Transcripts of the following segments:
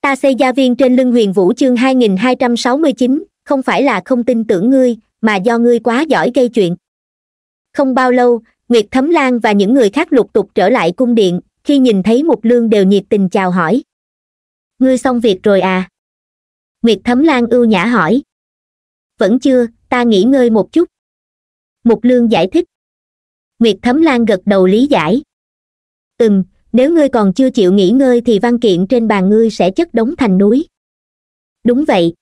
ta xây gia viên trên lưng huyền vũ chương 2269, không phải là không tin tưởng ngươi mà do ngươi quá giỏi gây chuyện không bao lâu nguyệt thấm lan và những người khác lục tục trở lại cung điện khi nhìn thấy mục lương đều nhiệt tình chào hỏi ngươi xong việc rồi à nguyệt thấm lan ưu nhã hỏi vẫn chưa ta nghỉ ngơi một chút mục lương giải thích nguyệt thấm lan gật đầu lý giải ừm nếu ngươi còn chưa chịu nghỉ ngơi thì văn kiện trên bàn ngươi sẽ chất đống thành núi đúng vậy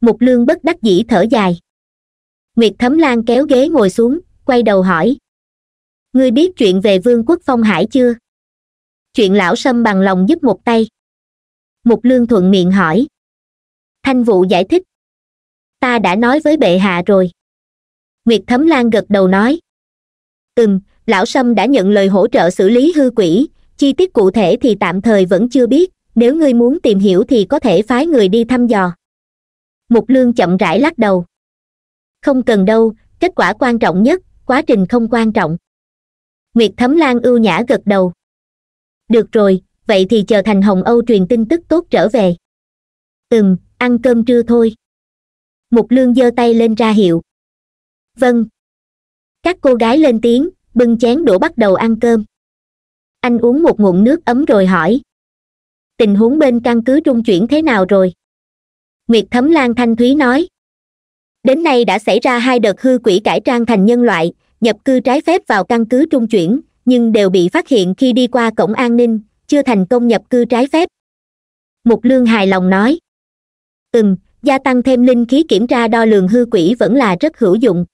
mục lương bất đắc dĩ thở dài nguyệt thấm lan kéo ghế ngồi xuống quay đầu hỏi ngươi biết chuyện về vương quốc phong hải chưa chuyện lão sâm bằng lòng giúp một tay mục lương thuận miệng hỏi thanh vụ giải thích ta đã nói với bệ hạ rồi nguyệt thấm lan gật đầu nói ừm lão sâm đã nhận lời hỗ trợ xử lý hư quỷ chi tiết cụ thể thì tạm thời vẫn chưa biết nếu ngươi muốn tìm hiểu thì có thể phái người đi thăm dò mục lương chậm rãi lắc đầu không cần đâu kết quả quan trọng nhất quá trình không quan trọng nguyệt thấm lan ưu nhã gật đầu được rồi vậy thì chờ thành hồng âu truyền tin tức tốt trở về ừm ăn cơm trưa thôi mục lương giơ tay lên ra hiệu vâng các cô gái lên tiếng bưng chén đũa bắt đầu ăn cơm anh uống một ngụm nước ấm rồi hỏi tình huống bên căn cứ trung chuyển thế nào rồi nguyệt thấm lan thanh thúy nói đến nay đã xảy ra hai đợt hư quỷ cải trang thành nhân loại nhập cư trái phép vào căn cứ trung chuyển nhưng đều bị phát hiện khi đi qua cổng an ninh chưa thành công nhập cư trái phép mục lương hài lòng nói ừm gia tăng thêm linh khí kiểm tra đo lường hư quỷ vẫn là rất hữu dụng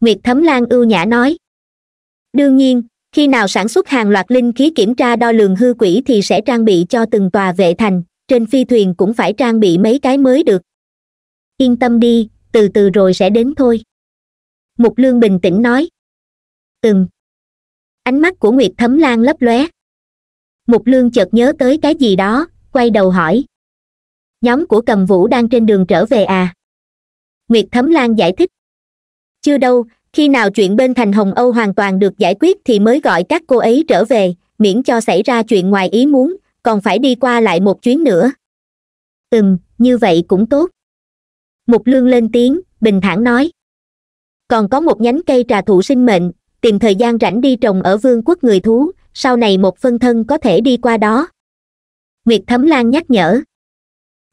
nguyệt thấm lan ưu nhã nói đương nhiên khi nào sản xuất hàng loạt linh khí kiểm tra đo lường hư quỷ thì sẽ trang bị cho từng tòa vệ thành trên phi thuyền cũng phải trang bị mấy cái mới được yên tâm đi từ từ rồi sẽ đến thôi mục lương bình tĩnh nói ừm ánh mắt của nguyệt thấm lan lấp lóe mục lương chợt nhớ tới cái gì đó quay đầu hỏi nhóm của cầm vũ đang trên đường trở về à nguyệt thấm lan giải thích chưa đâu khi nào chuyện bên thành hồng âu hoàn toàn được giải quyết thì mới gọi các cô ấy trở về miễn cho xảy ra chuyện ngoài ý muốn còn phải đi qua lại một chuyến nữa ừm như vậy cũng tốt mục lương lên tiếng bình thản nói còn có một nhánh cây trà thụ sinh mệnh tìm thời gian rảnh đi trồng ở vương quốc người thú sau này một phân thân có thể đi qua đó nguyệt thấm lan nhắc nhở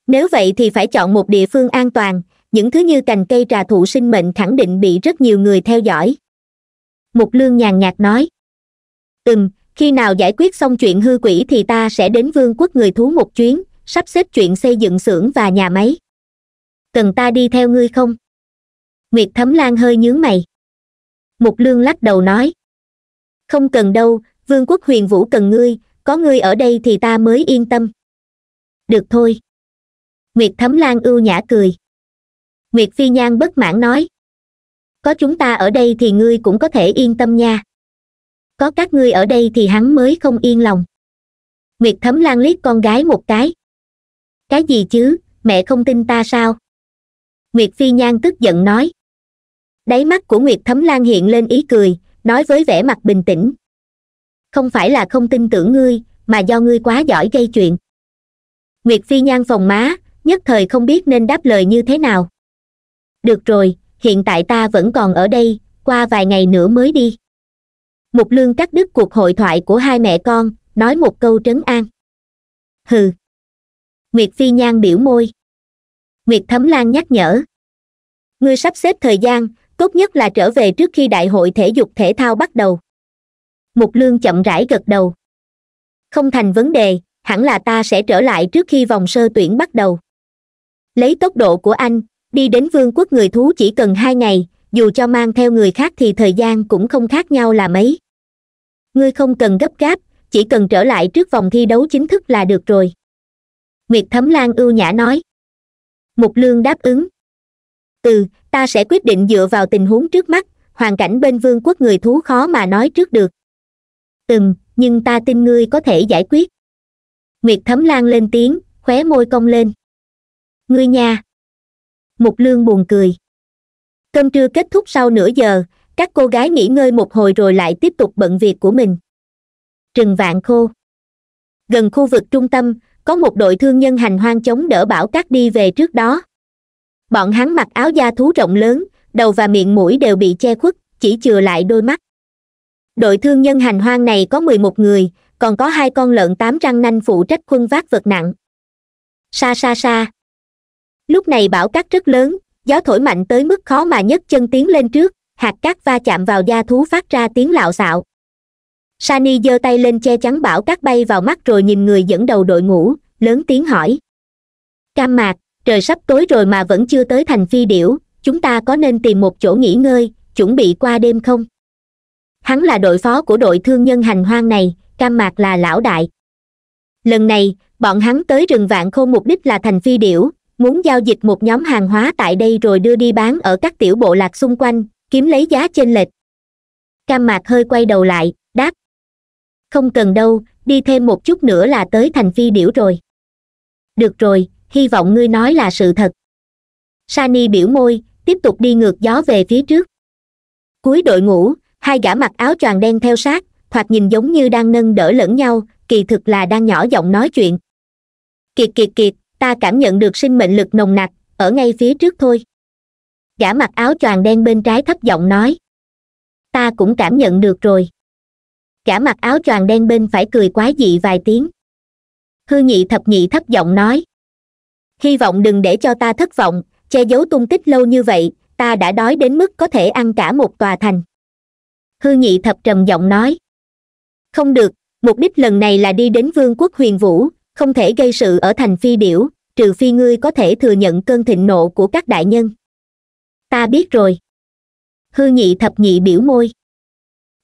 nếu vậy thì phải chọn một địa phương an toàn những thứ như cành cây trà thụ sinh mệnh khẳng định bị rất nhiều người theo dõi mục lương nhàn nhạt nói ừm khi nào giải quyết xong chuyện hư quỷ thì ta sẽ đến vương quốc người thú một chuyến sắp xếp chuyện xây dựng xưởng và nhà máy cần ta đi theo ngươi không nguyệt thấm lan hơi nhướng mày mục lương lắc đầu nói không cần đâu vương quốc huyền vũ cần ngươi có ngươi ở đây thì ta mới yên tâm được thôi nguyệt thấm lan ưu nhã cười nguyệt phi nhan bất mãn nói có chúng ta ở đây thì ngươi cũng có thể yên tâm nha có các ngươi ở đây thì hắn mới không yên lòng nguyệt thấm lan liếc con gái một cái cái gì chứ mẹ không tin ta sao nguyệt phi nhan tức giận nói đáy mắt của nguyệt thấm lan hiện lên ý cười nói với vẻ mặt bình tĩnh không phải là không tin tưởng ngươi mà do ngươi quá giỏi gây chuyện nguyệt phi nhan phòng má nhất thời không biết nên đáp lời như thế nào được rồi hiện tại ta vẫn còn ở đây qua vài ngày nữa mới đi mục lương cắt đứt cuộc hội thoại của hai mẹ con nói một câu trấn an hừ nguyệt phi nhan biểu môi nguyệt thấm lan nhắc nhở ngươi sắp xếp thời gian tốt nhất là trở về trước khi đại hội thể dục thể thao bắt đầu mục lương chậm rãi gật đầu không thành vấn đề hẳn là ta sẽ trở lại trước khi vòng sơ tuyển bắt đầu lấy tốc độ của anh đi đến vương quốc người thú chỉ cần hai ngày dù cho mang theo người khác thì thời gian cũng không khác nhau là mấy ngươi không cần gấp gáp chỉ cần trở lại trước vòng thi đấu chính thức là được rồi nguyệt thấm lan ưu nhã nói mục lương đáp ứng ừ ta sẽ quyết định dựa vào tình huống trước mắt hoàn cảnh bên vương quốc người thú khó mà nói trước được ừm nhưng ta tin ngươi có thể giải quyết nguyệt thấm lan lên tiếng khóe môi cong lên ngươi nha mục lương buồn cười cơm trưa kết thúc sau nửa giờ các cô gái nghỉ ngơi một hồi rồi lại tiếp tục bận việc của mình trừng vạn khô gần khu vực trung tâm có một đội thương nhân hành hoang chống đỡ bão cát đi về trước đó bọn hắn mặc áo da thú rộng lớn đầu và miệng mũi đều bị che khuất chỉ chừa lại đôi mắt đội thương nhân hành hoang này có mười một người còn có hai con lợn tám răng nanh phụ trách khuân vác vật nặng Sa sa sa lúc này bão cát rất lớn gió thổi mạnh tới mức khó mà nhấc chân tiến lên trước hạt cát va chạm vào da thú phát ra tiếng lạo xạo sani giơ tay lên che chắn bão cát bay vào mắt rồi nhìn người dẫn đầu đội ngũ lớn tiếng hỏi cam mạc trời sắp tối rồi mà vẫn chưa tới thành phi điểu chúng ta có nên tìm một chỗ nghỉ ngơi chuẩn bị qua đêm không hắn là đội phó của đội thương nhân hành hoang này cam mạc là lão đại lần này bọn hắn tới rừng vạn khôn mục đích là thành phi điểu muốn giao dịch một nhóm hàng hóa tại đây rồi đưa đi bán ở các tiểu bộ lạc xung quanh kiếm lấy giá chênh lệch cam mạc hơi quay đầu lại đáp không cần đâu đi thêm một chút nữa là tới thành phi điểu rồi được rồi hy vọng ngươi nói là sự thật sani biểu môi tiếp tục đi ngược gió về phía trước cuối đội ngũ hai gã mặc áo choàng đen theo sát thoạt nhìn giống như đang nâng đỡ lẫn nhau kỳ thực là đang nhỏ giọng nói chuyện kiệt kiệt kiệt ta cảm nhận được sinh mệnh lực nồng nặc ở ngay phía trước thôi gã mặc áo choàng đen bên trái thấp giọng nói ta cũng cảm nhận được rồi gã mặc áo choàng đen bên phải cười quái dị vài tiếng hư nhị thập nhị thấp giọng nói hy vọng đừng để cho ta thất vọng che giấu tung tích lâu như vậy ta đã đói đến mức có thể ăn cả một tòa thành hư nhị thập trầm giọng nói không được mục đích lần này là đi đến vương quốc huyền vũ không thể gây sự ở thành phi điểu trừ phi ngươi có thể thừa nhận cơn thịnh nộ của các đại nhân ta biết rồi hư nhị thập nhị biểu môi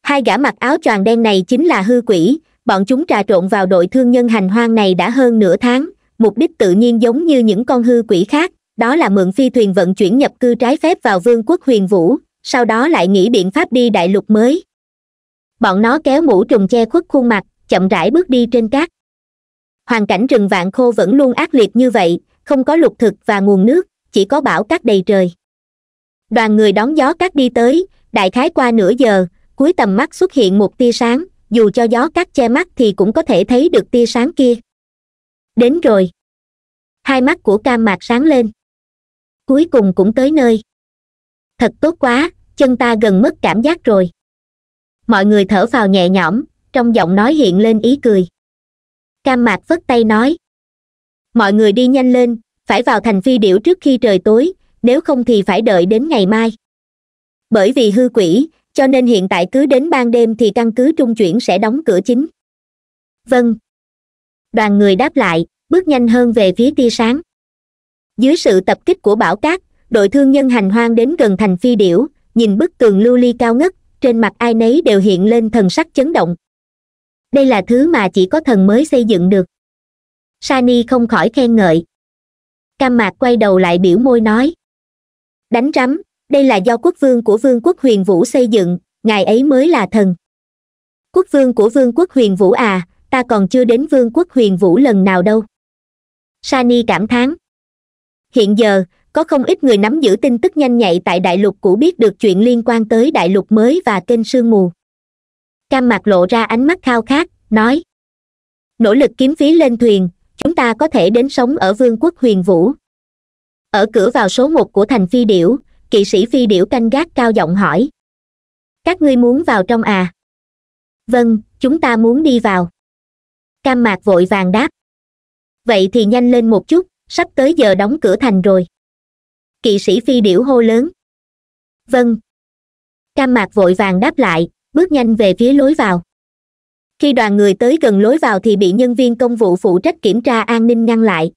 hai gã mặc áo choàng đen này chính là hư quỷ bọn chúng trà trộn vào đội thương nhân hành hoang này đã hơn nửa tháng mục đích tự nhiên giống như những con hư quỷ khác đó là mượn phi thuyền vận chuyển nhập cư trái phép vào vương quốc huyền vũ sau đó lại nghĩ biện pháp đi đại lục mới bọn nó kéo mũ trùng che khuất khuôn mặt chậm rãi bước đi trên cát hoàn cảnh rừng vạn khô vẫn luôn ác liệt như vậy không có lục thực và nguồn nước chỉ có bão cát đầy trời đoàn người đón gió cát đi tới đại khái qua nửa giờ cuối tầm mắt xuất hiện một tia sáng dù cho gió cát che mắt thì cũng có thể thấy được tia sáng kia đến rồi hai mắt của cam mạc sáng lên cuối cùng cũng tới nơi thật tốt quá chân ta gần mất cảm giác rồi mọi người thở vào nhẹ nhõm trong giọng nói hiện lên ý cười cam mạc vất tay nói mọi người đi nhanh lên phải vào thành phi điểu trước khi trời tối nếu không thì phải đợi đến ngày mai bởi vì hư quỷ cho nên hiện tại cứ đến ban đêm thì căn cứ trung chuyển sẽ đóng cửa chính vâng đoàn người đáp lại bước nhanh hơn về phía tia sáng dưới sự tập kích của bão cát đội thương nhân hành hoang đến gần thành phi điểu nhìn bức tường lưu ly cao ngất trên mặt ai nấy đều hiện lên thần sắc chấn động đây là thứ mà chỉ có thần mới xây dựng được sani không khỏi khen ngợi cam mạc quay đầu lại biểu môi nói đánh rắm đây là do quốc vương của vương quốc huyền vũ xây dựng ngài ấy mới là thần quốc vương của vương quốc huyền vũ à ta còn chưa đến vương quốc huyền vũ lần nào đâu sani cảm thán hiện giờ có không ít người nắm giữ tin tức nhanh nhạy tại đại lục cũ biết được chuyện liên quan tới đại lục mới và kênh sương mù cam mặt lộ ra ánh mắt khao khát nói nỗ lực kiếm phí lên thuyền chúng ta có thể đến sống ở vương quốc huyền vũ ở cửa vào số một của thành phi điểu kỵ sĩ phi điểu canh gác cao giọng hỏi các ngươi muốn vào trong à vâng chúng ta muốn đi vào cam mạc vội vàng đáp vậy thì nhanh lên một chút sắp tới giờ đóng cửa thành rồi kỵ sĩ phi điểu hô lớn vâng cam mạc vội vàng đáp lại bước nhanh về phía lối vào khi đoàn người tới gần lối vào thì bị nhân viên công vụ phụ trách kiểm tra an ninh ngăn lại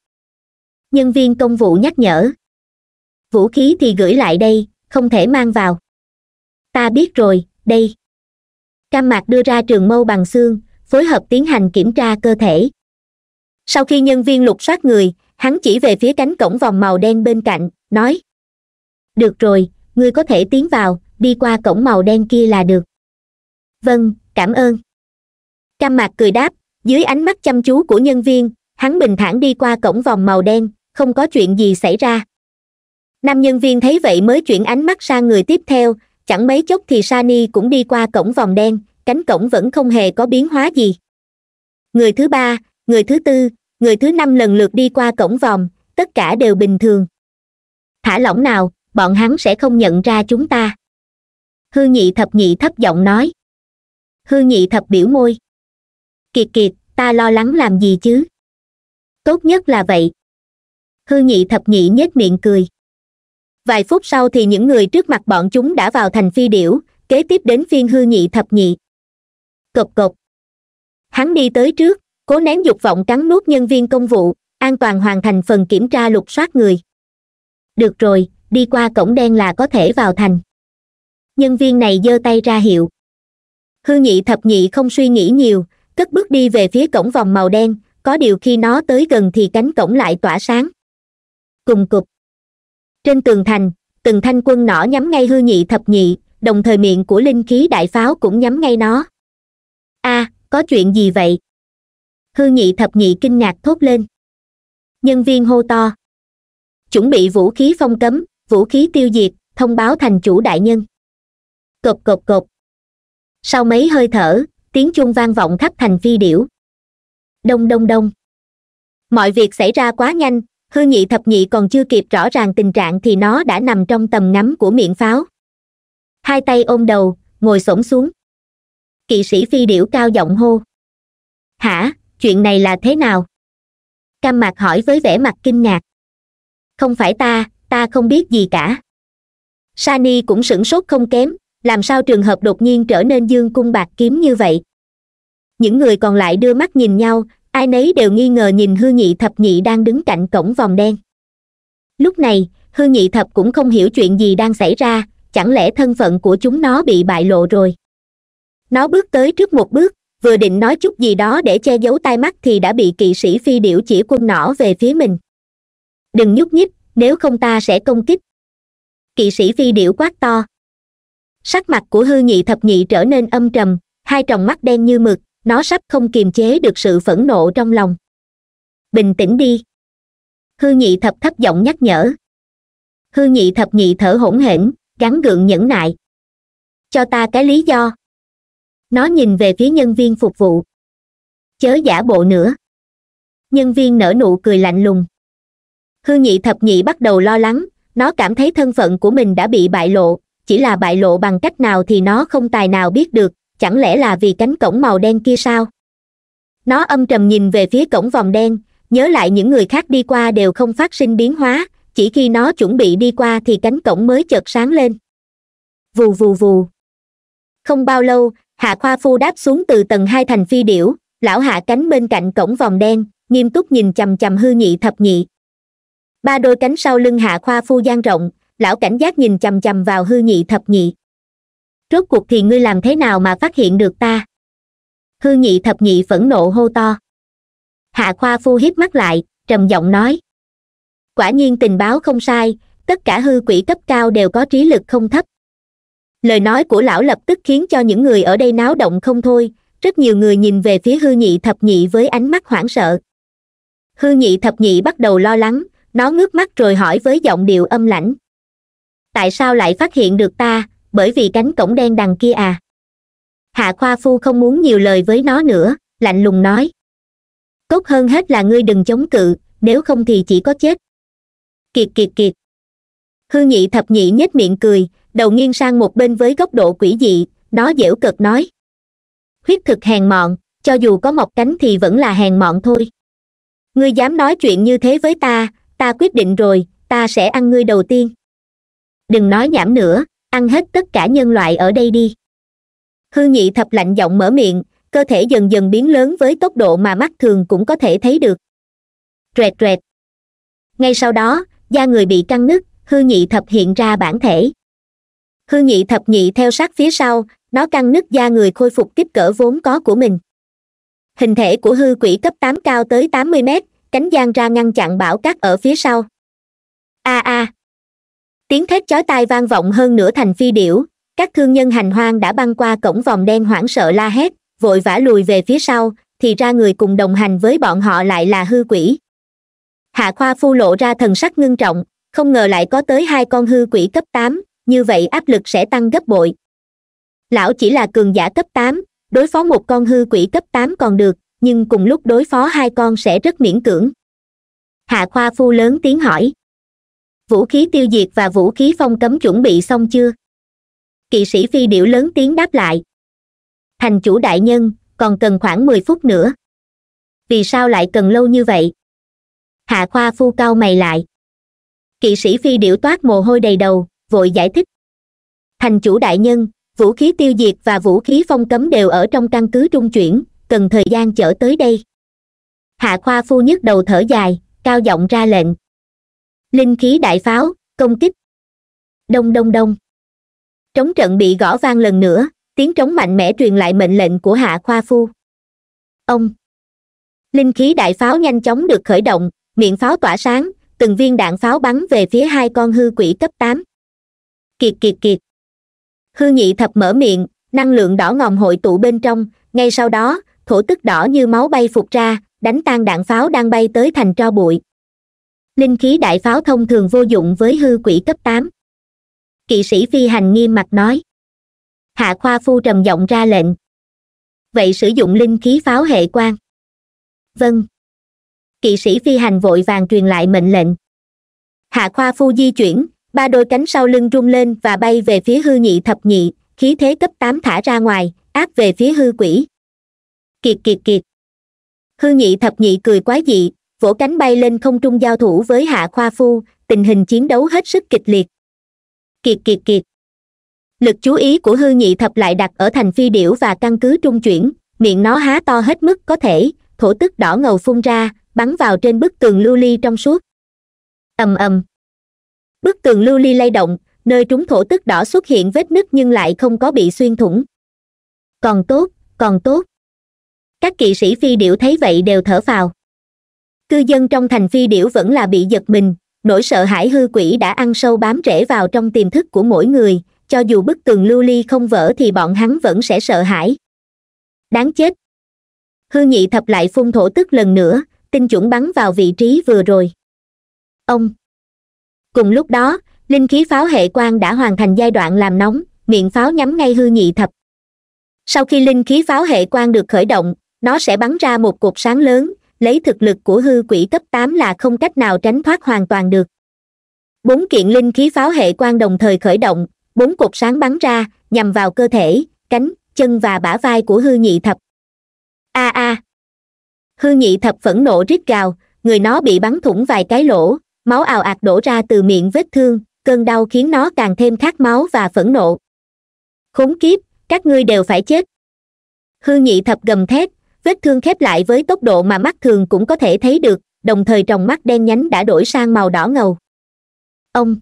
nhân viên công vụ nhắc nhở vũ khí thì gửi lại đây không thể mang vào ta biết rồi đây cam mạc đưa ra trường mâu bằng xương phối hợp tiến hành kiểm tra cơ thể sau khi nhân viên lục soát người hắn chỉ về phía cánh cổng vòng màu đen bên cạnh nói được rồi ngươi có thể tiến vào đi qua cổng màu đen kia là được vâng cảm ơn cam mạc cười đáp dưới ánh mắt chăm chú của nhân viên hắn bình thản đi qua cổng vòng màu đen không có chuyện gì xảy ra năm nhân viên thấy vậy mới chuyển ánh mắt sang người tiếp theo chẳng mấy chốc thì sani cũng đi qua cổng vòng đen cánh cổng vẫn không hề có biến hóa gì người thứ ba người thứ tư người thứ năm lần lượt đi qua cổng vòng tất cả đều bình thường thả lỏng nào bọn hắn sẽ không nhận ra chúng ta hư nhị thập nhị thấp giọng nói hư nhị thập biểu môi kiệt kiệt ta lo lắng làm gì chứ tốt nhất là vậy hư nhị thập nhị nhếch miệng cười vài phút sau thì những người trước mặt bọn chúng đã vào thành phi điểu kế tiếp đến phiên hư nhị thập nhị cộc cộc hắn đi tới trước cố nén dục vọng cắn nuốt nhân viên công vụ an toàn hoàn thành phần kiểm tra lục soát người được rồi đi qua cổng đen là có thể vào thành nhân viên này giơ tay ra hiệu hư nhị thập nhị không suy nghĩ nhiều cất bước đi về phía cổng vòng màu đen có điều khi nó tới gần thì cánh cổng lại tỏa sáng cùng cục trên tường thành từng thanh quân nỏ nhắm ngay hư nhị thập nhị đồng thời miệng của linh khí đại pháo cũng nhắm ngay nó a à, có chuyện gì vậy hư nhị thập nhị kinh ngạc thốt lên nhân viên hô to chuẩn bị vũ khí phong cấm vũ khí tiêu diệt thông báo thành chủ đại nhân cộp cộp cộp sau mấy hơi thở tiếng chuông vang vọng khắp thành phi điểu đông đông đông mọi việc xảy ra quá nhanh hư nhị thập nhị còn chưa kịp rõ ràng tình trạng thì nó đã nằm trong tầm ngắm của miệng pháo hai tay ôm đầu ngồi xổm xuống kỵ sĩ phi điểu cao giọng hô hả chuyện này là thế nào cam mạc hỏi với vẻ mặt kinh ngạc không phải ta ta không biết gì cả sani cũng sửng sốt không kém làm sao trường hợp đột nhiên trở nên dương cung bạc kiếm như vậy những người còn lại đưa mắt nhìn nhau ai nấy đều nghi ngờ nhìn hư nhị thập nhị đang đứng cạnh cổng vòng đen lúc này hư nhị thập cũng không hiểu chuyện gì đang xảy ra chẳng lẽ thân phận của chúng nó bị bại lộ rồi nó bước tới trước một bước vừa định nói chút gì đó để che giấu tai mắt thì đã bị kỵ sĩ phi điểu chỉ quân nỏ về phía mình đừng nhúc nhích nếu không ta sẽ công kích kỵ sĩ phi điểu quát to sắc mặt của hư nhị thập nhị trở nên âm trầm hai tròng mắt đen như mực nó sắp không kiềm chế được sự phẫn nộ trong lòng bình tĩnh đi hư nhị thập thấp giọng nhắc nhở hư nhị thập nhị thở hổn hển gắn gượng nhẫn nại cho ta cái lý do nó nhìn về phía nhân viên phục vụ chớ giả bộ nữa nhân viên nở nụ cười lạnh lùng hư nhị thập nhị bắt đầu lo lắng nó cảm thấy thân phận của mình đã bị bại lộ chỉ là bại lộ bằng cách nào thì nó không tài nào biết được chẳng lẽ là vì cánh cổng màu đen kia sao nó âm trầm nhìn về phía cổng vòng đen nhớ lại những người khác đi qua đều không phát sinh biến hóa chỉ khi nó chuẩn bị đi qua thì cánh cổng mới chợt sáng lên vù vù vù không bao lâu hạ khoa phu đáp xuống từ tầng hai thành phi điểu lão hạ cánh bên cạnh cổng vòng đen nghiêm túc nhìn chằm chằm hư nhị thập nhị ba đôi cánh sau lưng hạ khoa phu gian rộng lão cảnh giác nhìn chằm chằm vào hư nhị thập nhị rốt cuộc thì ngươi làm thế nào mà phát hiện được ta hư nhị thập nhị phẫn nộ hô to hạ khoa phu hiếp mắt lại trầm giọng nói quả nhiên tình báo không sai tất cả hư quỷ cấp cao đều có trí lực không thấp lời nói của lão lập tức khiến cho những người ở đây náo động không thôi rất nhiều người nhìn về phía hư nhị thập nhị với ánh mắt hoảng sợ hư nhị thập nhị bắt đầu lo lắng nó ngước mắt rồi hỏi với giọng điệu âm lãnh tại sao lại phát hiện được ta bởi vì cánh cổng đen đằng kia à hạ khoa phu không muốn nhiều lời với nó nữa lạnh lùng nói tốt hơn hết là ngươi đừng chống cự nếu không thì chỉ có chết kiệt kiệt kiệt hư nhị thập nhị nhếch miệng cười đầu nghiêng sang một bên với góc độ quỷ dị nó dễu cực nói huyết thực hèn mọn cho dù có mọc cánh thì vẫn là hèn mọn thôi ngươi dám nói chuyện như thế với ta ta quyết định rồi ta sẽ ăn ngươi đầu tiên đừng nói nhảm nữa ăn hết tất cả nhân loại ở đây đi hư nhị thập lạnh giọng mở miệng cơ thể dần dần biến lớn với tốc độ mà mắt thường cũng có thể thấy được rệt rệt ngay sau đó da người bị căng nứt hư nhị thập hiện ra bản thể hư nhị thập nhị theo sát phía sau nó căng nứt da người khôi phục kích cỡ vốn có của mình hình thể của hư quỷ cấp tám cao tới tám mươi mét cánh giang ra ngăn chặn bão cát ở phía sau a a tiếng thét chói tai vang vọng hơn nửa thành phi điểu các thương nhân hành hoang đã băng qua cổng vòng đen hoảng sợ la hét vội vã lùi về phía sau thì ra người cùng đồng hành với bọn họ lại là hư quỷ hạ khoa phu lộ ra thần sắc ngưng trọng không ngờ lại có tới hai con hư quỷ cấp tám như vậy áp lực sẽ tăng gấp bội lão chỉ là cường giả cấp tám đối phó một con hư quỷ cấp tám còn được nhưng cùng lúc đối phó hai con sẽ rất miễn cưỡng hạ khoa phu lớn tiếng hỏi vũ khí tiêu diệt và vũ khí phong cấm chuẩn bị xong chưa kỵ sĩ phi điểu lớn tiếng đáp lại thành chủ đại nhân còn cần khoảng mười phút nữa vì sao lại cần lâu như vậy hạ khoa phu cao mày lại kỵ sĩ phi điểu toát mồ hôi đầy đầu vội giải thích thành chủ đại nhân vũ khí tiêu diệt và vũ khí phong cấm đều ở trong căn cứ trung chuyển cần thời gian chở tới đây hạ khoa phu nhức đầu thở dài cao giọng ra lệnh linh khí đại pháo công kích đông đông đông trống trận bị gõ vang lần nữa tiếng trống mạnh mẽ truyền lại mệnh lệnh của hạ khoa phu ông linh khí đại pháo nhanh chóng được khởi động miệng pháo tỏa sáng từng viên đạn pháo bắn về phía hai con hư quỷ cấp tám kiệt kiệt kiệt hư nhị thập mở miệng năng lượng đỏ ngòm hội tụ bên trong ngay sau đó thổ tức đỏ như máu bay phục ra đánh tan đạn pháo đang bay tới thành tro bụi linh khí đại pháo thông thường vô dụng với hư quỷ cấp tám kỵ sĩ phi hành nghiêm mặt nói hạ khoa phu trầm giọng ra lệnh vậy sử dụng linh khí pháo hệ quan vâng kỵ sĩ phi hành vội vàng truyền lại mệnh lệnh hạ khoa phu di chuyển ba đôi cánh sau lưng rung lên và bay về phía hư nhị thập nhị khí thế cấp tám thả ra ngoài áp về phía hư quỷ kiệt kiệt kiệt hư nhị thập nhị cười quá dị vỗ cánh bay lên không trung giao thủ với hạ khoa phu tình hình chiến đấu hết sức kịch liệt kiệt kiệt kiệt lực chú ý của hư nhị thập lại đặt ở thành phi điểu và căn cứ trung chuyển miệng nó há to hết mức có thể thổ tức đỏ ngầu phun ra bắn vào trên bức tường lưu ly trong suốt ầm ầm bức tường lưu ly lay động nơi trúng thổ tức đỏ xuất hiện vết nứt nhưng lại không có bị xuyên thủng còn tốt còn tốt các kỵ sĩ phi điểu thấy vậy đều thở phào cư dân trong thành phi điểu vẫn là bị giật mình nỗi sợ hãi hư quỷ đã ăn sâu bám rễ vào trong tiềm thức của mỗi người cho dù bức tường lưu ly không vỡ thì bọn hắn vẫn sẽ sợ hãi đáng chết hư nhị thập lại phun thổ tức lần nữa tinh chuẩn bắn vào vị trí vừa rồi ông cùng lúc đó linh khí pháo hệ quang đã hoàn thành giai đoạn làm nóng miệng pháo nhắm ngay hư nhị thập sau khi linh khí pháo hệ quang được khởi động nó sẽ bắn ra một cột sáng lớn lấy thực lực của hư quỷ cấp tám là không cách nào tránh thoát hoàn toàn được bốn kiện linh khí pháo hệ quan đồng thời khởi động bốn cột sáng bắn ra nhằm vào cơ thể cánh chân và bả vai của hư nhị thập a a hư nhị thập phẫn nộ rít gào người nó bị bắn thủng vài cái lỗ máu ào ạt đổ ra từ miệng vết thương cơn đau khiến nó càng thêm khát máu và phẫn nộ khốn kiếp các ngươi đều phải chết hư nhị thập gầm thét vết thương khép lại với tốc độ mà mắt thường cũng có thể thấy được đồng thời tròng mắt đen nhánh đã đổi sang màu đỏ ngầu ông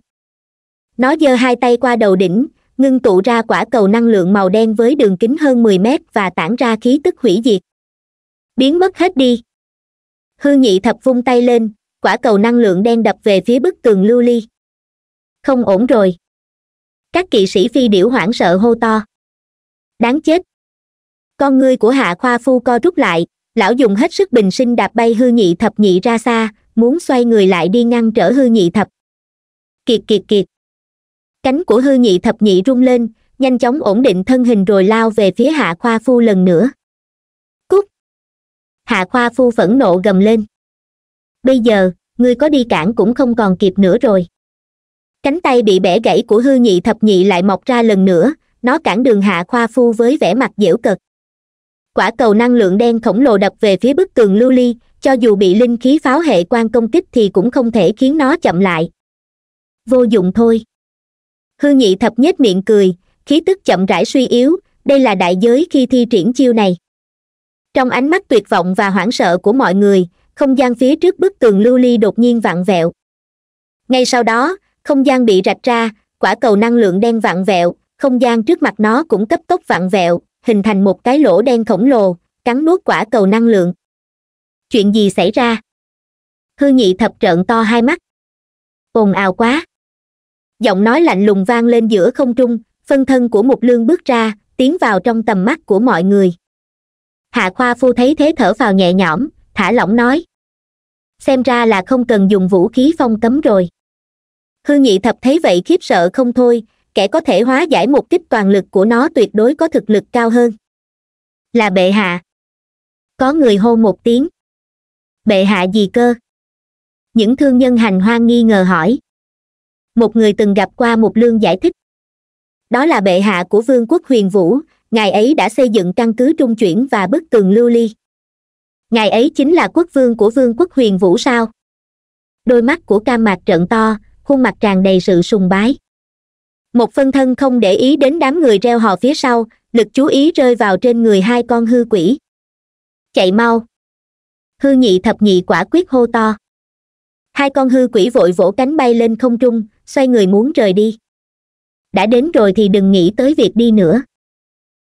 nó giơ hai tay qua đầu đỉnh ngưng tụ ra quả cầu năng lượng màu đen với đường kính hơn mười mét và tản ra khí tức hủy diệt biến mất hết đi hư nhị thập vung tay lên quả cầu năng lượng đen đập về phía bức tường lưu ly không ổn rồi các kỵ sĩ phi điểu hoảng sợ hô to đáng chết con ngươi của hạ khoa phu co rút lại lão dùng hết sức bình sinh đạp bay hư nhị thập nhị ra xa muốn xoay người lại đi ngăn trở hư nhị thập kiệt kiệt kiệt cánh của hư nhị thập nhị rung lên nhanh chóng ổn định thân hình rồi lao về phía hạ khoa phu lần nữa cút hạ khoa phu phẫn nộ gầm lên bây giờ ngươi có đi cản cũng không còn kịp nữa rồi cánh tay bị bẻ gãy của hư nhị thập nhị lại mọc ra lần nữa nó cản đường hạ khoa phu với vẻ mặt dễu cợt quả cầu năng lượng đen khổng lồ đập về phía bức tường lưu ly cho dù bị linh khí pháo hệ quan công kích thì cũng không thể khiến nó chậm lại vô dụng thôi hư nhị thập nhếch miệng cười khí tức chậm rãi suy yếu đây là đại giới khi thi triển chiêu này trong ánh mắt tuyệt vọng và hoảng sợ của mọi người không gian phía trước bức tường lưu ly đột nhiên vặn vẹo ngay sau đó không gian bị rạch ra quả cầu năng lượng đen vặn vẹo không gian trước mặt nó cũng cấp tốc vặn vẹo hình thành một cái lỗ đen khổng lồ cắn nuốt quả cầu năng lượng chuyện gì xảy ra hư nhị thập trợn to hai mắt ồn ào quá giọng nói lạnh lùng vang lên giữa không trung phân thân của một lương bước ra tiến vào trong tầm mắt của mọi người hạ khoa phu thấy thế thở vào nhẹ nhõm thả lỏng nói xem ra là không cần dùng vũ khí phong cấm rồi hư nhị thập thấy vậy khiếp sợ không thôi kẻ có thể hóa giải một kích toàn lực của nó tuyệt đối có thực lực cao hơn là bệ hạ có người hô một tiếng bệ hạ gì cơ những thương nhân hành hoang nghi ngờ hỏi một người từng gặp qua một lương giải thích đó là bệ hạ của vương quốc huyền vũ ngài ấy đã xây dựng căn cứ trung chuyển và bức tường lưu ly ngài ấy chính là quốc vương của vương quốc huyền vũ sao đôi mắt của ca mạc trận to khuôn mặt tràn đầy sự sùng bái một phân thân không để ý đến đám người reo hò phía sau lực chú ý rơi vào trên người hai con hư quỷ chạy mau hư nhị thập nhị quả quyết hô to hai con hư quỷ vội vỗ cánh bay lên không trung xoay người muốn rời đi đã đến rồi thì đừng nghĩ tới việc đi nữa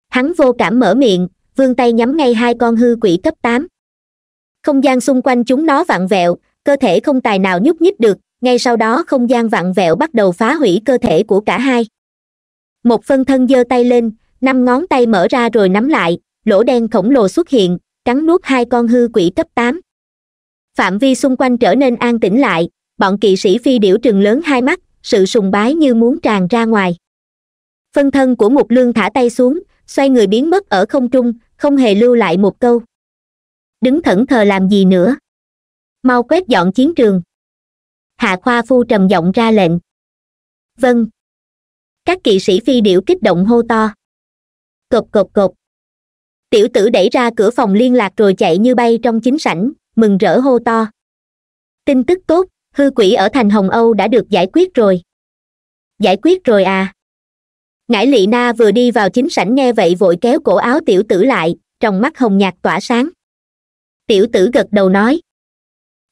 hắn vô cảm mở miệng vươn tay nhắm ngay hai con hư quỷ cấp tám không gian xung quanh chúng nó vặn vẹo cơ thể không tài nào nhúc nhích được ngay sau đó không gian vặn vẹo bắt đầu phá hủy cơ thể của cả hai một phân thân giơ tay lên năm ngón tay mở ra rồi nắm lại lỗ đen khổng lồ xuất hiện cắn nuốt hai con hư quỷ cấp tám phạm vi xung quanh trở nên an tĩnh lại bọn kỵ sĩ phi điểu trừng lớn hai mắt sự sùng bái như muốn tràn ra ngoài phân thân của một lương thả tay xuống xoay người biến mất ở không trung không hề lưu lại một câu đứng thẫn thờ làm gì nữa mau quét dọn chiến trường hạ khoa phu trầm giọng ra lệnh vâng các kỵ sĩ phi điệu kích động hô to cộp cộp cộp tiểu tử đẩy ra cửa phòng liên lạc rồi chạy như bay trong chính sảnh mừng rỡ hô to tin tức tốt hư quỷ ở thành hồng âu đã được giải quyết rồi giải quyết rồi à ngải lị na vừa đi vào chính sảnh nghe vậy vội kéo cổ áo tiểu tử lại trong mắt hồng nhạt tỏa sáng tiểu tử gật đầu nói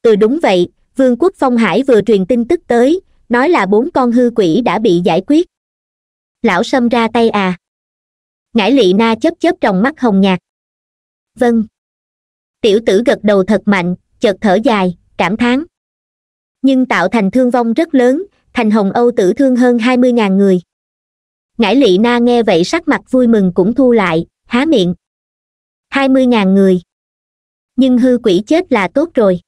ừ đúng vậy vương quốc phong hải vừa truyền tin tức tới nói là bốn con hư quỷ đã bị giải quyết lão sâm ra tay à ngải lị na chớp chớp trong mắt hồng nhạt vâng tiểu tử gật đầu thật mạnh chợt thở dài cảm thán nhưng tạo thành thương vong rất lớn thành hồng âu tử thương hơn hai mươi ngàn người ngải lị na nghe vậy sắc mặt vui mừng cũng thu lại há miệng hai mươi ngàn người nhưng hư quỷ chết là tốt rồi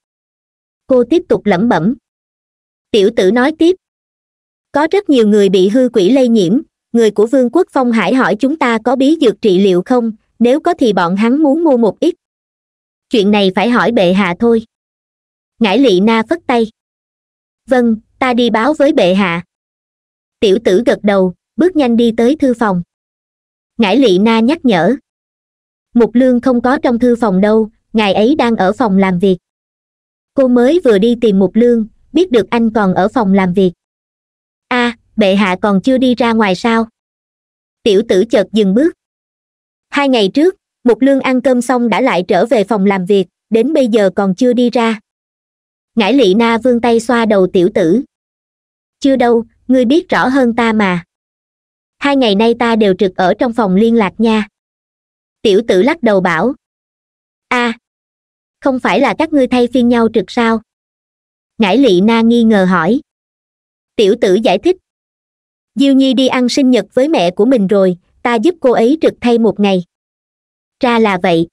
cô tiếp tục lẩm bẩm tiểu tử nói tiếp có rất nhiều người bị hư quỷ lây nhiễm người của vương quốc phong hải hỏi chúng ta có bí dược trị liệu không nếu có thì bọn hắn muốn mua một ít chuyện này phải hỏi bệ hạ thôi ngải lị na phất tay vâng ta đi báo với bệ hạ tiểu tử gật đầu bước nhanh đi tới thư phòng ngải lị na nhắc nhở mục lương không có trong thư phòng đâu ngài ấy đang ở phòng làm việc cô mới vừa đi tìm mục lương biết được anh còn ở phòng làm việc a à, bệ hạ còn chưa đi ra ngoài sao tiểu tử chợt dừng bước hai ngày trước mục lương ăn cơm xong đã lại trở về phòng làm việc đến bây giờ còn chưa đi ra ngải lị na vươn tay xoa đầu tiểu tử chưa đâu ngươi biết rõ hơn ta mà hai ngày nay ta đều trực ở trong phòng liên lạc nha tiểu tử lắc đầu bảo a à, không phải là các ngươi thay phiên nhau trực sao ngải lị na nghi ngờ hỏi tiểu tử giải thích diêu nhi đi ăn sinh nhật với mẹ của mình rồi ta giúp cô ấy trực thay một ngày ra là vậy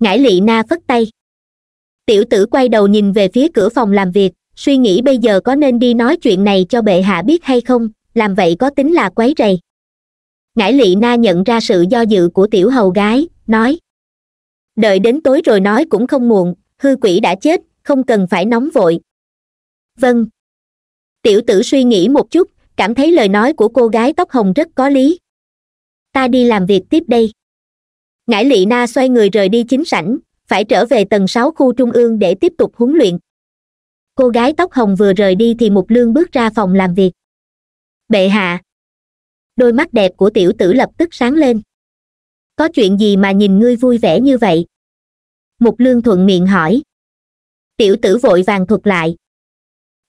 ngải lị na phất tay tiểu tử quay đầu nhìn về phía cửa phòng làm việc suy nghĩ bây giờ có nên đi nói chuyện này cho bệ hạ biết hay không làm vậy có tính là quấy rầy ngải lị na nhận ra sự do dự của tiểu hầu gái nói đợi đến tối rồi nói cũng không muộn hư quỷ đã chết không cần phải nóng vội vâng tiểu tử suy nghĩ một chút cảm thấy lời nói của cô gái tóc hồng rất có lý ta đi làm việc tiếp đây ngải lị na xoay người rời đi chính sảnh phải trở về tầng sáu khu trung ương để tiếp tục huấn luyện cô gái tóc hồng vừa rời đi thì mục lương bước ra phòng làm việc bệ hạ đôi mắt đẹp của tiểu tử lập tức sáng lên có chuyện gì mà nhìn ngươi vui vẻ như vậy mục lương thuận miệng hỏi tiểu tử vội vàng thuật lại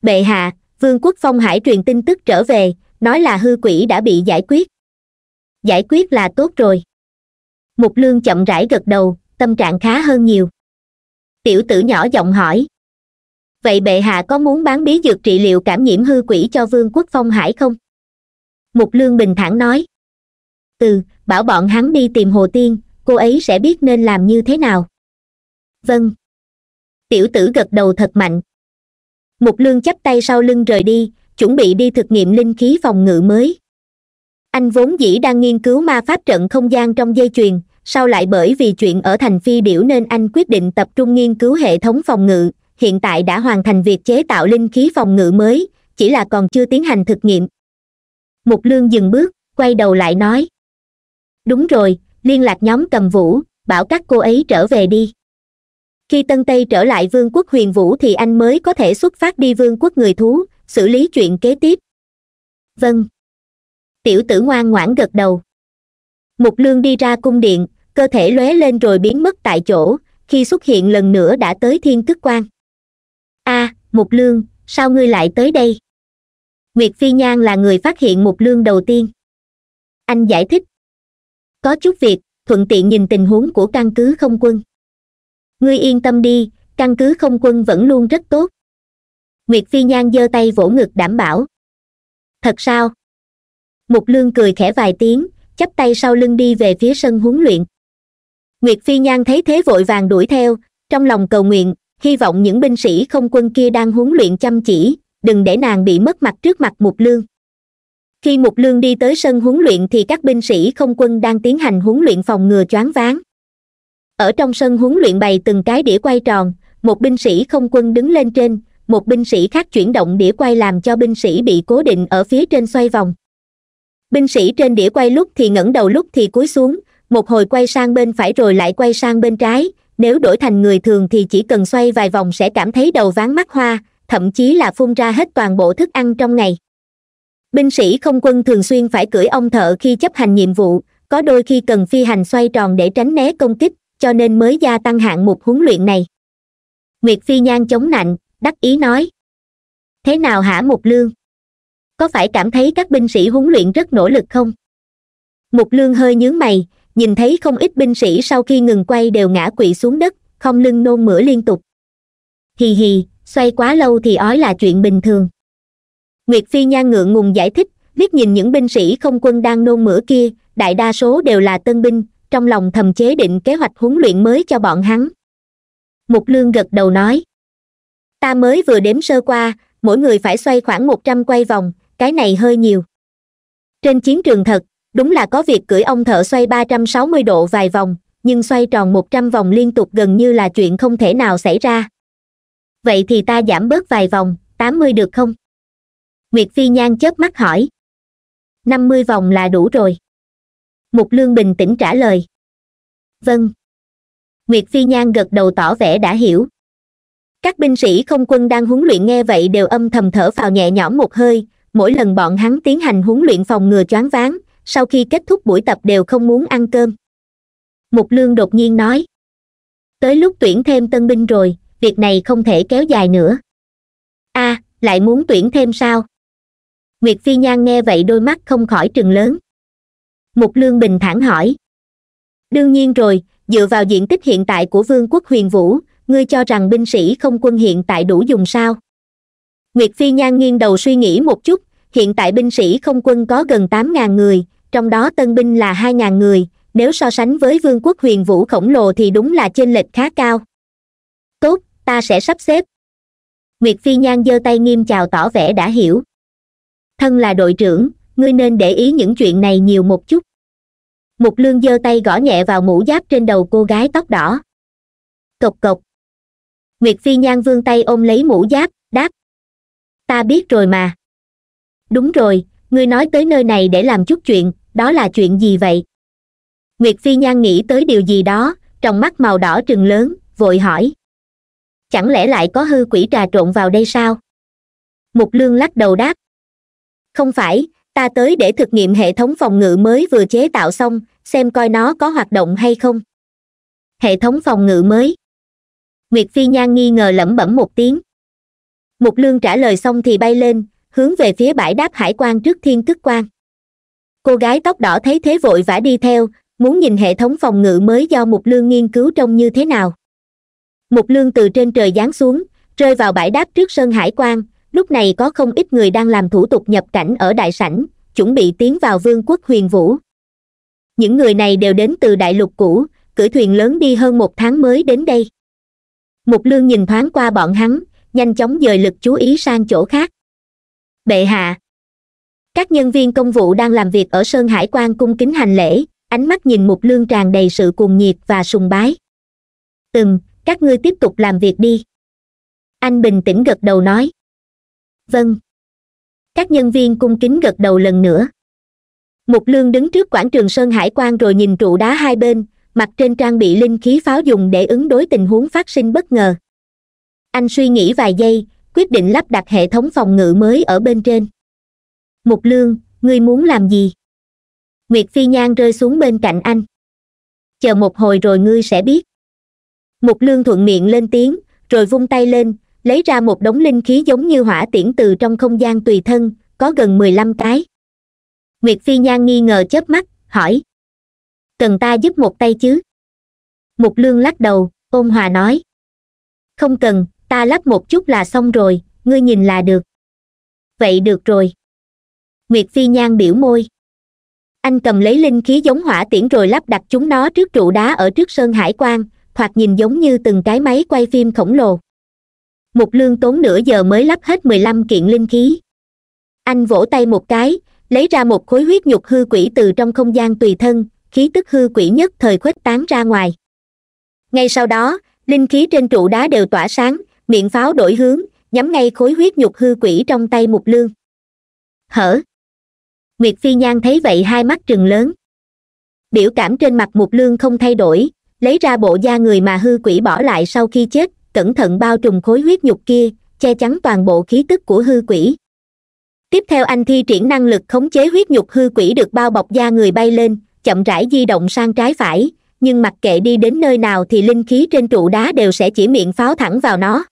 bệ hạ vương quốc phong hải truyền tin tức trở về nói là hư quỷ đã bị giải quyết giải quyết là tốt rồi mục lương chậm rãi gật đầu tâm trạng khá hơn nhiều tiểu tử nhỏ giọng hỏi vậy bệ hạ có muốn bán bí dược trị liệu cảm nhiễm hư quỷ cho vương quốc phong hải không mục lương bình thản nói từ bảo bọn hắn đi tìm hồ tiên cô ấy sẽ biết nên làm như thế nào vâng tiểu tử gật đầu thật mạnh mục lương chắp tay sau lưng rời đi chuẩn bị đi thực nghiệm linh khí phòng ngự mới anh vốn dĩ đang nghiên cứu ma pháp trận không gian trong dây chuyền sau lại bởi vì chuyện ở thành phi điểu nên anh quyết định tập trung nghiên cứu hệ thống phòng ngự hiện tại đã hoàn thành việc chế tạo linh khí phòng ngự mới chỉ là còn chưa tiến hành thực nghiệm mục lương dừng bước quay đầu lại nói đúng rồi liên lạc nhóm cầm vũ bảo các cô ấy trở về đi khi tân tây trở lại vương quốc huyền vũ thì anh mới có thể xuất phát đi vương quốc người thú xử lý chuyện kế tiếp vâng tiểu tử ngoan ngoãn gật đầu mục lương đi ra cung điện cơ thể lóe lên rồi biến mất tại chỗ khi xuất hiện lần nữa đã tới thiên tức quan a à, mục lương sao ngươi lại tới đây nguyệt phi nhan là người phát hiện mục lương đầu tiên anh giải thích có chút việc thuận tiện nhìn tình huống của căn cứ không quân ngươi yên tâm đi căn cứ không quân vẫn luôn rất tốt nguyệt phi nhan giơ tay vỗ ngực đảm bảo thật sao mục lương cười khẽ vài tiếng chắp tay sau lưng đi về phía sân huấn luyện nguyệt phi nhan thấy thế vội vàng đuổi theo trong lòng cầu nguyện hy vọng những binh sĩ không quân kia đang huấn luyện chăm chỉ đừng để nàng bị mất mặt trước mặt mục lương khi mục lương đi tới sân huấn luyện thì các binh sĩ không quân đang tiến hành huấn luyện phòng ngừa choáng váng ở trong sân huấn luyện bày từng cái đĩa quay tròn một binh sĩ không quân đứng lên trên một binh sĩ khác chuyển động đĩa quay làm cho binh sĩ bị cố định ở phía trên xoay vòng binh sĩ trên đĩa quay lúc thì ngẩng đầu lúc thì cúi xuống một hồi quay sang bên phải rồi lại quay sang bên trái nếu đổi thành người thường thì chỉ cần xoay vài vòng sẽ cảm thấy đầu ván mắt hoa thậm chí là phun ra hết toàn bộ thức ăn trong ngày binh sĩ không quân thường xuyên phải cưỡi ông thợ khi chấp hành nhiệm vụ có đôi khi cần phi hành xoay tròn để tránh né công kích cho nên mới gia tăng hạng mục huấn luyện này nguyệt phi nhan chống nạnh đắc ý nói thế nào hả mục lương có phải cảm thấy các binh sĩ huấn luyện rất nỗ lực không mục lương hơi nhướng mày nhìn thấy không ít binh sĩ sau khi ngừng quay đều ngã quỵ xuống đất không lưng nôn mửa liên tục hì hì xoay quá lâu thì ói là chuyện bình thường nguyệt phi nhan ngượng ngùng giải thích liếc nhìn những binh sĩ không quân đang nôn mửa kia đại đa số đều là tân binh trong lòng thầm chế định kế hoạch huấn luyện mới cho bọn hắn mục lương gật đầu nói ta mới vừa đếm sơ qua mỗi người phải xoay khoảng một trăm quay vòng cái này hơi nhiều trên chiến trường thật đúng là có việc cưỡi ông thợ xoay ba trăm sáu mươi độ vài vòng nhưng xoay tròn một trăm vòng liên tục gần như là chuyện không thể nào xảy ra vậy thì ta giảm bớt vài vòng tám mươi được không nguyệt phi nhan chớp mắt hỏi năm mươi vòng là đủ rồi mục lương bình tĩnh trả lời vâng nguyệt phi nhan gật đầu tỏ vẻ đã hiểu các binh sĩ không quân đang huấn luyện nghe vậy đều âm thầm thở vào nhẹ nhõm một hơi mỗi lần bọn hắn tiến hành huấn luyện phòng ngừa choáng váng sau khi kết thúc buổi tập đều không muốn ăn cơm mục lương đột nhiên nói tới lúc tuyển thêm tân binh rồi việc này không thể kéo dài nữa a à, lại muốn tuyển thêm sao nguyệt phi nhan nghe vậy đôi mắt không khỏi trừng lớn mục lương bình thản hỏi đương nhiên rồi dựa vào diện tích hiện tại của vương quốc huyền vũ ngươi cho rằng binh sĩ không quân hiện tại đủ dùng sao nguyệt phi nhan nghiêng đầu suy nghĩ một chút hiện tại binh sĩ không quân có gần tám ngàn người trong đó tân binh là hai ngàn người nếu so sánh với vương quốc huyền vũ khổng lồ thì đúng là chênh lệch khá cao tốt ta sẽ sắp xếp nguyệt phi nhan giơ tay nghiêm chào tỏ vẻ đã hiểu thân là đội trưởng ngươi nên để ý những chuyện này nhiều một chút mục lương giơ tay gõ nhẹ vào mũ giáp trên đầu cô gái tóc đỏ cộc cộc nguyệt phi nhan vươn tay ôm lấy mũ giáp đáp ta biết rồi mà đúng rồi ngươi nói tới nơi này để làm chút chuyện đó là chuyện gì vậy nguyệt phi nhan nghĩ tới điều gì đó trong mắt màu đỏ trừng lớn vội hỏi chẳng lẽ lại có hư quỷ trà trộn vào đây sao mục lương lắc đầu đáp không phải ta tới để thực nghiệm hệ thống phòng ngự mới vừa chế tạo xong xem coi nó có hoạt động hay không hệ thống phòng ngự mới nguyệt phi nhan nghi ngờ lẩm bẩm một tiếng mục lương trả lời xong thì bay lên hướng về phía bãi đáp hải quan trước thiên tức quan cô gái tóc đỏ thấy thế vội vã đi theo muốn nhìn hệ thống phòng ngự mới do mục lương nghiên cứu trông như thế nào mục lương từ trên trời giáng xuống rơi vào bãi đáp trước sân hải quan lúc này có không ít người đang làm thủ tục nhập cảnh ở đại sảnh chuẩn bị tiến vào vương quốc huyền vũ những người này đều đến từ đại lục cũ cưỡi thuyền lớn đi hơn một tháng mới đến đây mục lương nhìn thoáng qua bọn hắn nhanh chóng dời lực chú ý sang chỗ khác bệ hạ các nhân viên công vụ đang làm việc ở sơn hải quan cung kính hành lễ ánh mắt nhìn mục lương tràn đầy sự cuồng nhiệt và sùng bái ừm các ngươi tiếp tục làm việc đi anh bình tĩnh gật đầu nói vâng các nhân viên cung kính gật đầu lần nữa mục lương đứng trước quảng trường sơn hải quan rồi nhìn trụ đá hai bên mặt trên trang bị linh khí pháo dùng để ứng đối tình huống phát sinh bất ngờ anh suy nghĩ vài giây quyết định lắp đặt hệ thống phòng ngự mới ở bên trên mục lương ngươi muốn làm gì nguyệt phi nhan rơi xuống bên cạnh anh chờ một hồi rồi ngươi sẽ biết mục lương thuận miệng lên tiếng rồi vung tay lên lấy ra một đống linh khí giống như hỏa tiễn từ trong không gian tùy thân có gần mười lăm cái nguyệt phi nhan nghi ngờ chớp mắt hỏi cần ta giúp một tay chứ mục lương lắc đầu ôn hòa nói không cần ta lắp một chút là xong rồi ngươi nhìn là được vậy được rồi nguyệt phi nhan biểu môi anh cầm lấy linh khí giống hỏa tiễn rồi lắp đặt chúng nó trước trụ đá ở trước sơn hải quan hoặc nhìn giống như từng cái máy quay phim khổng lồ mục lương tốn nửa giờ mới lắp hết mười lăm kiện linh khí anh vỗ tay một cái lấy ra một khối huyết nhục hư quỷ từ trong không gian tùy thân khí tức hư quỷ nhất thời khuếch tán ra ngoài ngay sau đó linh khí trên trụ đá đều tỏa sáng miệng pháo đổi hướng nhắm ngay khối huyết nhục hư quỷ trong tay mục lương hở nguyệt phi nhan thấy vậy hai mắt trừng lớn biểu cảm trên mặt mục lương không thay đổi lấy ra bộ da người mà hư quỷ bỏ lại sau khi chết cẩn thận bao trùm khối huyết nhục kia che chắn toàn bộ khí tức của hư quỷ tiếp theo anh thi triển năng lực khống chế huyết nhục hư quỷ được bao bọc da người bay lên chậm rãi di động sang trái phải nhưng mặc kệ đi đến nơi nào thì linh khí trên trụ đá đều sẽ chỉ miệng pháo thẳng vào nó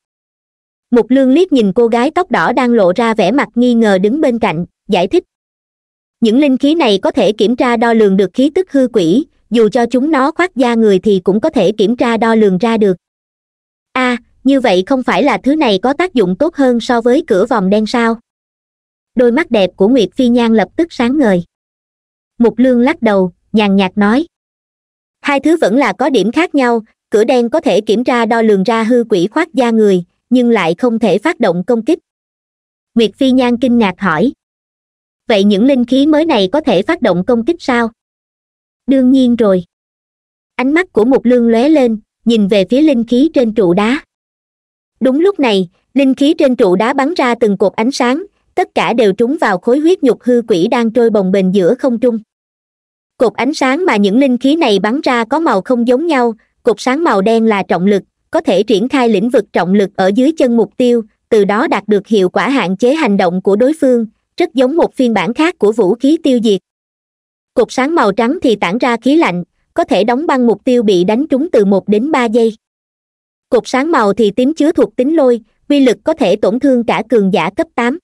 mục lương liếc nhìn cô gái tóc đỏ đang lộ ra vẻ mặt nghi ngờ đứng bên cạnh giải thích những linh khí này có thể kiểm tra đo lường được khí tức hư quỷ dù cho chúng nó khoác da người thì cũng có thể kiểm tra đo lường ra được à, như vậy không phải là thứ này có tác dụng tốt hơn so với cửa vòng đen sao đôi mắt đẹp của nguyệt phi nhan lập tức sáng ngời mục lương lắc đầu nhàn nhạt nói hai thứ vẫn là có điểm khác nhau cửa đen có thể kiểm tra đo lường ra hư quỷ khoát da người nhưng lại không thể phát động công kích nguyệt phi nhan kinh ngạc hỏi vậy những linh khí mới này có thể phát động công kích sao đương nhiên rồi ánh mắt của mục lương lóe lên nhìn về phía linh khí trên trụ đá đúng lúc này linh khí trên trụ đá bắn ra từng cột ánh sáng tất cả đều trúng vào khối huyết nhục hư quỷ đang trôi bồng bềnh giữa không trung cột ánh sáng mà những linh khí này bắn ra có màu không giống nhau cột sáng màu đen là trọng lực có thể triển khai lĩnh vực trọng lực ở dưới chân mục tiêu từ đó đạt được hiệu quả hạn chế hành động của đối phương rất giống một phiên bản khác của vũ khí tiêu diệt cột sáng màu trắng thì tản ra khí lạnh có thể đóng băng mục tiêu bị đánh trúng từ một đến ba giây cột sáng màu thì tím chứa thuộc tính lôi uy lực có thể tổn thương cả cường giả cấp tám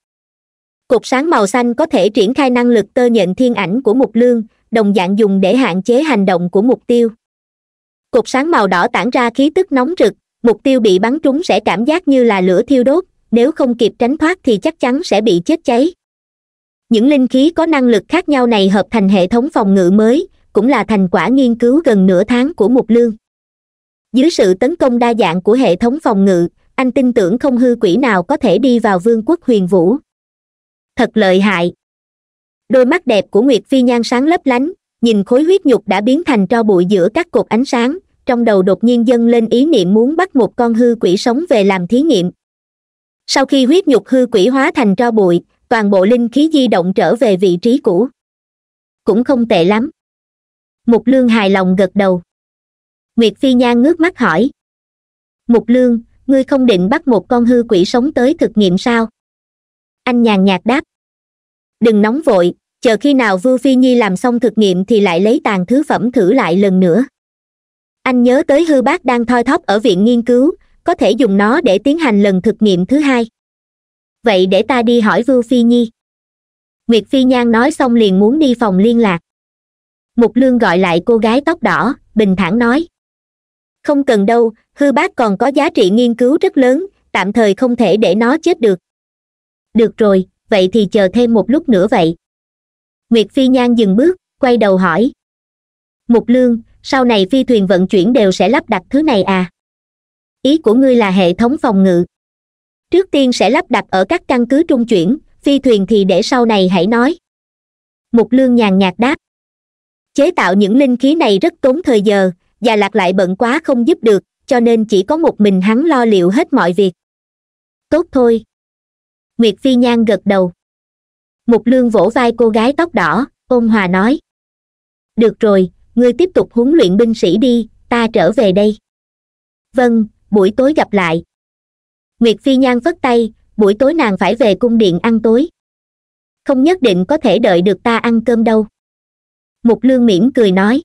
cột sáng màu xanh có thể triển khai năng lực tơ nhận thiên ảnh của mục lương đồng dạng dùng để hạn chế hành động của mục tiêu cột sáng màu đỏ tản ra khí tức nóng rực mục tiêu bị bắn trúng sẽ cảm giác như là lửa thiêu đốt nếu không kịp tránh thoát thì chắc chắn sẽ bị chết cháy những linh khí có năng lực khác nhau này hợp thành hệ thống phòng ngự mới cũng là thành quả nghiên cứu gần nửa tháng của mục lương dưới sự tấn công đa dạng của hệ thống phòng ngự anh tin tưởng không hư quỷ nào có thể đi vào vương quốc huyền vũ thật lợi hại đôi mắt đẹp của nguyệt phi nhan sáng lấp lánh nhìn khối huyết nhục đã biến thành tro bụi giữa các cột ánh sáng trong đầu đột nhiên dâng lên ý niệm muốn bắt một con hư quỷ sống về làm thí nghiệm sau khi huyết nhục hư quỷ hóa thành tro bụi toàn bộ linh khí di động trở về vị trí cũ cũng không tệ lắm mục lương hài lòng gật đầu nguyệt phi nhan ngước mắt hỏi mục lương ngươi không định bắt một con hư quỷ sống tới thực nghiệm sao anh nhàn nhạt đáp đừng nóng vội chờ khi nào vưu phi nhi làm xong thực nghiệm thì lại lấy tàn thứ phẩm thử lại lần nữa anh nhớ tới hư bác đang thoi thóp ở viện nghiên cứu có thể dùng nó để tiến hành lần thực nghiệm thứ hai vậy để ta đi hỏi vưu phi nhi nguyệt phi nhan nói xong liền muốn đi phòng liên lạc mục lương gọi lại cô gái tóc đỏ bình thản nói không cần đâu hư bác còn có giá trị nghiên cứu rất lớn tạm thời không thể để nó chết được được rồi vậy thì chờ thêm một lúc nữa vậy nguyệt phi nhan dừng bước quay đầu hỏi mục lương sau này phi thuyền vận chuyển đều sẽ lắp đặt thứ này à ý của ngươi là hệ thống phòng ngự trước tiên sẽ lắp đặt ở các căn cứ trung chuyển phi thuyền thì để sau này hãy nói mục lương nhàn nhạt đáp chế tạo những linh khí này rất tốn thời giờ và lạc lại bận quá không giúp được cho nên chỉ có một mình hắn lo liệu hết mọi việc tốt thôi nguyệt phi nhan gật đầu mục lương vỗ vai cô gái tóc đỏ ôn hòa nói được rồi ngươi tiếp tục huấn luyện binh sĩ đi ta trở về đây vâng buổi tối gặp lại nguyệt phi nhan vất tay buổi tối nàng phải về cung điện ăn tối không nhất định có thể đợi được ta ăn cơm đâu mục lương mỉm cười nói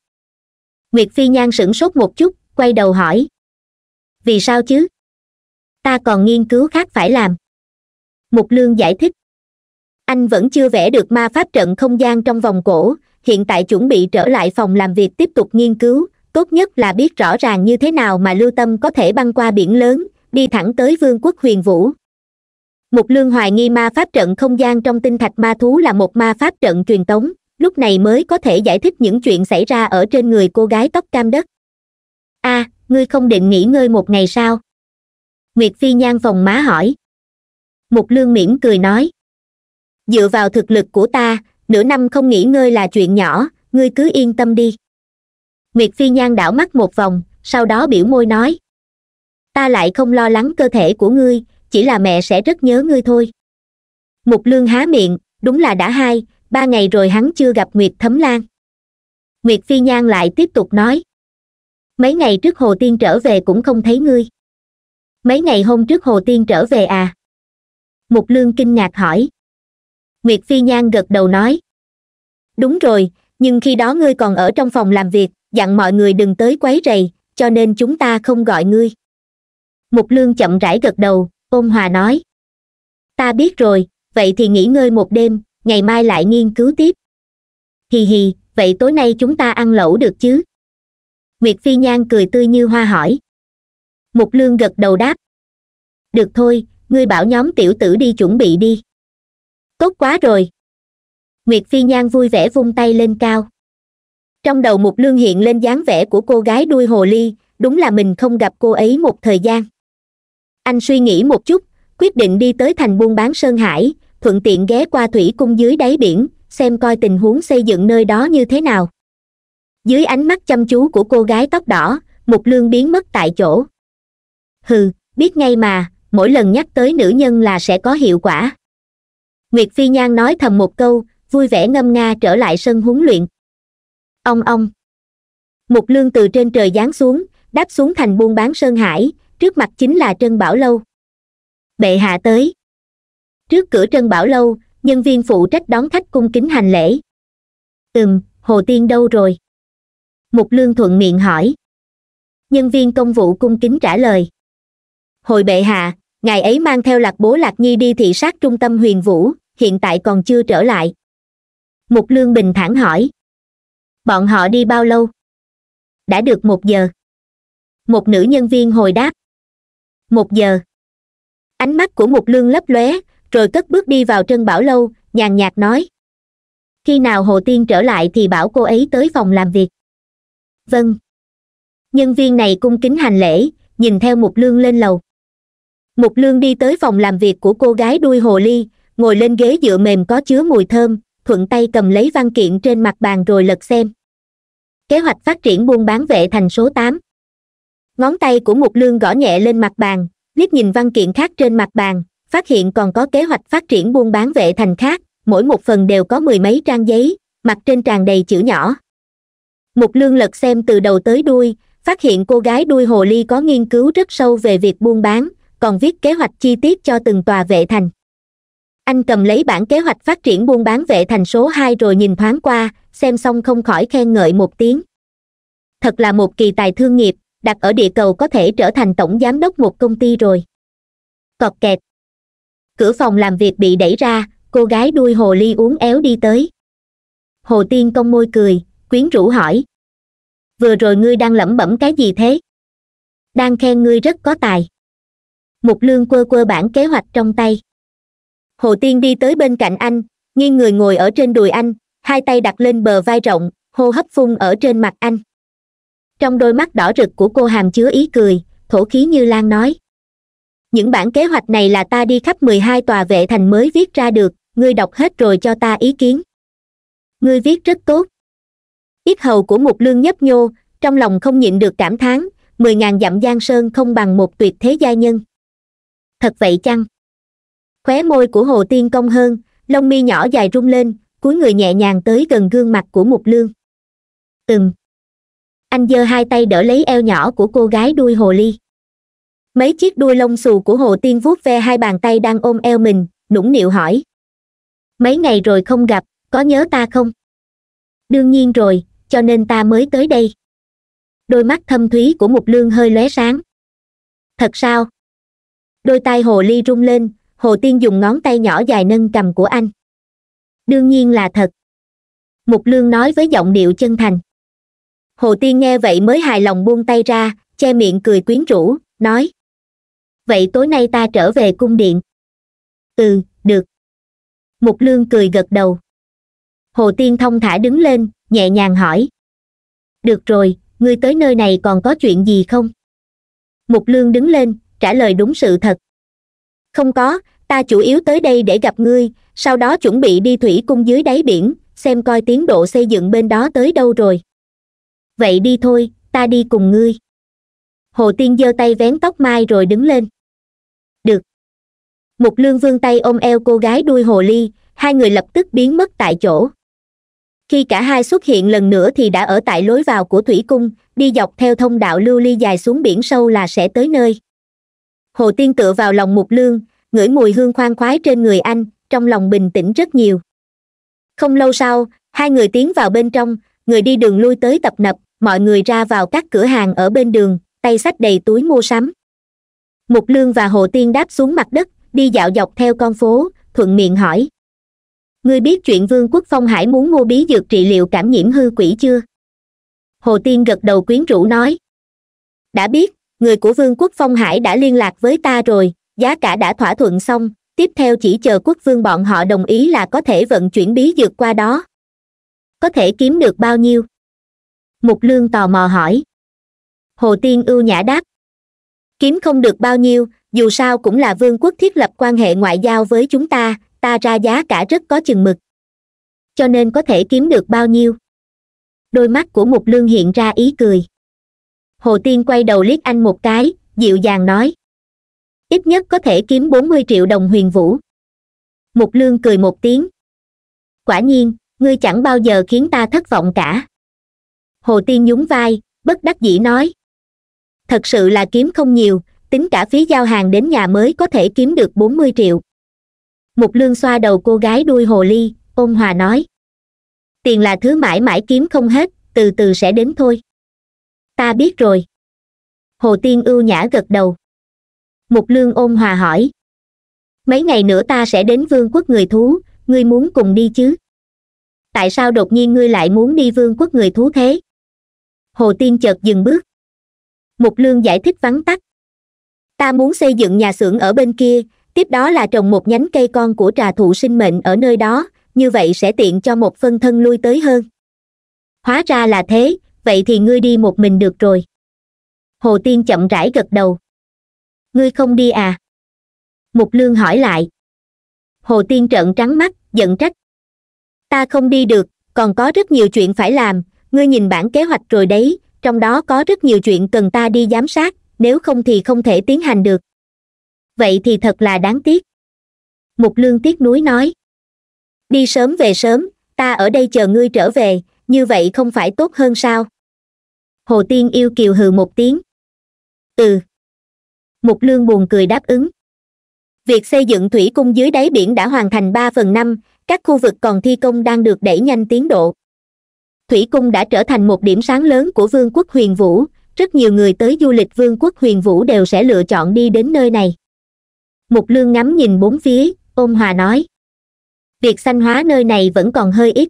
nguyệt phi nhan sửng sốt một chút quay đầu hỏi vì sao chứ ta còn nghiên cứu khác phải làm mục lương giải thích anh vẫn chưa vẽ được ma pháp trận không gian trong vòng cổ hiện tại chuẩn bị trở lại phòng làm việc tiếp tục nghiên cứu tốt nhất là biết rõ ràng như thế nào mà lưu tâm có thể băng qua biển lớn đi thẳng tới vương quốc huyền vũ mục lương hoài nghi ma pháp trận không gian trong tinh thạch ma thú là một ma pháp trận truyền tống lúc này mới có thể giải thích những chuyện xảy ra ở trên người cô gái tóc cam đất a à, ngươi không định nghỉ ngơi một ngày sao nguyệt phi nhan phòng má hỏi mục lương mỉm cười nói dựa vào thực lực của ta nửa năm không nghỉ ngơi là chuyện nhỏ ngươi cứ yên tâm đi nguyệt phi nhan đảo mắt một vòng sau đó biểu môi nói ta lại không lo lắng cơ thể của ngươi chỉ là mẹ sẽ rất nhớ ngươi thôi mục lương há miệng đúng là đã hai ba ngày rồi hắn chưa gặp nguyệt thấm lan nguyệt phi nhan lại tiếp tục nói mấy ngày trước hồ tiên trở về cũng không thấy ngươi mấy ngày hôm trước hồ tiên trở về à mục lương kinh ngạc hỏi nguyệt phi nhan gật đầu nói đúng rồi nhưng khi đó ngươi còn ở trong phòng làm việc dặn mọi người đừng tới quấy rầy cho nên chúng ta không gọi ngươi mục lương chậm rãi gật đầu ôn hòa nói ta biết rồi vậy thì nghỉ ngơi một đêm ngày mai lại nghiên cứu tiếp hì hì vậy tối nay chúng ta ăn lẩu được chứ nguyệt phi nhan cười tươi như hoa hỏi mục lương gật đầu đáp được thôi ngươi bảo nhóm tiểu tử đi chuẩn bị đi tốt quá rồi nguyệt phi nhan vui vẻ vung tay lên cao trong đầu mục lương hiện lên dáng vẻ của cô gái đuôi hồ ly đúng là mình không gặp cô ấy một thời gian anh suy nghĩ một chút quyết định đi tới thành buôn bán sơn hải thuận tiện ghé qua thủy cung dưới đáy biển xem coi tình huống xây dựng nơi đó như thế nào dưới ánh mắt chăm chú của cô gái tóc đỏ mục lương biến mất tại chỗ hừ biết ngay mà mỗi lần nhắc tới nữ nhân là sẽ có hiệu quả nguyệt phi nhan nói thầm một câu vui vẻ ngâm nga trở lại sân huấn luyện ông ông mục lương từ trên trời giáng xuống đáp xuống thành buôn bán sơn hải trước mặt chính là trân bảo lâu bệ hạ tới trước cửa trân bảo lâu nhân viên phụ trách đón khách cung kính hành lễ ừm hồ tiên đâu rồi mục lương thuận miệng hỏi nhân viên công vụ cung kính trả lời hồi bệ hạ ngài ấy mang theo lạc bố lạc nhi đi thị sát trung tâm huyền vũ hiện tại còn chưa trở lại mục lương bình thản hỏi bọn họ đi bao lâu đã được một giờ một nữ nhân viên hồi đáp một giờ ánh mắt của mục lương lấp lóe rồi cất bước đi vào trân bảo lâu nhàn nhạt nói khi nào hồ tiên trở lại thì bảo cô ấy tới phòng làm việc vâng nhân viên này cung kính hành lễ nhìn theo mục lương lên lầu mục lương đi tới phòng làm việc của cô gái đuôi hồ ly ngồi lên ghế dựa mềm có chứa mùi thơm thuận tay cầm lấy văn kiện trên mặt bàn rồi lật xem kế hoạch phát triển buôn bán vệ thành số tám ngón tay của mục lương gõ nhẹ lên mặt bàn liếc nhìn văn kiện khác trên mặt bàn phát hiện còn có kế hoạch phát triển buôn bán vệ thành khác mỗi một phần đều có mười mấy trang giấy mặt trên tràn đầy chữ nhỏ mục lương lật xem từ đầu tới đuôi phát hiện cô gái đuôi hồ ly có nghiên cứu rất sâu về việc buôn bán còn viết kế hoạch chi tiết cho từng tòa vệ thành anh cầm lấy bản kế hoạch phát triển buôn bán vệ thành số hai rồi nhìn thoáng qua xem xong không khỏi khen ngợi một tiếng thật là một kỳ tài thương nghiệp đặt ở địa cầu có thể trở thành tổng giám đốc một công ty rồi cọt kẹt cửa phòng làm việc bị đẩy ra cô gái đuôi hồ ly uốn éo đi tới hồ tiên công môi cười quyến rũ hỏi vừa rồi ngươi đang lẩm bẩm cái gì thế đang khen ngươi rất có tài mục lương quơ quơ bản kế hoạch trong tay hồ tiên đi tới bên cạnh anh nghiêng người ngồi ở trên đùi anh hai tay đặt lên bờ vai rộng hô hấp phun ở trên mặt anh trong đôi mắt đỏ rực của cô hàm chứa ý cười thổ khí như lan nói những bản kế hoạch này là ta đi khắp mười hai tòa vệ thành mới viết ra được ngươi đọc hết rồi cho ta ý kiến ngươi viết rất tốt ít hầu của mục lương nhấp nhô trong lòng không nhịn được cảm thán mười ngàn dặm giang sơn không bằng một tuyệt thế gia nhân thật vậy chăng khóe môi của hồ tiên công hơn lông mi nhỏ dài rung lên cúi người nhẹ nhàng tới gần gương mặt của mục lương ừm anh giơ hai tay đỡ lấy eo nhỏ của cô gái đuôi hồ ly mấy chiếc đuôi lông xù của hồ tiên vuốt ve hai bàn tay đang ôm eo mình nũng nịu hỏi mấy ngày rồi không gặp có nhớ ta không đương nhiên rồi cho nên ta mới tới đây đôi mắt thâm thúy của mục lương hơi lóe sáng thật sao đôi tay hồ ly rung lên hồ tiên dùng ngón tay nhỏ dài nâng cầm của anh đương nhiên là thật mục lương nói với giọng điệu chân thành hồ tiên nghe vậy mới hài lòng buông tay ra che miệng cười quyến rũ nói vậy tối nay ta trở về cung điện ừ được mục lương cười gật đầu hồ tiên thông thả đứng lên nhẹ nhàng hỏi được rồi ngươi tới nơi này còn có chuyện gì không mục lương đứng lên trả lời đúng sự thật không có ta chủ yếu tới đây để gặp ngươi sau đó chuẩn bị đi thủy cung dưới đáy biển xem coi tiến độ xây dựng bên đó tới đâu rồi vậy đi thôi ta đi cùng ngươi hồ tiên giơ tay vén tóc mai rồi đứng lên mục lương vươn tay ôm eo cô gái đuôi hồ ly hai người lập tức biến mất tại chỗ khi cả hai xuất hiện lần nữa thì đã ở tại lối vào của thủy cung đi dọc theo thông đạo lưu ly dài xuống biển sâu là sẽ tới nơi hồ tiên tựa vào lòng mục lương ngửi mùi hương khoan khoái trên người anh trong lòng bình tĩnh rất nhiều không lâu sau hai người tiến vào bên trong người đi đường lui tới tập nập mọi người ra vào các cửa hàng ở bên đường tay sách đầy túi mua sắm mục lương và hồ tiên đáp xuống mặt đất đi dạo dọc theo con phố thuận miệng hỏi ngươi biết chuyện vương quốc phong hải muốn mua bí dược trị liệu cảm nhiễm hư quỷ chưa hồ tiên gật đầu quyến rũ nói đã biết người của vương quốc phong hải đã liên lạc với ta rồi giá cả đã thỏa thuận xong tiếp theo chỉ chờ quốc vương bọn họ đồng ý là có thể vận chuyển bí dược qua đó có thể kiếm được bao nhiêu mục lương tò mò hỏi hồ tiên ưu nhã đáp kiếm không được bao nhiêu dù sao cũng là vương quốc thiết lập quan hệ ngoại giao với chúng ta ta ra giá cả rất có chừng mực cho nên có thể kiếm được bao nhiêu đôi mắt của mục lương hiện ra ý cười hồ tiên quay đầu liếc anh một cái dịu dàng nói ít nhất có thể kiếm bốn mươi triệu đồng huyền vũ mục lương cười một tiếng quả nhiên ngươi chẳng bao giờ khiến ta thất vọng cả hồ tiên nhún vai bất đắc dĩ nói thật sự là kiếm không nhiều tính cả phí giao hàng đến nhà mới có thể kiếm được bốn mươi triệu mục lương xoa đầu cô gái đuôi hồ ly ôn hòa nói tiền là thứ mãi mãi kiếm không hết từ từ sẽ đến thôi ta biết rồi hồ tiên ưu nhã gật đầu mục lương ôn hòa hỏi mấy ngày nữa ta sẽ đến vương quốc người thú ngươi muốn cùng đi chứ tại sao đột nhiên ngươi lại muốn đi vương quốc người thú thế hồ tiên chợt dừng bước mục lương giải thích vắn tắt ta muốn xây dựng nhà xưởng ở bên kia tiếp đó là trồng một nhánh cây con của trà thụ sinh mệnh ở nơi đó như vậy sẽ tiện cho một phân thân lui tới hơn hóa ra là thế vậy thì ngươi đi một mình được rồi hồ tiên chậm rãi gật đầu ngươi không đi à mục lương hỏi lại hồ tiên trợn trắng mắt giận trách ta không đi được còn có rất nhiều chuyện phải làm ngươi nhìn bản kế hoạch rồi đấy trong đó có rất nhiều chuyện cần ta đi giám sát nếu không thì không thể tiến hành được vậy thì thật là đáng tiếc mục lương tiếc núi nói đi sớm về sớm ta ở đây chờ ngươi trở về như vậy không phải tốt hơn sao hồ tiên yêu kiều hừ một tiếng ừ mục lương buồn cười đáp ứng việc xây dựng thủy cung dưới đáy biển đã hoàn thành ba phần năm các khu vực còn thi công đang được đẩy nhanh tiến độ thủy cung đã trở thành một điểm sáng lớn của vương quốc huyền vũ rất nhiều người tới du lịch vương quốc huyền vũ đều sẽ lựa chọn đi đến nơi này mục lương ngắm nhìn bốn phía ôn hòa nói việc sanh hóa nơi này vẫn còn hơi ít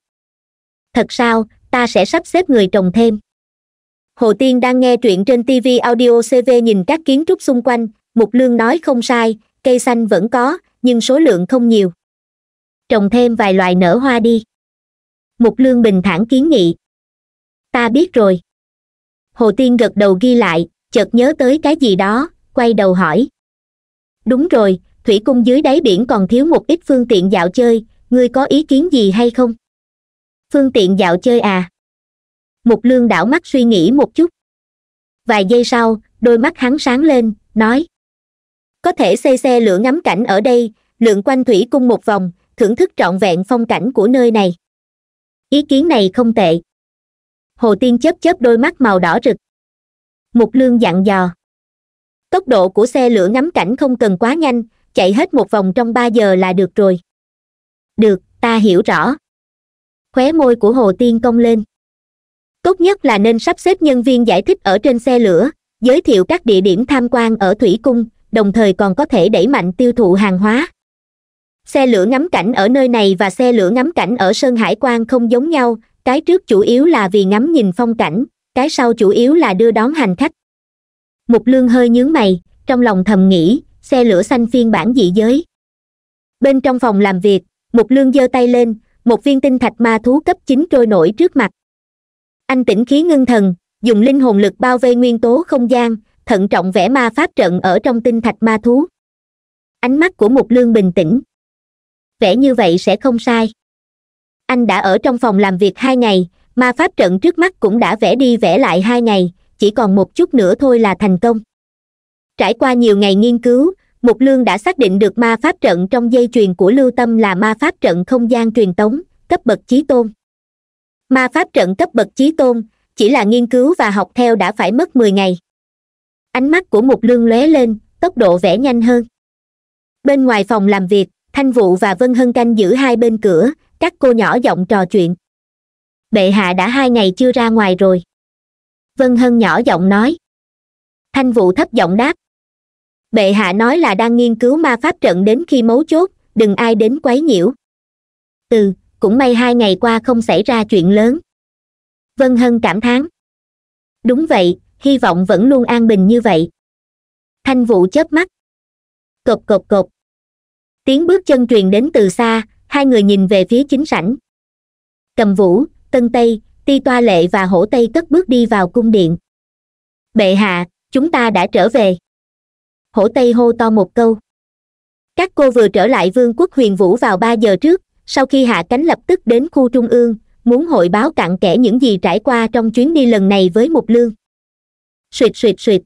thật sao ta sẽ sắp xếp người trồng thêm hồ tiên đang nghe truyện trên tv audio cv nhìn các kiến trúc xung quanh mục lương nói không sai cây xanh vẫn có nhưng số lượng không nhiều trồng thêm vài loài nở hoa đi mục lương bình thản kiến nghị ta biết rồi hồ tiên gật đầu ghi lại chợt nhớ tới cái gì đó quay đầu hỏi đúng rồi thủy cung dưới đáy biển còn thiếu một ít phương tiện dạo chơi ngươi có ý kiến gì hay không phương tiện dạo chơi à mục lương đảo mắt suy nghĩ một chút vài giây sau đôi mắt hắn sáng lên nói có thể xây xe lửa ngắm cảnh ở đây lượn quanh thủy cung một vòng thưởng thức trọn vẹn phong cảnh của nơi này ý kiến này không tệ hồ tiên chớp chớp đôi mắt màu đỏ rực mục lương dặn dò tốc độ của xe lửa ngắm cảnh không cần quá nhanh chạy hết một vòng trong ba giờ là được rồi được ta hiểu rõ khóe môi của hồ tiên cong lên tốt nhất là nên sắp xếp nhân viên giải thích ở trên xe lửa giới thiệu các địa điểm tham quan ở thủy cung đồng thời còn có thể đẩy mạnh tiêu thụ hàng hóa xe lửa ngắm cảnh ở nơi này và xe lửa ngắm cảnh ở sơn hải quan không giống nhau cái trước chủ yếu là vì ngắm nhìn phong cảnh cái sau chủ yếu là đưa đón hành khách mục lương hơi nhướng mày trong lòng thầm nghĩ xe lửa xanh phiên bản dị giới bên trong phòng làm việc mục lương giơ tay lên một viên tinh thạch ma thú cấp chín trôi nổi trước mặt anh tĩnh khí ngưng thần dùng linh hồn lực bao vây nguyên tố không gian thận trọng vẽ ma pháp trận ở trong tinh thạch ma thú ánh mắt của mục lương bình tĩnh vẽ như vậy sẽ không sai anh đã ở trong phòng làm việc hai ngày ma pháp trận trước mắt cũng đã vẽ đi vẽ lại hai ngày chỉ còn một chút nữa thôi là thành công trải qua nhiều ngày nghiên cứu mục lương đã xác định được ma pháp trận trong dây chuyền của lưu tâm là ma pháp trận không gian truyền tống cấp bậc chí tôn ma pháp trận cấp bậc chí tôn chỉ là nghiên cứu và học theo đã phải mất mười ngày ánh mắt của mục lương lóe lên tốc độ vẽ nhanh hơn bên ngoài phòng làm việc thanh vụ và vân hân canh giữ hai bên cửa các cô nhỏ giọng trò chuyện bệ hạ đã hai ngày chưa ra ngoài rồi vân hân nhỏ giọng nói thanh vũ thấp giọng đáp bệ hạ nói là đang nghiên cứu ma pháp trận đến khi mấu chốt đừng ai đến quấy nhiễu ừ cũng may hai ngày qua không xảy ra chuyện lớn vân hân cảm thán đúng vậy hy vọng vẫn luôn an bình như vậy thanh vũ chớp mắt cộp cộp cộp tiếng bước chân truyền đến từ xa hai người nhìn về phía chính sảnh cầm vũ tân tây ti toa lệ và hổ tây cất bước đi vào cung điện bệ hạ chúng ta đã trở về hổ tây hô to một câu các cô vừa trở lại vương quốc huyền vũ vào ba giờ trước sau khi hạ cánh lập tức đến khu trung ương muốn hội báo cặn kẽ những gì trải qua trong chuyến đi lần này với một lương suỵt suỵt suỵt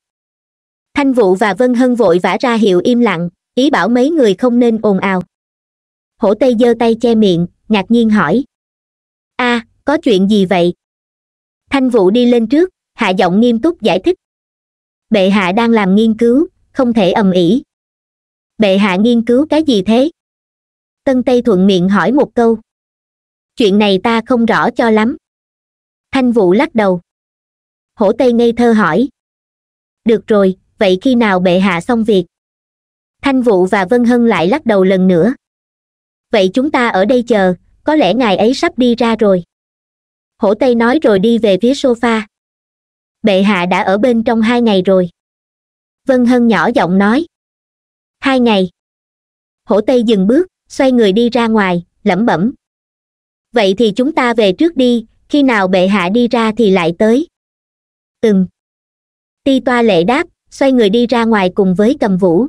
thanh vụ và vân hân vội vã ra hiệu im lặng ý bảo mấy người không nên ồn ào hổ tây giơ tay che miệng ngạc nhiên hỏi a à, có chuyện gì vậy thanh vũ đi lên trước hạ giọng nghiêm túc giải thích bệ hạ đang làm nghiên cứu không thể ầm ĩ bệ hạ nghiên cứu cái gì thế tân tây thuận miệng hỏi một câu chuyện này ta không rõ cho lắm thanh vũ lắc đầu hổ tây ngây thơ hỏi được rồi vậy khi nào bệ hạ xong việc thanh vũ và vân hân lại lắc đầu lần nữa vậy chúng ta ở đây chờ có lẽ ngài ấy sắp đi ra rồi hổ tây nói rồi đi về phía sofa bệ hạ đã ở bên trong hai ngày rồi vân hân nhỏ giọng nói hai ngày hổ tây dừng bước xoay người đi ra ngoài lẩm bẩm vậy thì chúng ta về trước đi khi nào bệ hạ đi ra thì lại tới ừm ti toa lệ đáp xoay người đi ra ngoài cùng với cầm vũ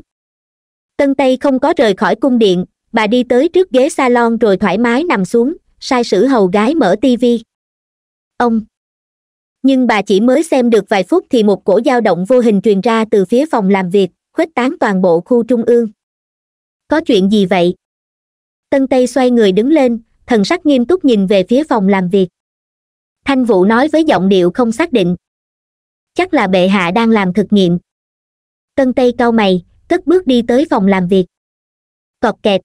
tân tây không có rời khỏi cung điện bà đi tới trước ghế salon rồi thoải mái nằm xuống sai sử hầu gái mở tivi ông nhưng bà chỉ mới xem được vài phút thì một cổ dao động vô hình truyền ra từ phía phòng làm việc khuếch tán toàn bộ khu trung ương có chuyện gì vậy tân tây xoay người đứng lên thần sắc nghiêm túc nhìn về phía phòng làm việc thanh vũ nói với giọng điệu không xác định chắc là bệ hạ đang làm thực nghiệm tân tây cau mày cất bước đi tới phòng làm việc cọt kẹt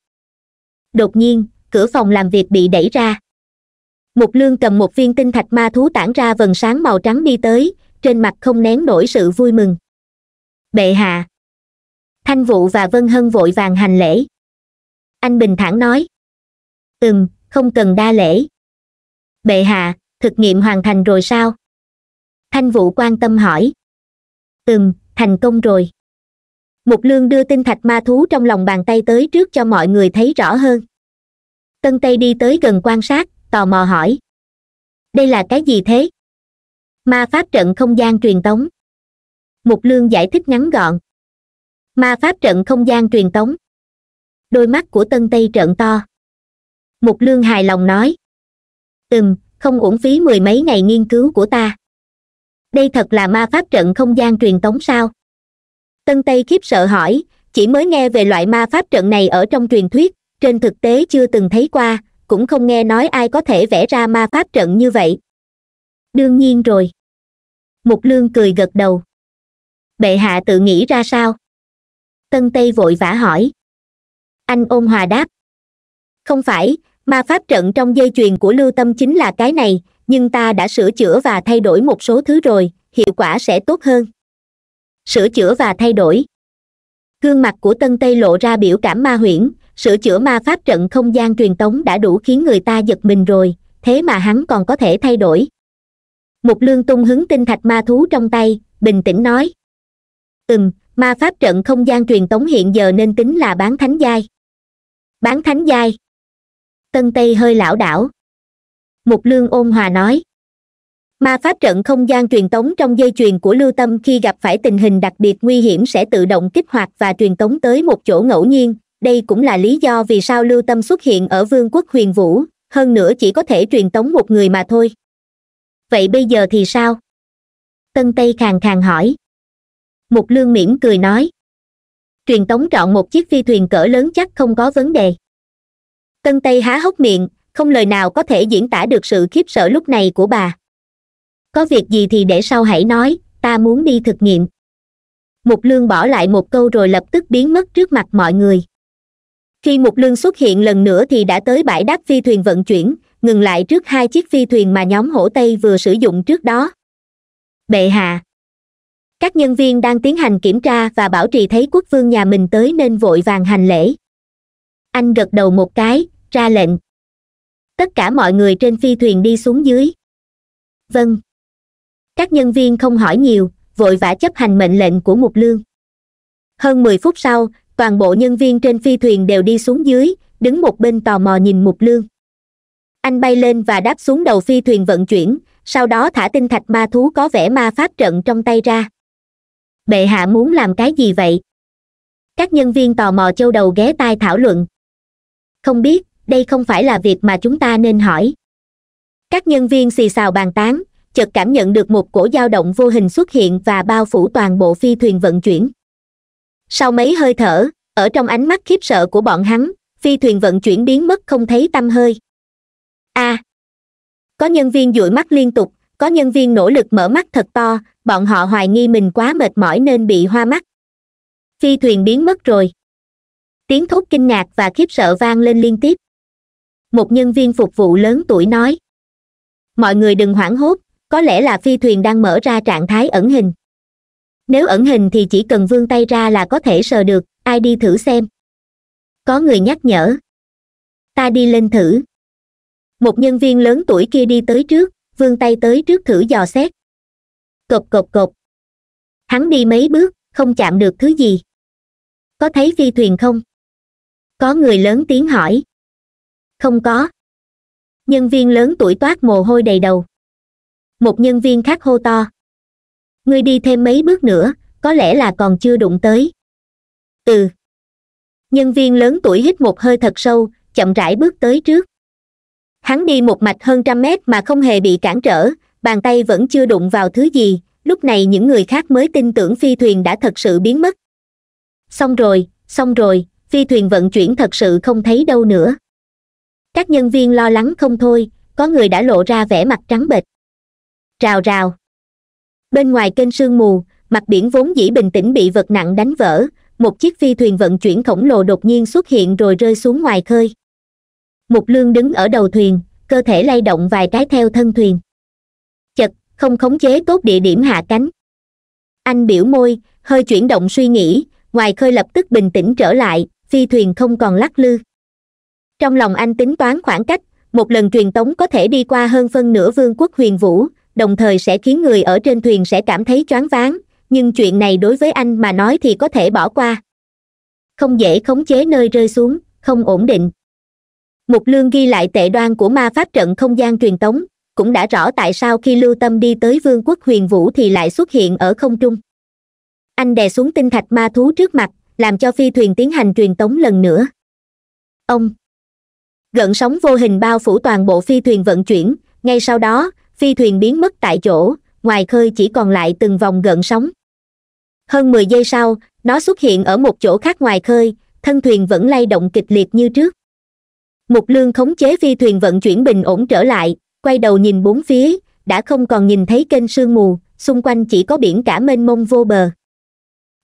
đột nhiên cửa phòng làm việc bị đẩy ra mục lương cầm một viên tinh thạch ma thú tản ra vần sáng màu trắng đi tới trên mặt không nén nổi sự vui mừng bệ hạ thanh vụ và vân hân vội vàng hành lễ anh bình thản nói ừm không cần đa lễ bệ hạ thực nghiệm hoàn thành rồi sao thanh vụ quan tâm hỏi ừm thành công rồi mục lương đưa tinh thạch ma thú trong lòng bàn tay tới trước cho mọi người thấy rõ hơn tân tây đi tới gần quan sát tò mò hỏi đây là cái gì thế ma pháp trận không gian truyền tống mục lương giải thích ngắn gọn ma pháp trận không gian truyền tống đôi mắt của tân tây trợn to mục lương hài lòng nói ừm không uổng phí mười mấy ngày nghiên cứu của ta đây thật là ma pháp trận không gian truyền tống sao tân tây khiếp sợ hỏi chỉ mới nghe về loại ma pháp trận này ở trong truyền thuyết trên thực tế chưa từng thấy qua cũng không nghe nói ai có thể vẽ ra ma pháp trận như vậy đương nhiên rồi mục lương cười gật đầu bệ hạ tự nghĩ ra sao tân tây vội vã hỏi anh ôn hòa đáp không phải ma pháp trận trong dây chuyền của lưu tâm chính là cái này nhưng ta đã sửa chữa và thay đổi một số thứ rồi hiệu quả sẽ tốt hơn sửa chữa và thay đổi gương mặt của tân tây lộ ra biểu cảm ma huyễn sửa chữa ma pháp trận không gian truyền tống đã đủ khiến người ta giật mình rồi thế mà hắn còn có thể thay đổi mục lương tung hứng tinh thạch ma thú trong tay bình tĩnh nói ừm ma pháp trận không gian truyền tống hiện giờ nên tính là bán thánh giai bán thánh giai tân tây hơi lão đảo mục lương ôn hòa nói ma pháp trận không gian truyền tống trong dây chuyền của lưu tâm khi gặp phải tình hình đặc biệt nguy hiểm sẽ tự động kích hoạt và truyền tống tới một chỗ ngẫu nhiên đây cũng là lý do vì sao lưu tâm xuất hiện ở vương quốc huyền vũ hơn nữa chỉ có thể truyền tống một người mà thôi vậy bây giờ thì sao tân tây khàn khàn hỏi mục lương mỉm cười nói truyền tống trọn một chiếc phi thuyền cỡ lớn chắc không có vấn đề tân tây há hốc miệng không lời nào có thể diễn tả được sự khiếp sợ lúc này của bà có việc gì thì để sau hãy nói ta muốn đi thực nghiệm mục lương bỏ lại một câu rồi lập tức biến mất trước mặt mọi người khi mục lương xuất hiện lần nữa thì đã tới bãi đáp phi thuyền vận chuyển ngừng lại trước hai chiếc phi thuyền mà nhóm hổ tây vừa sử dụng trước đó bệ hạ các nhân viên đang tiến hành kiểm tra và bảo trì thấy quốc vương nhà mình tới nên vội vàng hành lễ anh gật đầu một cái ra lệnh tất cả mọi người trên phi thuyền đi xuống dưới vâng các nhân viên không hỏi nhiều vội vã chấp hành mệnh lệnh của mục lương hơn mười phút sau toàn bộ nhân viên trên phi thuyền đều đi xuống dưới đứng một bên tò mò nhìn mục lương anh bay lên và đáp xuống đầu phi thuyền vận chuyển sau đó thả tinh thạch ma thú có vẻ ma pháp trận trong tay ra bệ hạ muốn làm cái gì vậy các nhân viên tò mò châu đầu ghé tai thảo luận không biết đây không phải là việc mà chúng ta nên hỏi các nhân viên xì xào bàn tán chợt cảm nhận được một cổ dao động vô hình xuất hiện và bao phủ toàn bộ phi thuyền vận chuyển sau mấy hơi thở ở trong ánh mắt khiếp sợ của bọn hắn phi thuyền vận chuyển biến mất không thấy tăm hơi a à, có nhân viên dụi mắt liên tục có nhân viên nỗ lực mở mắt thật to bọn họ hoài nghi mình quá mệt mỏi nên bị hoa mắt phi thuyền biến mất rồi tiếng thốt kinh ngạc và khiếp sợ vang lên liên tiếp một nhân viên phục vụ lớn tuổi nói mọi người đừng hoảng hốt có lẽ là phi thuyền đang mở ra trạng thái ẩn hình nếu ẩn hình thì chỉ cần vươn tay ra là có thể sờ được ai đi thử xem có người nhắc nhở ta đi lên thử một nhân viên lớn tuổi kia đi tới trước vươn tay tới trước thử dò xét cộp cộp cộp hắn đi mấy bước không chạm được thứ gì có thấy phi thuyền không có người lớn tiếng hỏi không có nhân viên lớn tuổi toát mồ hôi đầy đầu một nhân viên khác hô to ngươi đi thêm mấy bước nữa có lẽ là còn chưa đụng tới ừ. nhân viên lớn tuổi hít một hơi thật sâu chậm rãi bước tới trước hắn đi một mạch hơn trăm mét mà không hề bị cản trở bàn tay vẫn chưa đụng vào thứ gì lúc này những người khác mới tin tưởng phi thuyền đã thật sự biến mất xong rồi xong rồi phi thuyền vận chuyển thật sự không thấy đâu nữa các nhân viên lo lắng không thôi có người đã lộ ra vẻ mặt trắng bệch rào rào bên ngoài kênh sương mù mặt biển vốn dĩ bình tĩnh bị vật nặng đánh vỡ một chiếc phi thuyền vận chuyển khổng lồ đột nhiên xuất hiện rồi rơi xuống ngoài khơi mục lương đứng ở đầu thuyền cơ thể lay động vài cái theo thân thuyền chật không khống chế tốt địa điểm hạ cánh anh biểu môi hơi chuyển động suy nghĩ ngoài khơi lập tức bình tĩnh trở lại phi thuyền không còn lắc lư trong lòng anh tính toán khoảng cách một lần truyền tống có thể đi qua hơn phân nửa vương quốc huyền vũ đồng thời sẽ khiến người ở trên thuyền sẽ cảm thấy choáng váng nhưng chuyện này đối với anh mà nói thì có thể bỏ qua không dễ khống chế nơi rơi xuống không ổn định mục lương ghi lại tệ đoan của ma pháp trận không gian truyền tống cũng đã rõ tại sao khi lưu tâm đi tới vương quốc huyền vũ thì lại xuất hiện ở không trung anh đè xuống tinh thạch ma thú trước mặt làm cho phi thuyền tiến hành truyền tống lần nữa ông gợn sóng vô hình bao phủ toàn bộ phi thuyền vận chuyển ngay sau đó phi thuyền biến mất tại chỗ ngoài khơi chỉ còn lại từng vòng gợn sóng hơn mười giây sau nó xuất hiện ở một chỗ khác ngoài khơi thân thuyền vẫn lay động kịch liệt như trước mục lương khống chế phi thuyền vận chuyển bình ổn trở lại quay đầu nhìn bốn phía đã không còn nhìn thấy kênh sương mù xung quanh chỉ có biển cả mênh mông vô bờ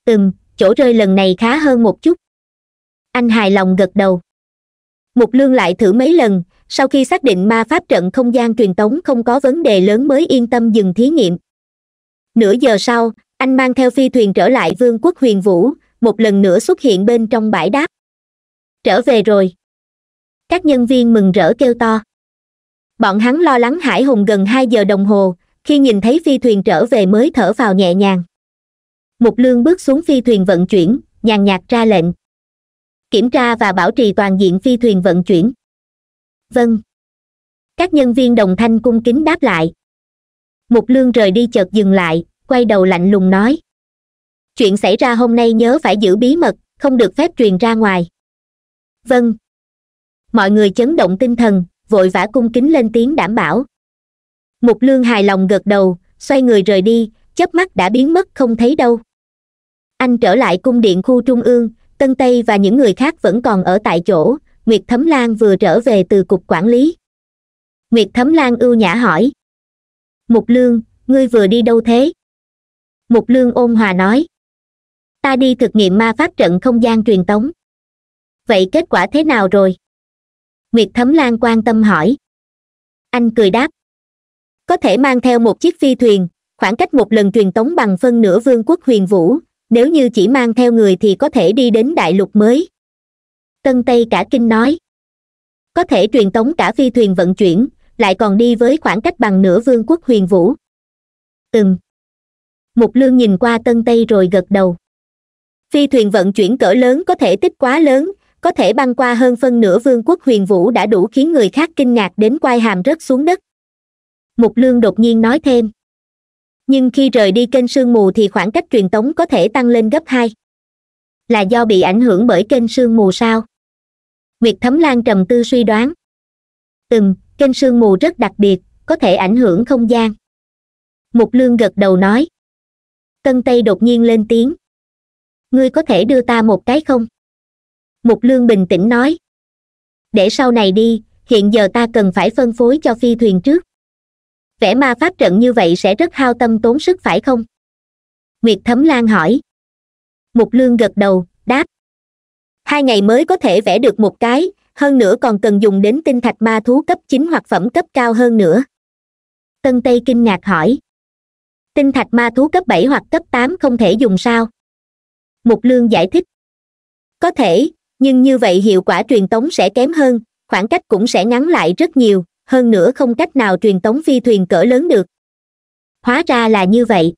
ừm chỗ rơi lần này khá hơn một chút anh hài lòng gật đầu mục lương lại thử mấy lần sau khi xác định ma pháp trận không gian truyền tống không có vấn đề lớn mới yên tâm dừng thí nghiệm nửa giờ sau anh mang theo phi thuyền trở lại vương quốc huyền vũ một lần nữa xuất hiện bên trong bãi đáp trở về rồi các nhân viên mừng rỡ kêu to bọn hắn lo lắng hải hùng gần hai giờ đồng hồ khi nhìn thấy phi thuyền trở về mới thở vào nhẹ nhàng mục lương bước xuống phi thuyền vận chuyển nhàn nhạt ra lệnh kiểm tra và bảo trì toàn diện phi thuyền vận chuyển vâng các nhân viên đồng thanh cung kính đáp lại mục lương rời đi chợt dừng lại quay đầu lạnh lùng nói chuyện xảy ra hôm nay nhớ phải giữ bí mật không được phép truyền ra ngoài vâng mọi người chấn động tinh thần vội vã cung kính lên tiếng đảm bảo mục lương hài lòng gật đầu xoay người rời đi chớp mắt đã biến mất không thấy đâu anh trở lại cung điện khu trung ương tân tây và những người khác vẫn còn ở tại chỗ nguyệt thấm lan vừa trở về từ cục quản lý nguyệt thấm lan ưu nhã hỏi mục lương ngươi vừa đi đâu thế mục lương ôn hòa nói ta đi thực nghiệm ma pháp trận không gian truyền tống vậy kết quả thế nào rồi nguyệt thấm lan quan tâm hỏi anh cười đáp có thể mang theo một chiếc phi thuyền khoảng cách một lần truyền tống bằng phân nửa vương quốc huyền vũ nếu như chỉ mang theo người thì có thể đi đến đại lục mới tân tây cả kinh nói có thể truyền tống cả phi thuyền vận chuyển lại còn đi với khoảng cách bằng nửa vương quốc huyền vũ ừm mục lương nhìn qua tân tây rồi gật đầu phi thuyền vận chuyển cỡ lớn có thể tích quá lớn có thể băng qua hơn phân nửa vương quốc huyền vũ đã đủ khiến người khác kinh ngạc đến quai hàm rớt xuống đất mục lương đột nhiên nói thêm nhưng khi rời đi kênh sương mù thì khoảng cách truyền tống có thể tăng lên gấp hai là do bị ảnh hưởng bởi kênh sương mù sao nguyệt thấm lan trầm tư suy đoán từng kênh sương mù rất đặc biệt có thể ảnh hưởng không gian mục lương gật đầu nói tân tây đột nhiên lên tiếng ngươi có thể đưa ta một cái không mục lương bình tĩnh nói để sau này đi hiện giờ ta cần phải phân phối cho phi thuyền trước vẽ ma pháp trận như vậy sẽ rất hao tâm tốn sức phải không nguyệt thấm lan hỏi mục lương gật đầu đáp hai ngày mới có thể vẽ được một cái hơn nữa còn cần dùng đến tinh thạch ma thú cấp chín hoặc phẩm cấp cao hơn nữa tân tây kinh ngạc hỏi tinh thạch ma thú cấp bảy hoặc cấp tám không thể dùng sao mục lương giải thích có thể nhưng như vậy hiệu quả truyền tống sẽ kém hơn khoảng cách cũng sẽ ngắn lại rất nhiều hơn nữa không cách nào truyền tống phi thuyền cỡ lớn được hóa ra là như vậy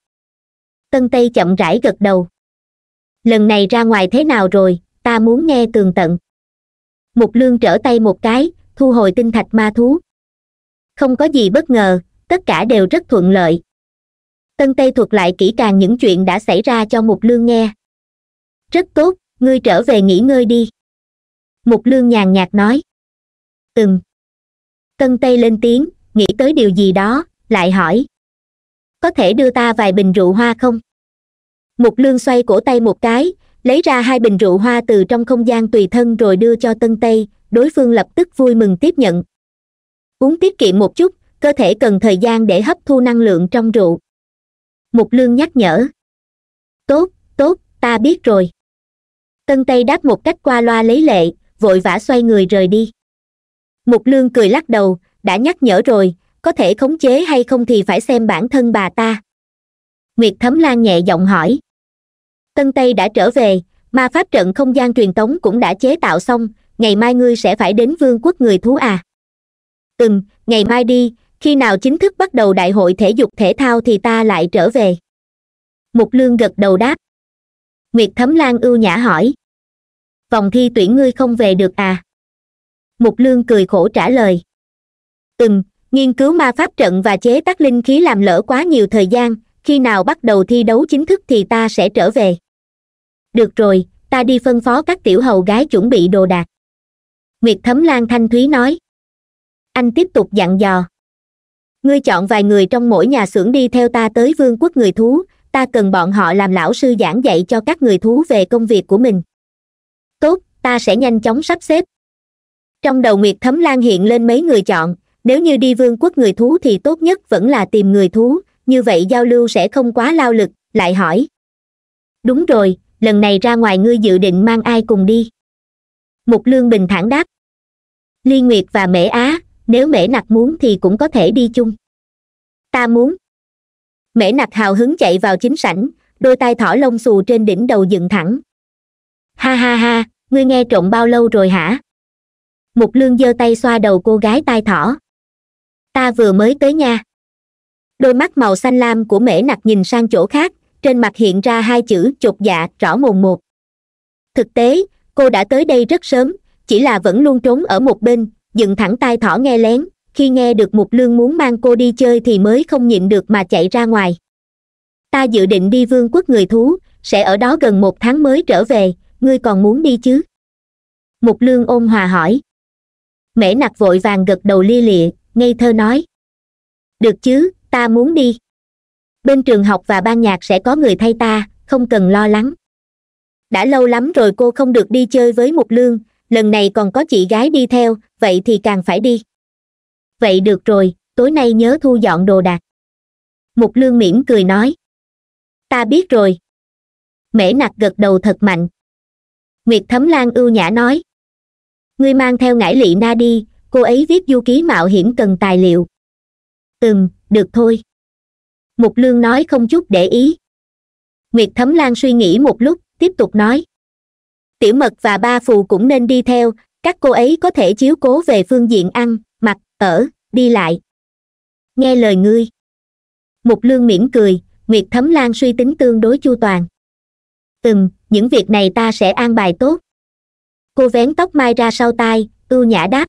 tân tây chậm rãi gật đầu lần này ra ngoài thế nào rồi ta muốn nghe tường tận mục lương trở tay một cái thu hồi tinh thạch ma thú không có gì bất ngờ tất cả đều rất thuận lợi tân tây thuật lại kỹ càng những chuyện đã xảy ra cho mục lương nghe rất tốt ngươi trở về nghỉ ngơi đi mục lương nhàn nhạt nói ừm tân tây lên tiếng nghĩ tới điều gì đó lại hỏi có thể đưa ta vài bình rượu hoa không mục lương xoay cổ tay một cái lấy ra hai bình rượu hoa từ trong không gian tùy thân rồi đưa cho tân tây đối phương lập tức vui mừng tiếp nhận uống tiết kiệm một chút cơ thể cần thời gian để hấp thu năng lượng trong rượu mục lương nhắc nhở tốt tốt ta biết rồi tân tây đáp một cách qua loa lấy lệ vội vã xoay người rời đi mục lương cười lắc đầu đã nhắc nhở rồi có thể khống chế hay không thì phải xem bản thân bà ta nguyệt thấm lan nhẹ giọng hỏi tân tây đã trở về ma pháp trận không gian truyền tống cũng đã chế tạo xong ngày mai ngươi sẽ phải đến vương quốc người thú à Từng, ngày mai đi khi nào chính thức bắt đầu đại hội thể dục thể thao thì ta lại trở về mục lương gật đầu đáp nguyệt thấm lan ưu nhã hỏi vòng thi tuyển ngươi không về được à mục lương cười khổ trả lời Từng, nghiên cứu ma pháp trận và chế tác linh khí làm lỡ quá nhiều thời gian khi nào bắt đầu thi đấu chính thức thì ta sẽ trở về được rồi ta đi phân phó các tiểu hầu gái chuẩn bị đồ đạc nguyệt thấm lan thanh thúy nói anh tiếp tục dặn dò ngươi chọn vài người trong mỗi nhà xưởng đi theo ta tới vương quốc người thú ta cần bọn họ làm lão sư giảng dạy cho các người thú về công việc của mình tốt ta sẽ nhanh chóng sắp xếp trong đầu nguyệt thấm lan hiện lên mấy người chọn nếu như đi vương quốc người thú thì tốt nhất vẫn là tìm người thú như vậy giao lưu sẽ không quá lao lực lại hỏi đúng rồi lần này ra ngoài ngươi dự định mang ai cùng đi mục lương bình thản đáp ly nguyệt và mễ á nếu mễ nặc muốn thì cũng có thể đi chung ta muốn mễ nặc hào hứng chạy vào chính sảnh đôi tai thỏ lông xù trên đỉnh đầu dựng thẳng ha ha ha ngươi nghe trộm bao lâu rồi hả mục lương giơ tay xoa đầu cô gái tai thỏ ta vừa mới tới nha đôi mắt màu xanh lam của mễ nặc nhìn sang chỗ khác trên mặt hiện ra hai chữ chột dạ rõ mồn một thực tế cô đã tới đây rất sớm chỉ là vẫn luôn trốn ở một bên dựng thẳng tai thỏ nghe lén khi nghe được mục lương muốn mang cô đi chơi thì mới không nhịn được mà chạy ra ngoài ta dự định đi vương quốc người thú sẽ ở đó gần một tháng mới trở về ngươi còn muốn đi chứ mục lương ôn hòa hỏi mễ nặc vội vàng gật đầu lia lịa ngây thơ nói được chứ ta muốn đi bên trường học và ban nhạc sẽ có người thay ta không cần lo lắng đã lâu lắm rồi cô không được đi chơi với mục lương lần này còn có chị gái đi theo vậy thì càng phải đi vậy được rồi tối nay nhớ thu dọn đồ đạc mục lương mỉm cười nói ta biết rồi mễ nặc gật đầu thật mạnh nguyệt thấm lan ưu nhã nói ngươi mang theo ngải lị na đi cô ấy viết du ký mạo hiểm cần tài liệu ừm được thôi mục lương nói không chút để ý nguyệt thấm lan suy nghĩ một lúc tiếp tục nói tiểu mật và ba phù cũng nên đi theo các cô ấy có thể chiếu cố về phương diện ăn mặc ở đi lại nghe lời ngươi mục lương mỉm cười nguyệt thấm lan suy tính tương đối chu toàn ừm những việc này ta sẽ an bài tốt cô vén tóc mai ra sau tai ưu nhã đáp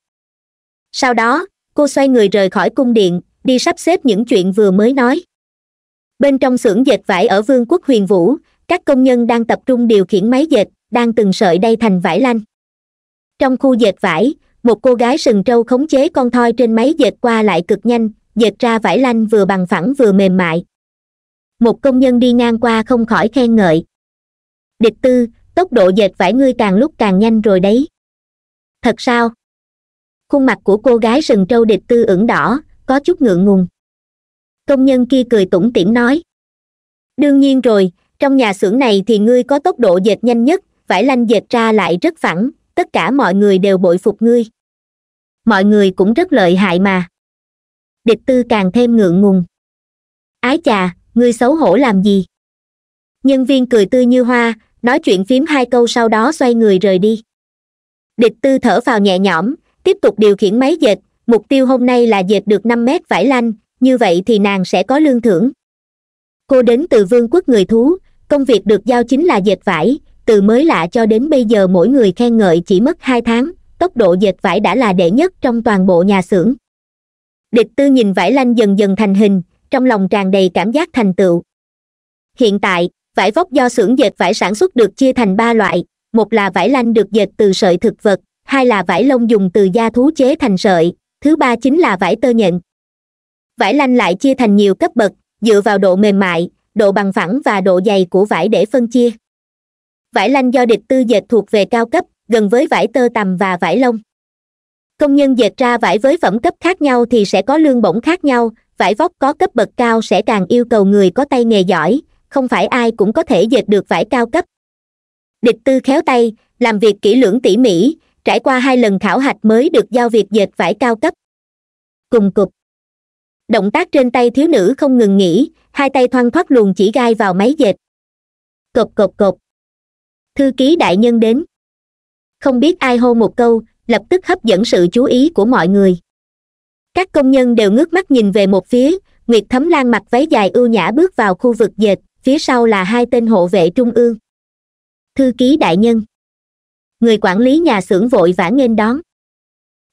sau đó cô xoay người rời khỏi cung điện đi sắp xếp những chuyện vừa mới nói bên trong xưởng dệt vải ở vương quốc huyền vũ các công nhân đang tập trung điều khiển máy dệt đang từng sợi đây thành vải lanh trong khu dệt vải một cô gái sừng trâu khống chế con thoi trên máy dệt qua lại cực nhanh dệt ra vải lanh vừa bằng phẳng vừa mềm mại một công nhân đi ngang qua không khỏi khen ngợi địch tư tốc độ dệt vải ngươi càng lúc càng nhanh rồi đấy thật sao khuôn mặt của cô gái sừng trâu địch tư ửng đỏ có chút ngượng ngùng công nhân kia cười tủm tỉm nói đương nhiên rồi trong nhà xưởng này thì ngươi có tốc độ dệt nhanh nhất vải lanh dệt ra lại rất phẳng tất cả mọi người đều bội phục ngươi mọi người cũng rất lợi hại mà địch tư càng thêm ngượng ngùng ái chà ngươi xấu hổ làm gì nhân viên cười tươi như hoa nói chuyện phím hai câu sau đó xoay người rời đi địch tư thở vào nhẹ nhõm tiếp tục điều khiển máy dệt mục tiêu hôm nay là dệt được năm mét vải lanh như vậy thì nàng sẽ có lương thưởng cô đến từ vương quốc người thú công việc được giao chính là dệt vải từ mới lạ cho đến bây giờ mỗi người khen ngợi chỉ mất hai tháng tốc độ dệt vải đã là đệ nhất trong toàn bộ nhà xưởng địch tư nhìn vải lanh dần dần thành hình trong lòng tràn đầy cảm giác thành tựu hiện tại vải vóc do xưởng dệt vải sản xuất được chia thành ba loại một là vải lanh được dệt từ sợi thực vật hai là vải lông dùng từ da thú chế thành sợi thứ ba chính là vải tơ nhện vải lanh lại chia thành nhiều cấp bậc dựa vào độ mềm mại độ bằng phẳng và độ dày của vải để phân chia vải lanh do địch tư dệt thuộc về cao cấp gần với vải tơ tằm và vải lông công nhân dệt ra vải với phẩm cấp khác nhau thì sẽ có lương bổng khác nhau vải vóc có cấp bậc cao sẽ càng yêu cầu người có tay nghề giỏi không phải ai cũng có thể dệt được vải cao cấp địch tư khéo tay làm việc kỹ lưỡng tỉ mỉ trải qua hai lần khảo hạch mới được giao việc dệt vải cao cấp cùng cục động tác trên tay thiếu nữ không ngừng nghỉ hai tay thoăn thoát luồn chỉ gai vào máy dệt cộp cộp cộp thư ký đại nhân đến không biết ai hô một câu lập tức hấp dẫn sự chú ý của mọi người các công nhân đều ngước mắt nhìn về một phía nguyệt thấm lan mặc váy dài ưu nhã bước vào khu vực dệt phía sau là hai tên hộ vệ trung ương thư ký đại nhân người quản lý nhà xưởng vội vã nghênh đón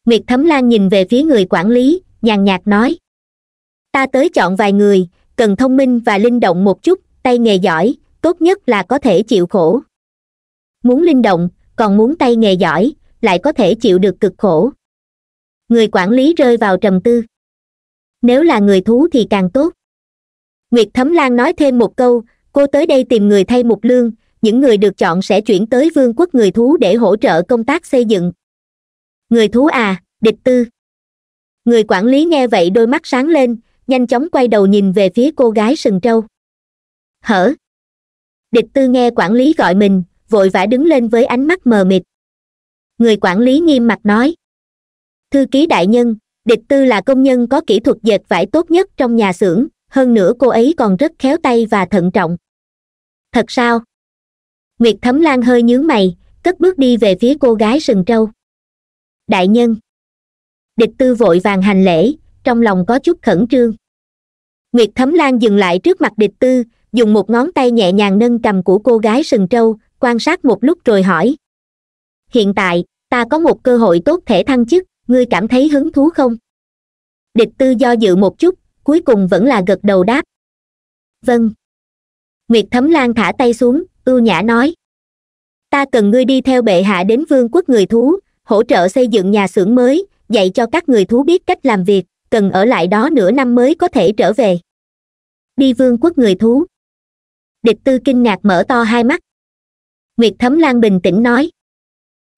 nguyệt thấm lan nhìn về phía người quản lý nhàn nhạt nói ta tới chọn vài người cần thông minh và linh động một chút tay nghề giỏi tốt nhất là có thể chịu khổ muốn linh động còn muốn tay nghề giỏi lại có thể chịu được cực khổ người quản lý rơi vào trầm tư nếu là người thú thì càng tốt nguyệt thấm lan nói thêm một câu cô tới đây tìm người thay mục lương những người được chọn sẽ chuyển tới vương quốc người thú để hỗ trợ công tác xây dựng người thú à địch tư người quản lý nghe vậy đôi mắt sáng lên nhanh chóng quay đầu nhìn về phía cô gái sừng trâu hở địch tư nghe quản lý gọi mình vội vã đứng lên với ánh mắt mờ mịt người quản lý nghiêm mặt nói thư ký đại nhân địch tư là công nhân có kỹ thuật dệt vải tốt nhất trong nhà xưởng hơn nữa cô ấy còn rất khéo tay và thận trọng thật sao nguyệt thấm lan hơi nhướng mày cất bước đi về phía cô gái sừng trâu đại nhân địch tư vội vàng hành lễ trong lòng có chút khẩn trương nguyệt thấm lan dừng lại trước mặt địch tư dùng một ngón tay nhẹ nhàng nâng cầm của cô gái sừng trâu quan sát một lúc rồi hỏi hiện tại ta có một cơ hội tốt thể thăng chức ngươi cảm thấy hứng thú không địch tư do dự một chút cuối cùng vẫn là gật đầu đáp vâng nguyệt thấm lan thả tay xuống ưu nhã nói ta cần ngươi đi theo bệ hạ đến vương quốc người thú hỗ trợ xây dựng nhà xưởng mới dạy cho các người thú biết cách làm việc cần ở lại đó nửa năm mới có thể trở về đi vương quốc người thú địch tư kinh ngạc mở to hai mắt nguyệt thấm lan bình tĩnh nói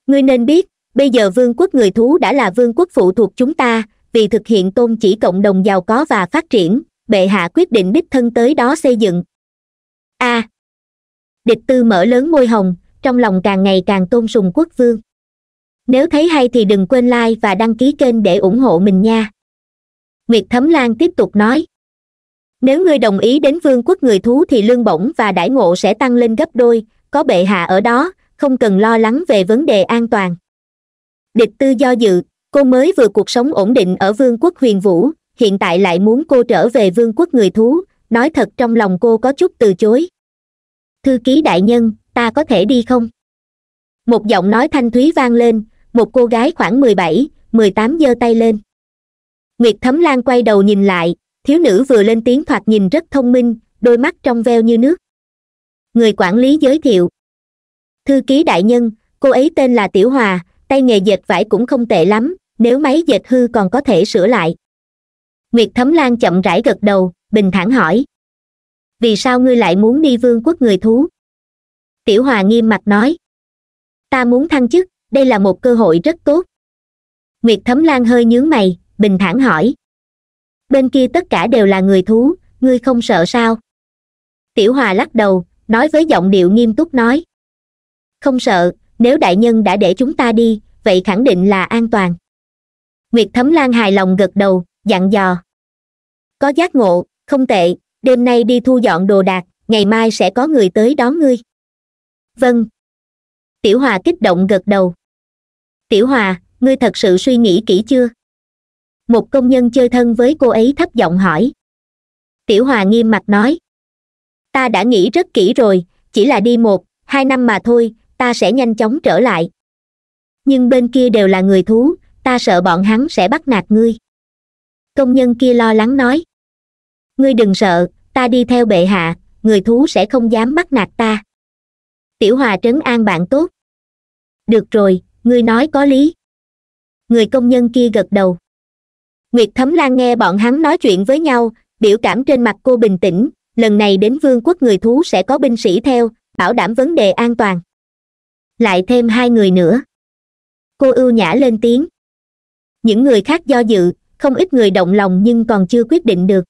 ngươi nên biết bây giờ vương quốc người thú đã là vương quốc phụ thuộc chúng ta vì thực hiện tôn chỉ cộng đồng giàu có và phát triển bệ hạ quyết định đích thân tới đó xây dựng a à, địch tư mở lớn môi hồng trong lòng càng ngày càng tôn sùng quốc vương nếu thấy hay thì đừng quên like và đăng ký kênh để ủng hộ mình nha nguyệt thấm lan tiếp tục nói nếu ngươi đồng ý đến vương quốc người thú thì lương bổng và đãi ngộ sẽ tăng lên gấp đôi có bệ hạ ở đó không cần lo lắng về vấn đề an toàn địch tư do dự cô mới vừa cuộc sống ổn định ở vương quốc huyền vũ hiện tại lại muốn cô trở về vương quốc người thú nói thật trong lòng cô có chút từ chối thư ký đại nhân ta có thể đi không một giọng nói thanh thúy vang lên một cô gái khoảng mười bảy mười tám giơ tay lên nguyệt thấm lan quay đầu nhìn lại thiếu nữ vừa lên tiếng thoạt nhìn rất thông minh đôi mắt trong veo như nước người quản lý giới thiệu thư ký đại nhân cô ấy tên là tiểu hòa tay nghề dệt vải cũng không tệ lắm nếu máy dệt hư còn có thể sửa lại nguyệt thấm lan chậm rãi gật đầu bình thản hỏi vì sao ngươi lại muốn đi vương quốc người thú tiểu hòa nghiêm mặt nói ta muốn thăng chức đây là một cơ hội rất tốt nguyệt thấm lan hơi nhướng mày bình thản hỏi bên kia tất cả đều là người thú ngươi không sợ sao tiểu hòa lắc đầu nói với giọng điệu nghiêm túc nói không sợ nếu đại nhân đã để chúng ta đi vậy khẳng định là an toàn nguyệt thấm lan hài lòng gật đầu dặn dò có giác ngộ không tệ đêm nay đi thu dọn đồ đạc ngày mai sẽ có người tới đón ngươi vâng tiểu hòa kích động gật đầu tiểu hòa ngươi thật sự suy nghĩ kỹ chưa một công nhân chơi thân với cô ấy thấp giọng hỏi tiểu hòa nghiêm mặt nói ta đã nghĩ rất kỹ rồi chỉ là đi một hai năm mà thôi ta sẽ nhanh chóng trở lại nhưng bên kia đều là người thú ta sợ bọn hắn sẽ bắt nạt ngươi công nhân kia lo lắng nói ngươi đừng sợ ta đi theo bệ hạ người thú sẽ không dám bắt nạt ta tiểu hòa trấn an bạn tốt được rồi ngươi nói có lý người công nhân kia gật đầu nguyệt thấm lan nghe bọn hắn nói chuyện với nhau biểu cảm trên mặt cô bình tĩnh lần này đến vương quốc người thú sẽ có binh sĩ theo bảo đảm vấn đề an toàn lại thêm hai người nữa cô ưu nhã lên tiếng những người khác do dự không ít người động lòng nhưng còn chưa quyết định được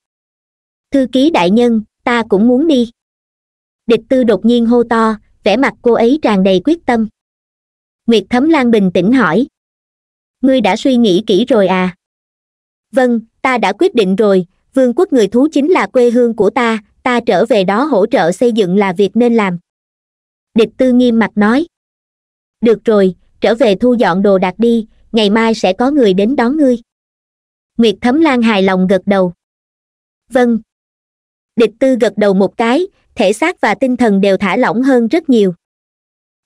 thư ký đại nhân ta cũng muốn đi địch tư đột nhiên hô to vẻ mặt cô ấy tràn đầy quyết tâm nguyệt thấm lan bình tĩnh hỏi ngươi đã suy nghĩ kỹ rồi à vâng ta đã quyết định rồi vương quốc người thú chính là quê hương của ta ta trở về đó hỗ trợ xây dựng là việc nên làm địch tư nghiêm mặt nói được rồi trở về thu dọn đồ đạc đi ngày mai sẽ có người đến đón ngươi nguyệt thấm lan hài lòng gật đầu vâng địch tư gật đầu một cái thể xác và tinh thần đều thả lỏng hơn rất nhiều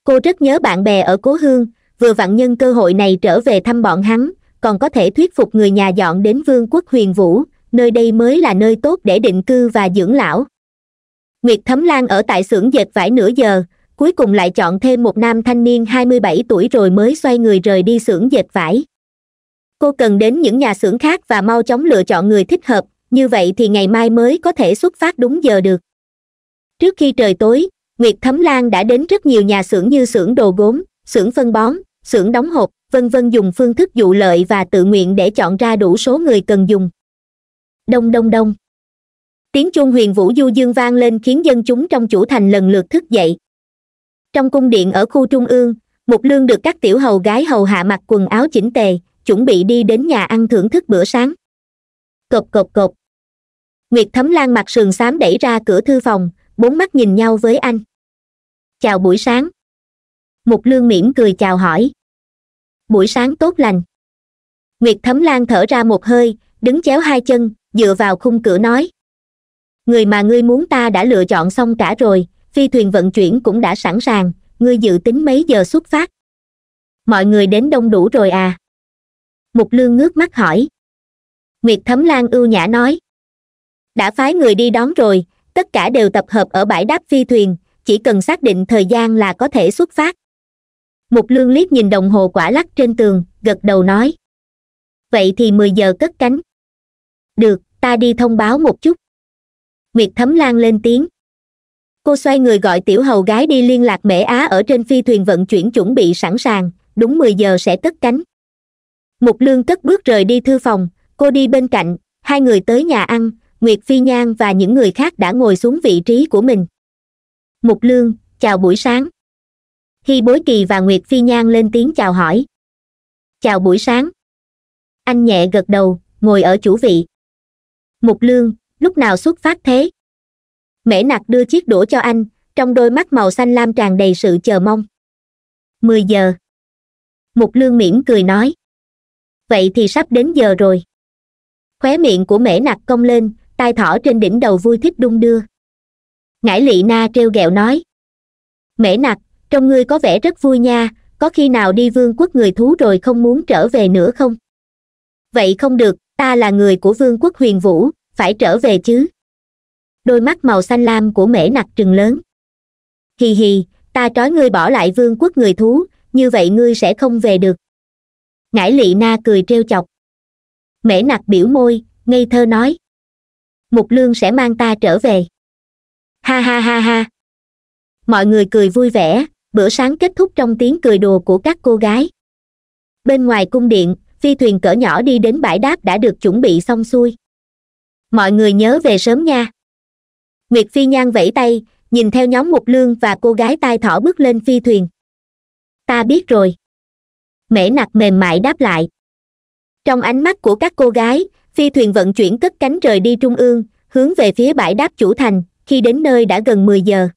cô rất nhớ bạn bè ở cố hương vừa vặn nhân cơ hội này trở về thăm bọn hắn còn có thể thuyết phục người nhà dọn đến vương quốc huyền vũ nơi đây mới là nơi tốt để định cư và dưỡng lão nguyệt thấm lan ở tại xưởng dệt vải nửa giờ cuối cùng lại chọn thêm một nam thanh niên 27 tuổi rồi mới xoay người rời đi xưởng dệt vải cô cần đến những nhà xưởng khác và mau chóng lựa chọn người thích hợp như vậy thì ngày mai mới có thể xuất phát đúng giờ được trước khi trời tối nguyệt thấm lan đã đến rất nhiều nhà xưởng như xưởng đồ gốm xưởng phân bón xưởng đóng hộp vân vân dùng phương thức dụ lợi và tự nguyện để chọn ra đủ số người cần dùng đông đông đông tiếng chuông huyền vũ du dương vang lên khiến dân chúng trong chủ thành lần lượt thức dậy trong cung điện ở khu trung ương một lương được các tiểu hầu gái hầu hạ mặc quần áo chỉnh tề chuẩn bị đi đến nhà ăn thưởng thức bữa sáng cộp cộp cộp nguyệt thấm lan mặt sườn xám đẩy ra cửa thư phòng bốn mắt nhìn nhau với anh chào buổi sáng mục lương mỉm cười chào hỏi buổi sáng tốt lành nguyệt thấm lan thở ra một hơi đứng chéo hai chân dựa vào khung cửa nói người mà ngươi muốn ta đã lựa chọn xong cả rồi phi thuyền vận chuyển cũng đã sẵn sàng ngươi dự tính mấy giờ xuất phát mọi người đến đông đủ rồi à mục lương ngước mắt hỏi nguyệt thấm lan ưu nhã nói đã phái người đi đón rồi tất cả đều tập hợp ở bãi đáp phi thuyền chỉ cần xác định thời gian là có thể xuất phát mục lương liếc nhìn đồng hồ quả lắc trên tường gật đầu nói vậy thì mười giờ cất cánh được ta đi thông báo một chút nguyệt thấm lan lên tiếng cô xoay người gọi tiểu hầu gái đi liên lạc mễ á ở trên phi thuyền vận chuyển chuẩn bị sẵn sàng đúng mười giờ sẽ cất cánh mục lương cất bước rời đi thư phòng cô đi bên cạnh hai người tới nhà ăn nguyệt phi nhan và những người khác đã ngồi xuống vị trí của mình mục lương chào buổi sáng khi bối kỳ và nguyệt phi nhan lên tiếng chào hỏi chào buổi sáng anh nhẹ gật đầu ngồi ở chủ vị mục lương lúc nào xuất phát thế mễ nặc đưa chiếc đũa cho anh trong đôi mắt màu xanh lam tràn đầy sự chờ mong mười giờ mục lương mỉm cười nói vậy thì sắp đến giờ rồi khóe miệng của mễ nặc cong lên tai thỏ trên đỉnh đầu vui thích đung đưa ngải lị na treo gẹo nói mễ nặc trong ngươi có vẻ rất vui nha có khi nào đi vương quốc người thú rồi không muốn trở về nữa không vậy không được ta là người của vương quốc huyền vũ phải trở về chứ đôi mắt màu xanh lam của mễ nặc trừng lớn hì hì ta trói ngươi bỏ lại vương quốc người thú như vậy ngươi sẽ không về được ngải lị na cười trêu chọc mễ nặc biểu môi ngây thơ nói mục lương sẽ mang ta trở về ha ha ha ha mọi người cười vui vẻ bữa sáng kết thúc trong tiếng cười đùa của các cô gái bên ngoài cung điện phi thuyền cỡ nhỏ đi đến bãi đáp đã được chuẩn bị xong xuôi mọi người nhớ về sớm nha nguyệt phi nhan vẫy tay nhìn theo nhóm mục lương và cô gái tai thỏ bước lên phi thuyền ta biết rồi mễ nặc mềm mại đáp lại trong ánh mắt của các cô gái phi thuyền vận chuyển cất cánh rời đi trung ương hướng về phía bãi đáp chủ thành khi đến nơi đã gần mười giờ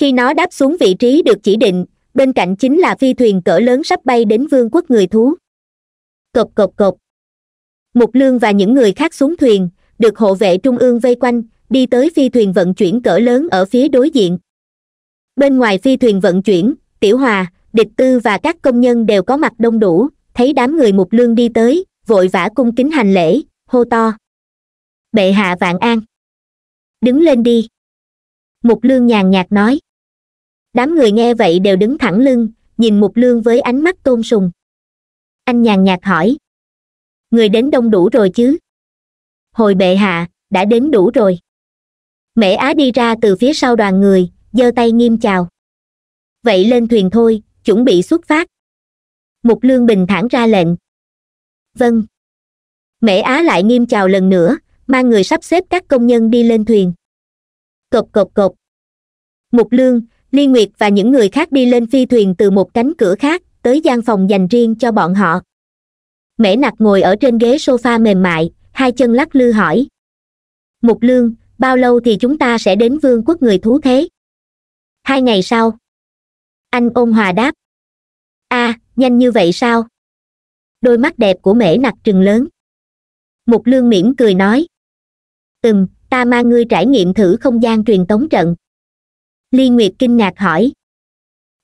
khi nó đáp xuống vị trí được chỉ định bên cạnh chính là phi thuyền cỡ lớn sắp bay đến vương quốc người thú cộc cộc cộc mục lương và những người khác xuống thuyền được hộ vệ trung ương vây quanh đi tới phi thuyền vận chuyển cỡ lớn ở phía đối diện bên ngoài phi thuyền vận chuyển tiểu hòa địch tư và các công nhân đều có mặt đông đủ thấy đám người mục lương đi tới vội vã cung kính hành lễ hô to bệ hạ vạn an đứng lên đi mục lương nhàn nhạt nói đám người nghe vậy đều đứng thẳng lưng nhìn mục lương với ánh mắt tôn sùng anh nhàn nhạt hỏi người đến đông đủ rồi chứ hồi bệ hạ đã đến đủ rồi mễ á đi ra từ phía sau đoàn người giơ tay nghiêm chào vậy lên thuyền thôi chuẩn bị xuất phát mục lương bình thản ra lệnh vâng mễ á lại nghiêm chào lần nữa mang người sắp xếp các công nhân đi lên thuyền Cộc cộc cộc. mục lương ly nguyệt và những người khác đi lên phi thuyền từ một cánh cửa khác tới gian phòng dành riêng cho bọn họ mễ nặc ngồi ở trên ghế sofa mềm mại hai chân lắc lư hỏi mục lương bao lâu thì chúng ta sẽ đến vương quốc người thú thế hai ngày sau anh ôn hòa đáp a à, nhanh như vậy sao đôi mắt đẹp của mễ nặc trừng lớn mục lương mỉm cười nói ừm ta mang ngươi trải nghiệm thử không gian truyền tống trận ly nguyệt kinh ngạc hỏi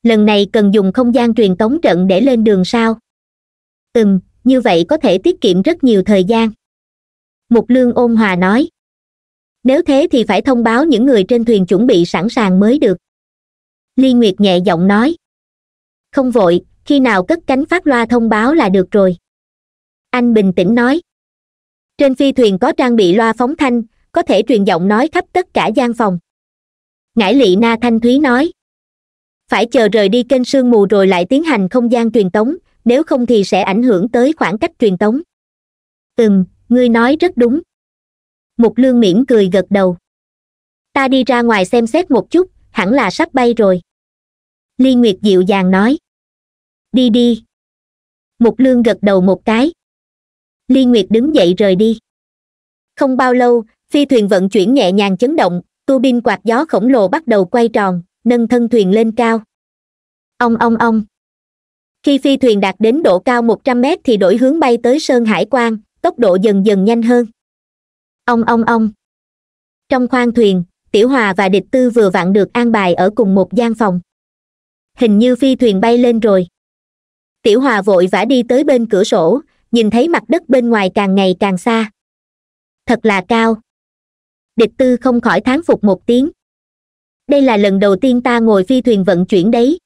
lần này cần dùng không gian truyền tống trận để lên đường sao ừm như vậy có thể tiết kiệm rất nhiều thời gian mục lương ôn hòa nói nếu thế thì phải thông báo những người trên thuyền chuẩn bị sẵn sàng mới được ly nguyệt nhẹ giọng nói không vội khi nào cất cánh phát loa thông báo là được rồi anh bình tĩnh nói trên phi thuyền có trang bị loa phóng thanh có thể truyền giọng nói khắp tất cả gian phòng ngải lị na thanh thúy nói phải chờ rời đi kênh sương mù rồi lại tiến hành không gian truyền tống nếu không thì sẽ ảnh hưởng tới khoảng cách truyền tống ừm ngươi nói rất đúng mục lương miễn cười gật đầu ta đi ra ngoài xem xét một chút hẳn là sắp bay rồi ly nguyệt dịu dàng nói đi đi mục lương gật đầu một cái ly nguyệt đứng dậy rời đi không bao lâu phi thuyền vận chuyển nhẹ nhàng chấn động tu bin quạt gió khổng lồ bắt đầu quay tròn nâng thân thuyền lên cao ông ông ông khi phi thuyền đạt đến độ cao một trăm mét thì đổi hướng bay tới sơn hải quan tốc độ dần dần nhanh hơn ông ông ông trong khoang thuyền tiểu hòa và địch tư vừa vặn được an bài ở cùng một gian phòng hình như phi thuyền bay lên rồi tiểu hòa vội vã đi tới bên cửa sổ nhìn thấy mặt đất bên ngoài càng ngày càng xa thật là cao địch tư không khỏi thán phục một tiếng đây là lần đầu tiên ta ngồi phi thuyền vận chuyển đấy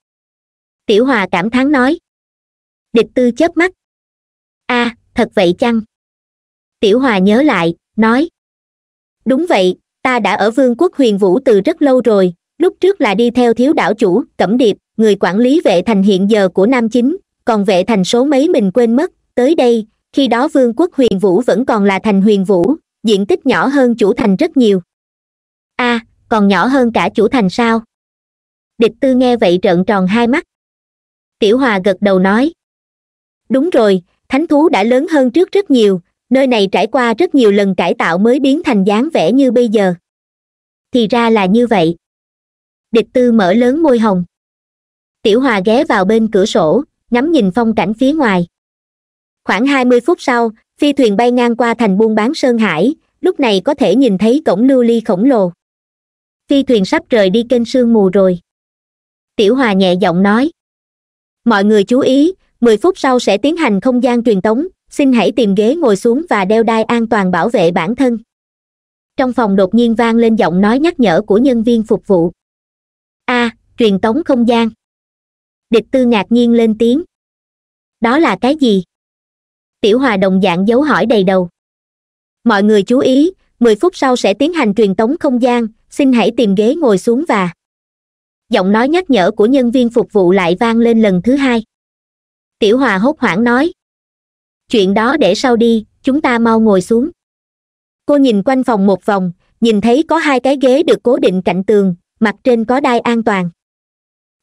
tiểu hòa cảm thán nói địch tư chớp mắt a à, thật vậy chăng tiểu hòa nhớ lại nói đúng vậy ta đã ở vương quốc huyền vũ từ rất lâu rồi lúc trước là đi theo thiếu đảo chủ cẩm điệp người quản lý vệ thành hiện giờ của nam chính còn vệ thành số mấy mình quên mất tới đây khi đó vương quốc huyền vũ vẫn còn là thành huyền vũ diện tích nhỏ hơn chủ thành rất nhiều a à, còn nhỏ hơn cả chủ thành sao địch tư nghe vậy trợn tròn hai mắt tiểu hòa gật đầu nói đúng rồi thánh thú đã lớn hơn trước rất nhiều nơi này trải qua rất nhiều lần cải tạo mới biến thành dáng vẻ như bây giờ thì ra là như vậy địch tư mở lớn môi hồng tiểu hòa ghé vào bên cửa sổ ngắm nhìn phong cảnh phía ngoài khoảng hai mươi phút sau phi thuyền bay ngang qua thành buôn bán sơn hải lúc này có thể nhìn thấy cổng lưu ly khổng lồ phi thuyền sắp rời đi kênh sương mù rồi tiểu hòa nhẹ giọng nói mọi người chú ý mười phút sau sẽ tiến hành không gian truyền tống xin hãy tìm ghế ngồi xuống và đeo đai an toàn bảo vệ bản thân trong phòng đột nhiên vang lên giọng nói nhắc nhở của nhân viên phục vụ a à, truyền tống không gian địch tư ngạc nhiên lên tiếng đó là cái gì tiểu hòa đồng dạng dấu hỏi đầy đầu mọi người chú ý mười phút sau sẽ tiến hành truyền tống không gian xin hãy tìm ghế ngồi xuống và giọng nói nhắc nhở của nhân viên phục vụ lại vang lên lần thứ hai tiểu hòa hốt hoảng nói chuyện đó để sau đi chúng ta mau ngồi xuống cô nhìn quanh phòng một vòng nhìn thấy có hai cái ghế được cố định cạnh tường mặt trên có đai an toàn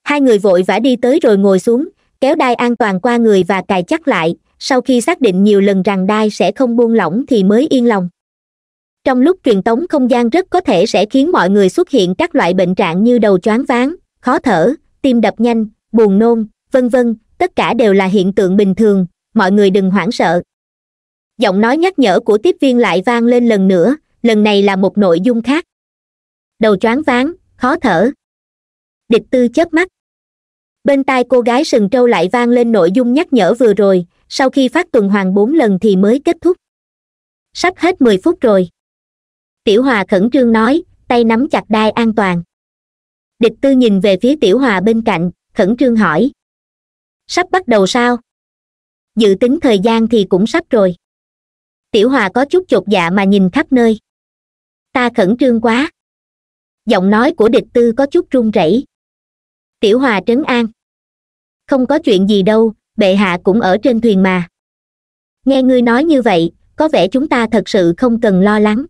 hai người vội vã đi tới rồi ngồi xuống kéo đai an toàn qua người và cài chắc lại sau khi xác định nhiều lần rằng đai sẽ không buông lỏng thì mới yên lòng trong lúc truyền tống không gian rất có thể sẽ khiến mọi người xuất hiện các loại bệnh trạng như đầu choáng váng khó thở tim đập nhanh buồn nôn vân vân tất cả đều là hiện tượng bình thường mọi người đừng hoảng sợ giọng nói nhắc nhở của tiếp viên lại vang lên lần nữa lần này là một nội dung khác đầu choáng váng khó thở địch tư chớp mắt bên tai cô gái sừng trâu lại vang lên nội dung nhắc nhở vừa rồi sau khi phát tuần hoàn bốn lần thì mới kết thúc sắp hết mười phút rồi tiểu hòa khẩn trương nói tay nắm chặt đai an toàn địch tư nhìn về phía tiểu hòa bên cạnh khẩn trương hỏi sắp bắt đầu sao dự tính thời gian thì cũng sắp rồi tiểu hòa có chút chột dạ mà nhìn khắp nơi ta khẩn trương quá giọng nói của địch tư có chút run rẩy tiểu hòa trấn an không có chuyện gì đâu bệ hạ cũng ở trên thuyền mà nghe ngươi nói như vậy có vẻ chúng ta thật sự không cần lo lắng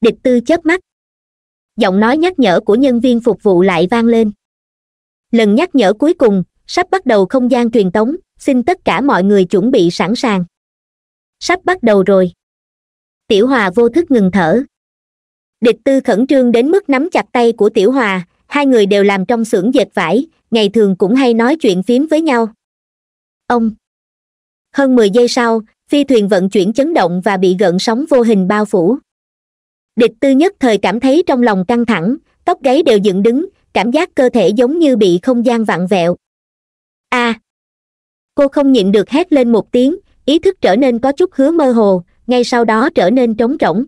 địch tư chớp mắt giọng nói nhắc nhở của nhân viên phục vụ lại vang lên lần nhắc nhở cuối cùng sắp bắt đầu không gian truyền tống xin tất cả mọi người chuẩn bị sẵn sàng sắp bắt đầu rồi tiểu hòa vô thức ngừng thở địch tư khẩn trương đến mức nắm chặt tay của tiểu hòa hai người đều làm trong xưởng dệt vải ngày thường cũng hay nói chuyện phiếm với nhau ông hơn mười giây sau phi thuyền vận chuyển chấn động và bị gợn sóng vô hình bao phủ địch tư nhất thời cảm thấy trong lòng căng thẳng tóc gáy đều dựng đứng cảm giác cơ thể giống như bị không gian vặn vẹo a à, cô không nhịn được hét lên một tiếng ý thức trở nên có chút hứa mơ hồ ngay sau đó trở nên trống rỗng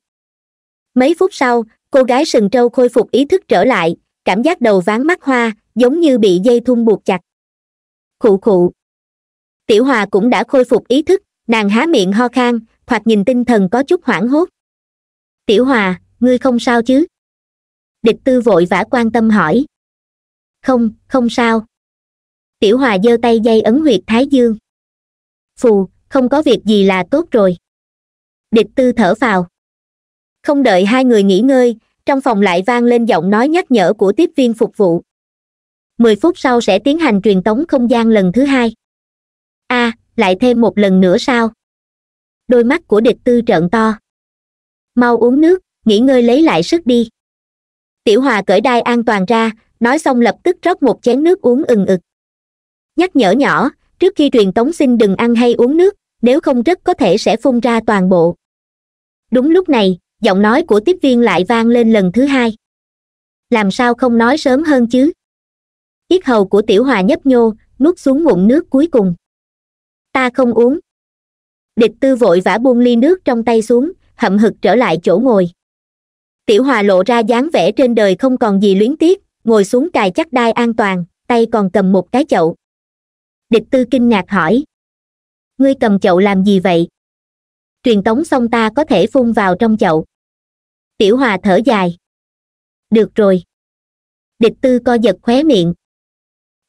mấy phút sau cô gái sừng trâu khôi phục ý thức trở lại cảm giác đầu ván mắt hoa giống như bị dây thun buộc chặt khụ khụ tiểu hòa cũng đã khôi phục ý thức nàng há miệng ho khan thoạt nhìn tinh thần có chút hoảng hốt tiểu hòa ngươi không sao chứ địch tư vội vã quan tâm hỏi không không sao tiểu hòa giơ tay dây ấn huyệt thái dương phù không có việc gì là tốt rồi địch tư thở vào không đợi hai người nghỉ ngơi trong phòng lại vang lên giọng nói nhắc nhở của tiếp viên phục vụ mười phút sau sẽ tiến hành truyền tống không gian lần thứ hai a à, lại thêm một lần nữa sao đôi mắt của địch tư trợn to mau uống nước nghỉ ngơi lấy lại sức đi tiểu hòa cởi đai an toàn ra nói xong lập tức rót một chén nước uống ừng ực nhắc nhở nhỏ trước khi truyền tống xin đừng ăn hay uống nước nếu không rất có thể sẽ phun ra toàn bộ đúng lúc này giọng nói của tiếp viên lại vang lên lần thứ hai làm sao không nói sớm hơn chứ ít hầu của tiểu hòa nhấp nhô nuốt xuống ngụm nước cuối cùng ta không uống địch tư vội vã buông ly nước trong tay xuống hậm hực trở lại chỗ ngồi tiểu hòa lộ ra dáng vẻ trên đời không còn gì luyến tiếc ngồi xuống cài chắc đai an toàn tay còn cầm một cái chậu địch tư kinh ngạc hỏi ngươi cầm chậu làm gì vậy truyền tống xong ta có thể phun vào trong chậu tiểu hòa thở dài được rồi địch tư co giật khóe miệng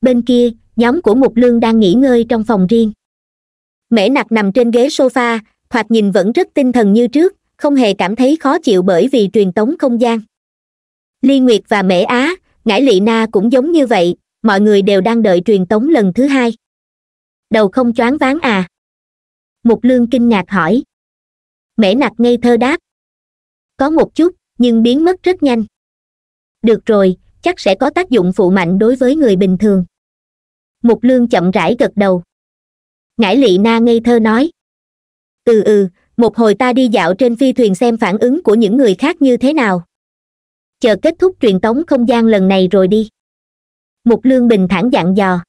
bên kia nhóm của mục lương đang nghỉ ngơi trong phòng riêng mễ nặc nằm trên ghế sofa thoạt nhìn vẫn rất tinh thần như trước không hề cảm thấy khó chịu bởi vì truyền tống không gian ly nguyệt và mễ á ngải lị na cũng giống như vậy mọi người đều đang đợi truyền tống lần thứ hai đầu không choáng váng à mục lương kinh ngạc hỏi mễ nặc ngây thơ đáp có một chút nhưng biến mất rất nhanh được rồi chắc sẽ có tác dụng phụ mạnh đối với người bình thường mục lương chậm rãi gật đầu ngải lị na ngây thơ nói ừ ừ một hồi ta đi dạo trên phi thuyền xem phản ứng của những người khác như thế nào chờ kết thúc truyền tống không gian lần này rồi đi mục lương bình thản dặn dò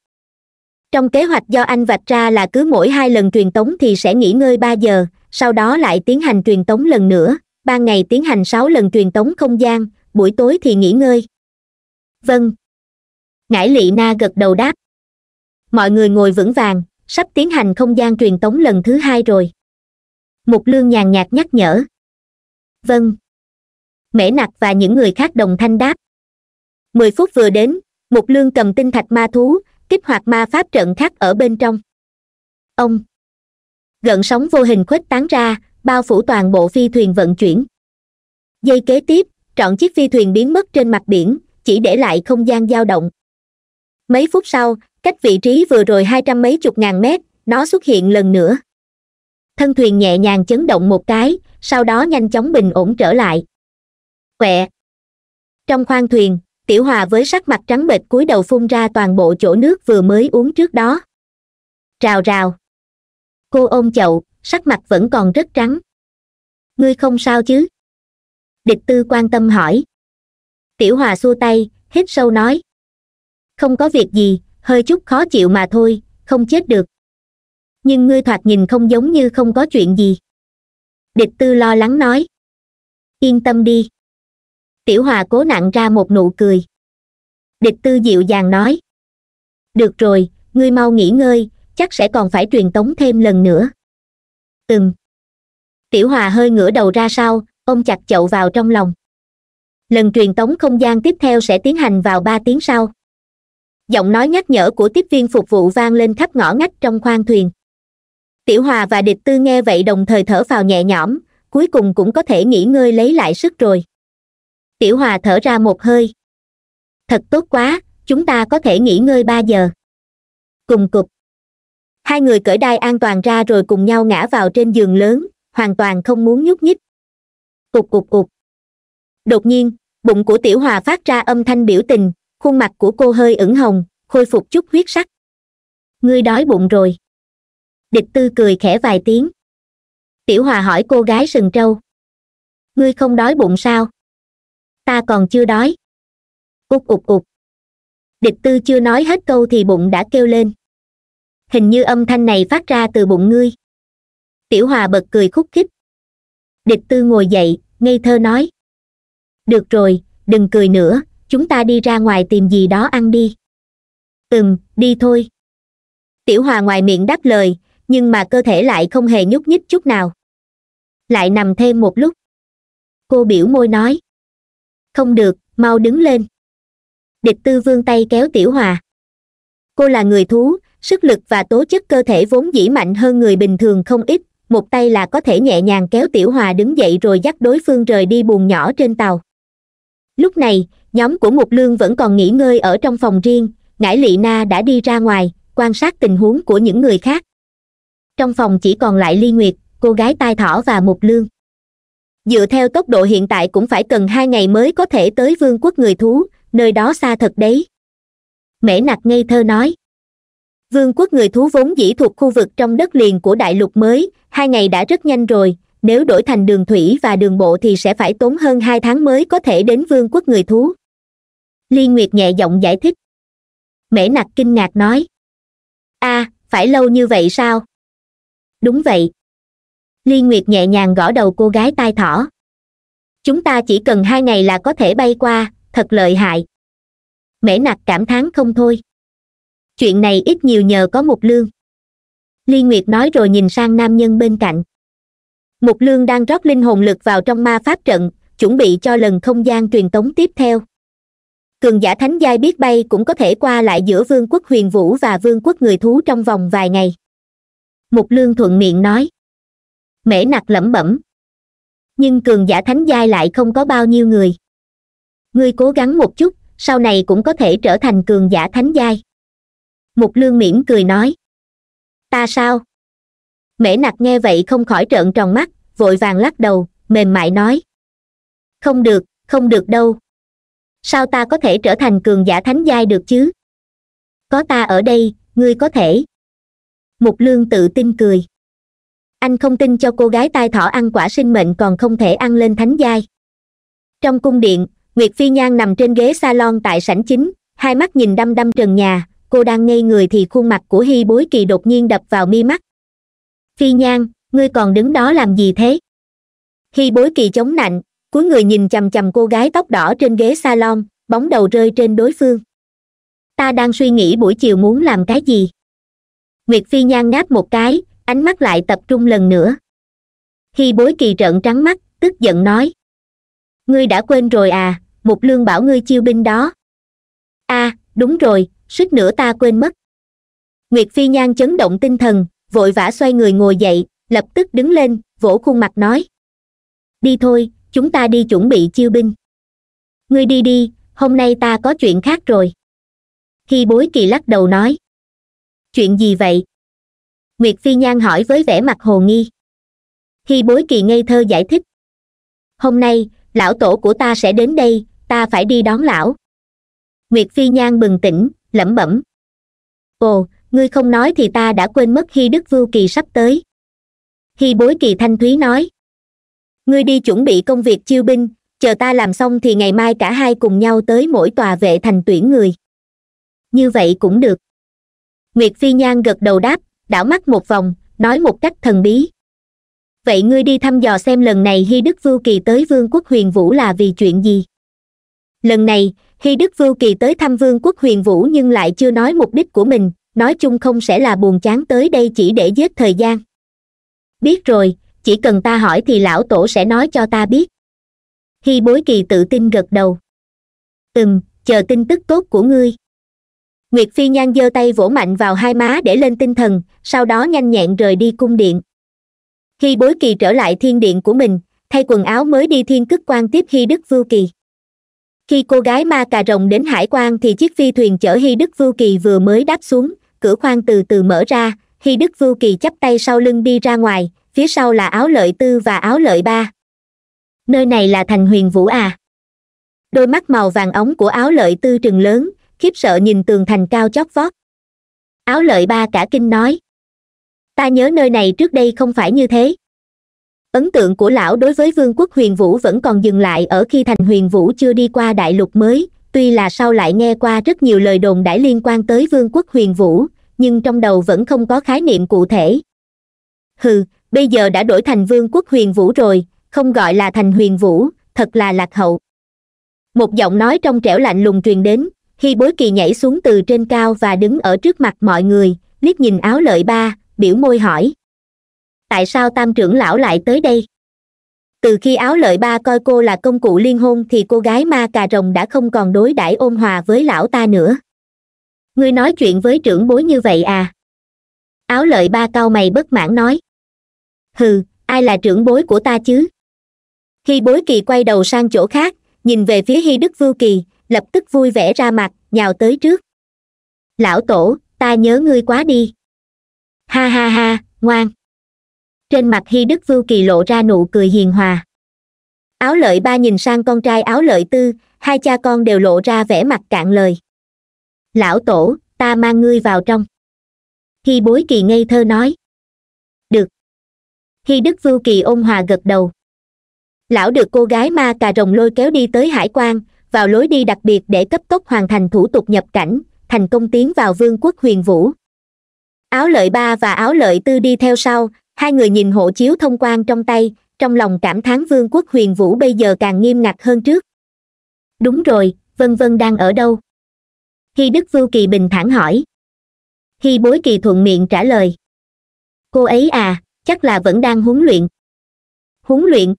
trong kế hoạch do anh vạch ra là cứ mỗi hai lần truyền tống thì sẽ nghỉ ngơi ba giờ sau đó lại tiến hành truyền tống lần nữa ban ngày tiến hành sáu lần truyền tống không gian buổi tối thì nghỉ ngơi vâng ngải lị na gật đầu đáp mọi người ngồi vững vàng sắp tiến hành không gian truyền tống lần thứ hai rồi mục lương nhàn nhạt nhắc nhở vâng mễ nặc và những người khác đồng thanh đáp mười phút vừa đến mục lương cầm tinh thạch ma thú kích hoạt ma pháp trận khác ở bên trong ông gợn sóng vô hình khuếch tán ra bao phủ toàn bộ phi thuyền vận chuyển dây kế tiếp trọn chiếc phi thuyền biến mất trên mặt biển chỉ để lại không gian dao động mấy phút sau cách vị trí vừa rồi hai trăm mấy chục ngàn mét nó xuất hiện lần nữa thân thuyền nhẹ nhàng chấn động một cái sau đó nhanh chóng bình ổn trở lại quẹ trong khoang thuyền tiểu hòa với sắc mặt trắng bệch cúi đầu phun ra toàn bộ chỗ nước vừa mới uống trước đó rào rào cô ôm chậu sắc mặt vẫn còn rất trắng ngươi không sao chứ địch tư quan tâm hỏi tiểu hòa xua tay hít sâu nói không có việc gì hơi chút khó chịu mà thôi không chết được nhưng ngươi thoạt nhìn không giống như không có chuyện gì địch tư lo lắng nói yên tâm đi tiểu hòa cố nặng ra một nụ cười địch tư dịu dàng nói được rồi ngươi mau nghỉ ngơi chắc sẽ còn phải truyền tống thêm lần nữa ừm tiểu hòa hơi ngửa đầu ra sau ôm chặt chậu vào trong lòng lần truyền tống không gian tiếp theo sẽ tiến hành vào ba tiếng sau giọng nói nhắc nhở của tiếp viên phục vụ vang lên khắp ngõ ngách trong khoang thuyền tiểu hòa và địch tư nghe vậy đồng thời thở vào nhẹ nhõm cuối cùng cũng có thể nghỉ ngơi lấy lại sức rồi tiểu hòa thở ra một hơi thật tốt quá chúng ta có thể nghỉ ngơi ba giờ cùng cục hai người cởi đai an toàn ra rồi cùng nhau ngã vào trên giường lớn hoàn toàn không muốn nhúc nhích cục cục cục đột nhiên bụng của tiểu hòa phát ra âm thanh biểu tình khuôn mặt của cô hơi ửng hồng khôi phục chút huyết sắc ngươi đói bụng rồi địch tư cười khẽ vài tiếng tiểu hòa hỏi cô gái sừng trâu ngươi không đói bụng sao ta còn chưa đói út ụt ụt địch tư chưa nói hết câu thì bụng đã kêu lên hình như âm thanh này phát ra từ bụng ngươi tiểu hòa bật cười khúc khích địch tư ngồi dậy ngây thơ nói được rồi đừng cười nữa chúng ta đi ra ngoài tìm gì đó ăn đi ừm đi thôi tiểu hòa ngoài miệng đáp lời nhưng mà cơ thể lại không hề nhúc nhích chút nào lại nằm thêm một lúc cô biểu môi nói không được mau đứng lên địch tư vương tay kéo tiểu hòa cô là người thú sức lực và tố chất cơ thể vốn dĩ mạnh hơn người bình thường không ít một tay là có thể nhẹ nhàng kéo tiểu hòa đứng dậy rồi dắt đối phương rời đi buồn nhỏ trên tàu lúc này nhóm của mục lương vẫn còn nghỉ ngơi ở trong phòng riêng ngải lị na đã đi ra ngoài quan sát tình huống của những người khác trong phòng chỉ còn lại ly nguyệt cô gái tai thỏ và mục lương dựa theo tốc độ hiện tại cũng phải cần hai ngày mới có thể tới vương quốc người thú nơi đó xa thật đấy mễ nặc ngây thơ nói vương quốc người thú vốn dĩ thuộc khu vực trong đất liền của đại lục mới hai ngày đã rất nhanh rồi nếu đổi thành đường thủy và đường bộ thì sẽ phải tốn hơn hai tháng mới có thể đến vương quốc người thú ly nguyệt nhẹ giọng giải thích mễ nặc kinh ngạc nói a à, phải lâu như vậy sao đúng vậy ly nguyệt nhẹ nhàng gõ đầu cô gái tai thỏ chúng ta chỉ cần hai ngày là có thể bay qua thật lợi hại mễ nặc cảm thán không thôi chuyện này ít nhiều nhờ có một lương ly nguyệt nói rồi nhìn sang nam nhân bên cạnh mục lương đang rót linh hồn lực vào trong ma pháp trận chuẩn bị cho lần không gian truyền tống tiếp theo cường giả thánh giai biết bay cũng có thể qua lại giữa vương quốc huyền vũ và vương quốc người thú trong vòng vài ngày mục lương thuận miệng nói mễ nặc lẩm bẩm nhưng cường giả thánh giai lại không có bao nhiêu người ngươi cố gắng một chút sau này cũng có thể trở thành cường giả thánh giai mục lương mỉm cười nói ta sao mễ nặc nghe vậy không khỏi trợn tròn mắt vội vàng lắc đầu mềm mại nói không được không được đâu sao ta có thể trở thành cường giả thánh giai được chứ có ta ở đây ngươi có thể mục lương tự tin cười anh không tin cho cô gái tai thỏ ăn quả sinh mệnh còn không thể ăn lên thánh giai trong cung điện nguyệt phi nhan nằm trên ghế salon tại sảnh chính hai mắt nhìn đăm đăm trần nhà cô đang ngây người thì khuôn mặt của hy bối kỳ đột nhiên đập vào mi mắt phi nhan ngươi còn đứng đó làm gì thế khi bối kỳ chống nạnh cuối người nhìn chằm chằm cô gái tóc đỏ trên ghế salon bóng đầu rơi trên đối phương ta đang suy nghĩ buổi chiều muốn làm cái gì nguyệt phi nhan ngáp một cái ánh mắt lại tập trung lần nữa khi bối kỳ trợn trắng mắt tức giận nói ngươi đã quên rồi à Một lương bảo ngươi chiêu binh đó a à, đúng rồi suýt nữa ta quên mất nguyệt phi nhan chấn động tinh thần vội vã xoay người ngồi dậy lập tức đứng lên vỗ khuôn mặt nói đi thôi chúng ta đi chuẩn bị chiêu binh ngươi đi đi hôm nay ta có chuyện khác rồi khi bối kỳ lắc đầu nói chuyện gì vậy nguyệt phi nhan hỏi với vẻ mặt hồ nghi khi bối kỳ ngây thơ giải thích hôm nay lão tổ của ta sẽ đến đây ta phải đi đón lão nguyệt phi nhan bừng tỉnh lẩm bẩm ồ ngươi không nói thì ta đã quên mất khi đức vưu kỳ sắp tới khi bối kỳ thanh thúy nói ngươi đi chuẩn bị công việc chiêu binh chờ ta làm xong thì ngày mai cả hai cùng nhau tới mỗi tòa vệ thành tuyển người như vậy cũng được nguyệt phi nhan gật đầu đáp đảo mắt một vòng nói một cách thần bí vậy ngươi đi thăm dò xem lần này Hi đức vưu kỳ tới vương quốc huyền vũ là vì chuyện gì lần này Hi đức vưu kỳ tới thăm vương quốc huyền vũ nhưng lại chưa nói mục đích của mình nói chung không sẽ là buồn chán tới đây chỉ để giết thời gian biết rồi chỉ cần ta hỏi thì lão tổ sẽ nói cho ta biết hy bối kỳ tự tin gật đầu ừm chờ tin tức tốt của ngươi nguyệt phi nhan giơ tay vỗ mạnh vào hai má để lên tinh thần sau đó nhanh nhẹn rời đi cung điện khi bối kỳ trở lại thiên điện của mình thay quần áo mới đi thiên cức quan tiếp hy đức vưu kỳ khi cô gái ma cà rồng đến hải quan thì chiếc phi thuyền chở hy đức vưu kỳ vừa mới đáp xuống cửa khoang từ từ mở ra khi đức vưu kỳ chắp tay sau lưng đi ra ngoài phía sau là áo lợi tư và áo lợi ba nơi này là thành huyền vũ à đôi mắt màu vàng ống của áo lợi tư trừng lớn khiếp sợ nhìn tường thành cao chót vót áo lợi ba cả kinh nói ta nhớ nơi này trước đây không phải như thế ấn tượng của lão đối với vương quốc huyền vũ vẫn còn dừng lại ở khi thành huyền vũ chưa đi qua đại lục mới tuy là sau lại nghe qua rất nhiều lời đồn đãi liên quan tới vương quốc huyền vũ nhưng trong đầu vẫn không có khái niệm cụ thể hừ bây giờ đã đổi thành vương quốc huyền vũ rồi không gọi là thành huyền vũ thật là lạc hậu một giọng nói trong trẻo lạnh lùng truyền đến khi bối kỳ nhảy xuống từ trên cao và đứng ở trước mặt mọi người liếc nhìn áo lợi ba biểu môi hỏi tại sao tam trưởng lão lại tới đây từ khi áo lợi ba coi cô là công cụ liên hôn thì cô gái ma cà rồng đã không còn đối đãi ôn hòa với lão ta nữa ngươi nói chuyện với trưởng bối như vậy à áo lợi ba cau mày bất mãn nói hừ ai là trưởng bối của ta chứ khi bối kỳ quay đầu sang chỗ khác nhìn về phía hy đức vưu kỳ lập tức vui vẻ ra mặt nhào tới trước lão tổ ta nhớ ngươi quá đi ha ha ha ngoan trên mặt Hi đức vưu kỳ lộ ra nụ cười hiền hòa áo lợi ba nhìn sang con trai áo lợi tư hai cha con đều lộ ra vẻ mặt cạn lời lão tổ ta mang ngươi vào trong Hi bối kỳ ngây thơ nói được Hi đức vưu kỳ ôn hòa gật đầu lão được cô gái ma cà rồng lôi kéo đi tới hải quan vào lối đi đặc biệt để cấp tốc hoàn thành thủ tục nhập cảnh thành công tiến vào vương quốc huyền vũ áo lợi ba và áo lợi tư đi theo sau hai người nhìn hộ chiếu thông quan trong tay trong lòng cảm thán vương quốc huyền vũ bây giờ càng nghiêm ngặt hơn trước đúng rồi vân vân đang ở đâu hi đức vưu kỳ bình thản hỏi hi bối kỳ thuận miệng trả lời cô ấy à chắc là vẫn đang huấn luyện huấn luyện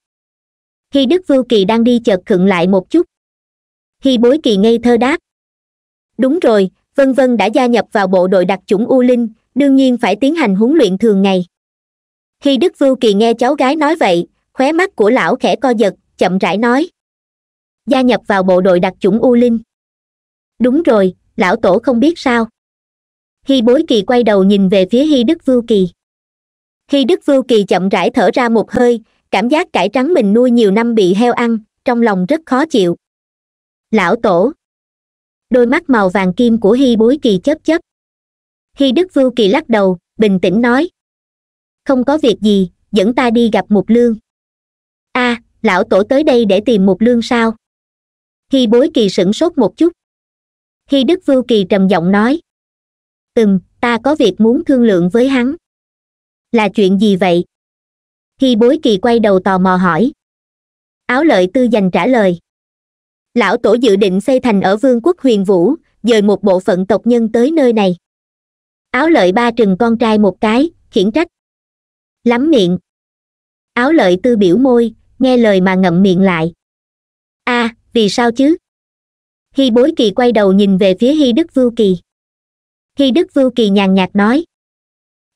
hi đức vưu kỳ đang đi chợt khựng lại một chút hi bối kỳ ngây thơ đáp đúng rồi vân vân đã gia nhập vào bộ đội đặc chủng u linh đương nhiên phải tiến hành huấn luyện thường ngày khi đức vưu kỳ nghe cháu gái nói vậy khóe mắt của lão khẽ co giật chậm rãi nói gia nhập vào bộ đội đặc chủng u linh đúng rồi lão tổ không biết sao hi bối kỳ quay đầu nhìn về phía hi đức vưu kỳ hi đức vưu kỳ chậm rãi thở ra một hơi cảm giác cải trắng mình nuôi nhiều năm bị heo ăn trong lòng rất khó chịu lão tổ đôi mắt màu vàng kim của hi bối kỳ chớp chớp hi đức vưu kỳ lắc đầu bình tĩnh nói không có việc gì dẫn ta đi gặp mục lương a à, lão tổ tới đây để tìm mục lương sao khi bối kỳ sửng sốt một chút khi đức vưu kỳ trầm giọng nói ừm ta có việc muốn thương lượng với hắn là chuyện gì vậy khi bối kỳ quay đầu tò mò hỏi áo lợi tư dành trả lời lão tổ dự định xây thành ở vương quốc huyền vũ dời một bộ phận tộc nhân tới nơi này áo lợi ba trừng con trai một cái khiển trách lắm miệng áo lợi tư biểu môi nghe lời mà ngậm miệng lại a à, vì sao chứ hy bối kỳ quay đầu nhìn về phía hy đức vưu kỳ hy đức vưu kỳ nhàn nhạt nói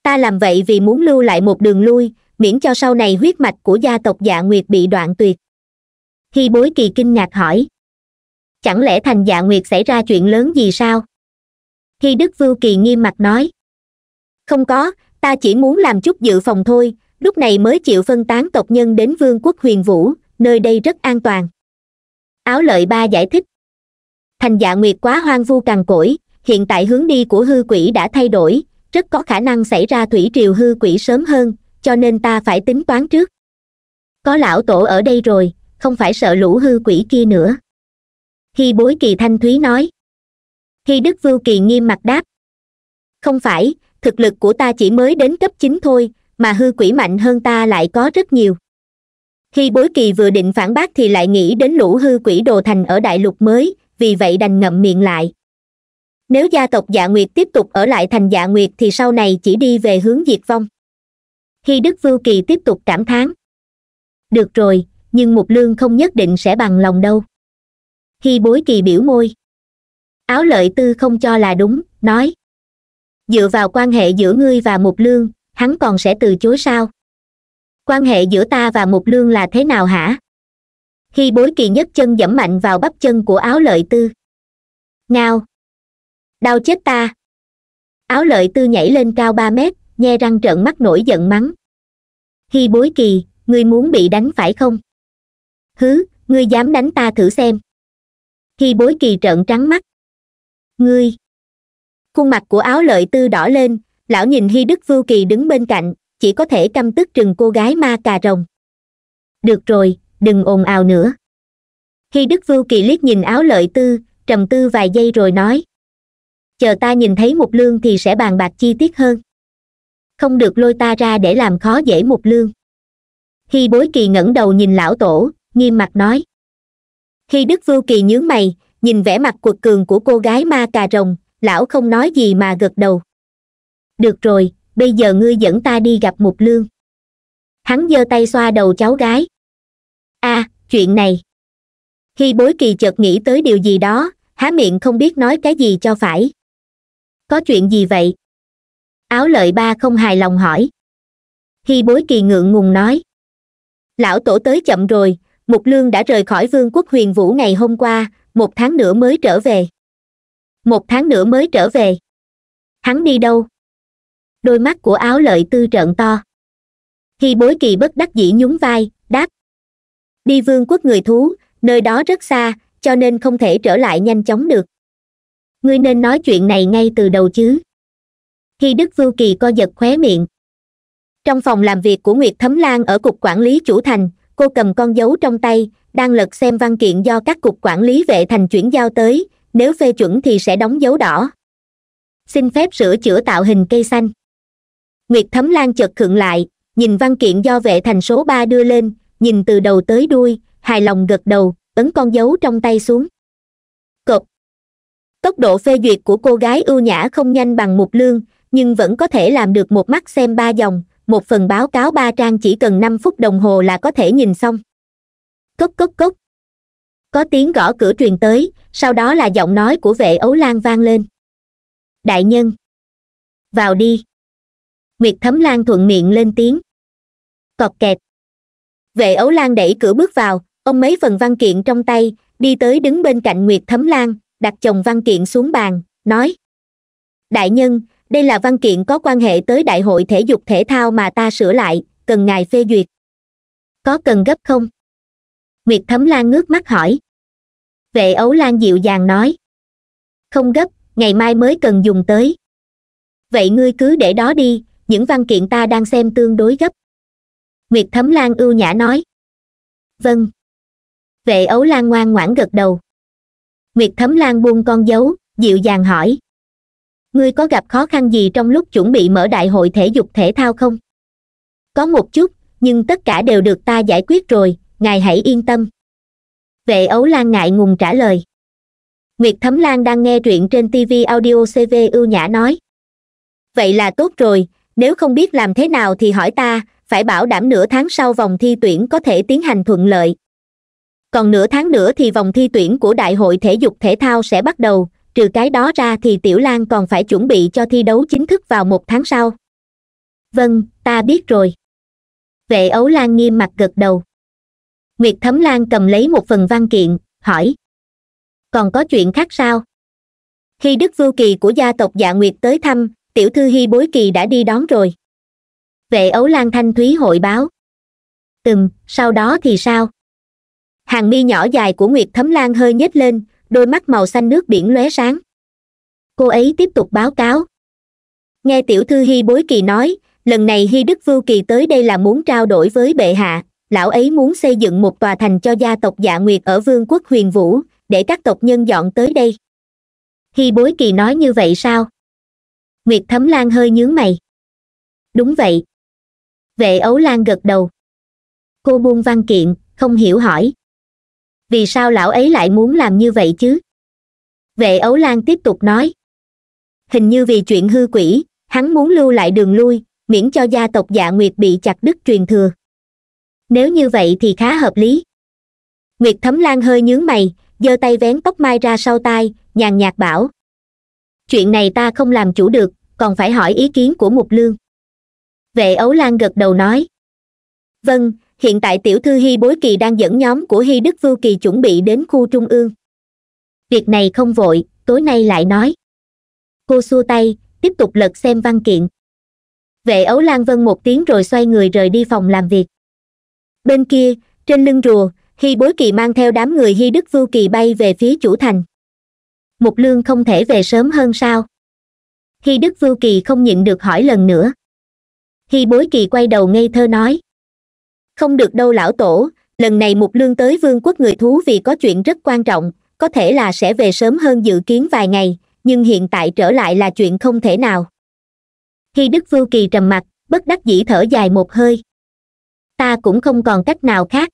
ta làm vậy vì muốn lưu lại một đường lui miễn cho sau này huyết mạch của gia tộc dạ nguyệt bị đoạn tuyệt hy bối kỳ kinh ngạc hỏi chẳng lẽ thành dạ nguyệt xảy ra chuyện lớn gì sao hy đức vưu kỳ nghiêm mặt nói không có ta chỉ muốn làm chút dự phòng thôi lúc này mới chịu phân tán tộc nhân đến vương quốc huyền vũ nơi đây rất an toàn áo lợi ba giải thích thành dạ nguyệt quá hoang vu cằn cỗi hiện tại hướng đi của hư quỷ đã thay đổi rất có khả năng xảy ra thủy triều hư quỷ sớm hơn cho nên ta phải tính toán trước có lão tổ ở đây rồi không phải sợ lũ hư quỷ kia nữa khi bối kỳ thanh thúy nói khi đức vưu kỳ nghiêm mặt đáp không phải thực lực của ta chỉ mới đến cấp chín thôi mà hư quỷ mạnh hơn ta lại có rất nhiều khi bối kỳ vừa định phản bác thì lại nghĩ đến lũ hư quỷ đồ thành ở đại lục mới vì vậy đành ngậm miệng lại nếu gia tộc dạ nguyệt tiếp tục ở lại thành dạ nguyệt thì sau này chỉ đi về hướng diệt vong khi đức vưu kỳ tiếp tục cảm thán được rồi nhưng một lương không nhất định sẽ bằng lòng đâu khi bối kỳ biểu môi áo lợi tư không cho là đúng nói dựa vào quan hệ giữa ngươi và mục lương hắn còn sẽ từ chối sao quan hệ giữa ta và mục lương là thế nào hả khi bối kỳ nhất chân dẫm mạnh vào bắp chân của áo lợi tư ngao đau chết ta áo lợi tư nhảy lên cao ba mét nhe răng trợn mắt nổi giận mắng khi bối kỳ ngươi muốn bị đánh phải không hứ ngươi dám đánh ta thử xem khi bối kỳ trợn trắng mắt ngươi khuôn mặt của áo lợi tư đỏ lên lão nhìn hi đức vưu kỳ đứng bên cạnh chỉ có thể căm tức trừng cô gái ma cà rồng được rồi đừng ồn ào nữa hi đức vưu kỳ liếc nhìn áo lợi tư trầm tư vài giây rồi nói chờ ta nhìn thấy mục lương thì sẽ bàn bạc chi tiết hơn không được lôi ta ra để làm khó dễ mục lương hi bối kỳ ngẩng đầu nhìn lão tổ nghiêm mặt nói hi đức vưu kỳ nhướng mày nhìn vẻ mặt quật cường của cô gái ma cà rồng lão không nói gì mà gật đầu được rồi bây giờ ngươi dẫn ta đi gặp mục lương hắn giơ tay xoa đầu cháu gái a à, chuyện này khi bối kỳ chợt nghĩ tới điều gì đó há miệng không biết nói cái gì cho phải có chuyện gì vậy áo lợi ba không hài lòng hỏi khi bối kỳ ngượng ngùng nói lão tổ tới chậm rồi mục lương đã rời khỏi vương quốc huyền vũ ngày hôm qua một tháng nữa mới trở về một tháng nữa mới trở về hắn đi đâu đôi mắt của áo lợi tư trợn to khi bối kỳ bất đắc dĩ nhún vai đáp đi vương quốc người thú nơi đó rất xa cho nên không thể trở lại nhanh chóng được ngươi nên nói chuyện này ngay từ đầu chứ khi đức vưu kỳ co giật khóe miệng trong phòng làm việc của nguyệt thấm lan ở cục quản lý chủ thành cô cầm con dấu trong tay đang lật xem văn kiện do các cục quản lý vệ thành chuyển giao tới nếu phê chuẩn thì sẽ đóng dấu đỏ xin phép sửa chữa tạo hình cây xanh nguyệt thấm lan chợt khựng lại nhìn văn kiện do vệ thành số ba đưa lên nhìn từ đầu tới đuôi hài lòng gật đầu ấn con dấu trong tay xuống cộp tốc độ phê duyệt của cô gái ưu nhã không nhanh bằng mục lương nhưng vẫn có thể làm được một mắt xem ba dòng một phần báo cáo ba trang chỉ cần năm phút đồng hồ là có thể nhìn xong cốc cốc cốc có tiếng gõ cửa truyền tới sau đó là giọng nói của vệ ấu lan vang lên đại nhân vào đi nguyệt thấm lan thuận miệng lên tiếng cọt kẹt vệ ấu lan đẩy cửa bước vào ông mấy phần văn kiện trong tay đi tới đứng bên cạnh nguyệt thấm lan đặt chồng văn kiện xuống bàn nói đại nhân đây là văn kiện có quan hệ tới đại hội thể dục thể thao mà ta sửa lại cần ngài phê duyệt có cần gấp không nguyệt thấm lan ngước mắt hỏi vệ ấu lan dịu dàng nói không gấp ngày mai mới cần dùng tới vậy ngươi cứ để đó đi những văn kiện ta đang xem tương đối gấp nguyệt thấm lan ưu nhã nói vâng vệ ấu lan ngoan ngoãn gật đầu nguyệt thấm lan buông con dấu dịu dàng hỏi ngươi có gặp khó khăn gì trong lúc chuẩn bị mở đại hội thể dục thể thao không có một chút nhưng tất cả đều được ta giải quyết rồi ngài hãy yên tâm vệ ấu lan ngại ngùng trả lời nguyệt thấm lan đang nghe truyện trên tv audio cv ưu nhã nói vậy là tốt rồi nếu không biết làm thế nào thì hỏi ta phải bảo đảm nửa tháng sau vòng thi tuyển có thể tiến hành thuận lợi còn nửa tháng nữa thì vòng thi tuyển của đại hội thể dục thể thao sẽ bắt đầu trừ cái đó ra thì tiểu lan còn phải chuẩn bị cho thi đấu chính thức vào một tháng sau vâng ta biết rồi vệ ấu lan nghiêm mặt gật đầu nguyệt thấm lan cầm lấy một phần văn kiện hỏi còn có chuyện khác sao khi đức vưu kỳ của gia tộc dạ nguyệt tới thăm tiểu thư hy bối kỳ đã đi đón rồi vệ ấu lan thanh thúy hội báo từng sau đó thì sao hàng mi nhỏ dài của nguyệt thấm lan hơi nhếch lên đôi mắt màu xanh nước biển lóe sáng cô ấy tiếp tục báo cáo nghe tiểu thư hy bối kỳ nói lần này hy đức vưu kỳ tới đây là muốn trao đổi với bệ hạ lão ấy muốn xây dựng một tòa thành cho gia tộc dạ nguyệt ở vương quốc huyền vũ để các tộc nhân dọn tới đây hy bối kỳ nói như vậy sao nguyệt thấm lan hơi nhướng mày đúng vậy vệ ấu lan gật đầu cô buông văn kiện không hiểu hỏi vì sao lão ấy lại muốn làm như vậy chứ vệ ấu lan tiếp tục nói hình như vì chuyện hư quỷ hắn muốn lưu lại đường lui miễn cho gia tộc dạ nguyệt bị chặt đứt truyền thừa nếu như vậy thì khá hợp lý nguyệt thấm lan hơi nhướng mày giơ tay vén tóc mai ra sau tai nhàn nhạt bảo chuyện này ta không làm chủ được còn phải hỏi ý kiến của mục lương vệ ấu lan gật đầu nói vâng hiện tại tiểu thư hy bối kỳ đang dẫn nhóm của hy đức vưu kỳ chuẩn bị đến khu trung ương việc này không vội tối nay lại nói cô xua tay tiếp tục lật xem văn kiện vệ ấu lan vâng một tiếng rồi xoay người rời đi phòng làm việc bên kia trên lưng rùa hy bối kỳ mang theo đám người hy đức vưu kỳ bay về phía chủ thành mục lương không thể về sớm hơn sao hy đức vưu kỳ không nhịn được hỏi lần nữa hy bối kỳ quay đầu ngây thơ nói không được đâu lão tổ lần này mục lương tới vương quốc người thú vì có chuyện rất quan trọng có thể là sẽ về sớm hơn dự kiến vài ngày nhưng hiện tại trở lại là chuyện không thể nào hy đức vưu kỳ trầm mặt bất đắc dĩ thở dài một hơi ta cũng không còn cách nào khác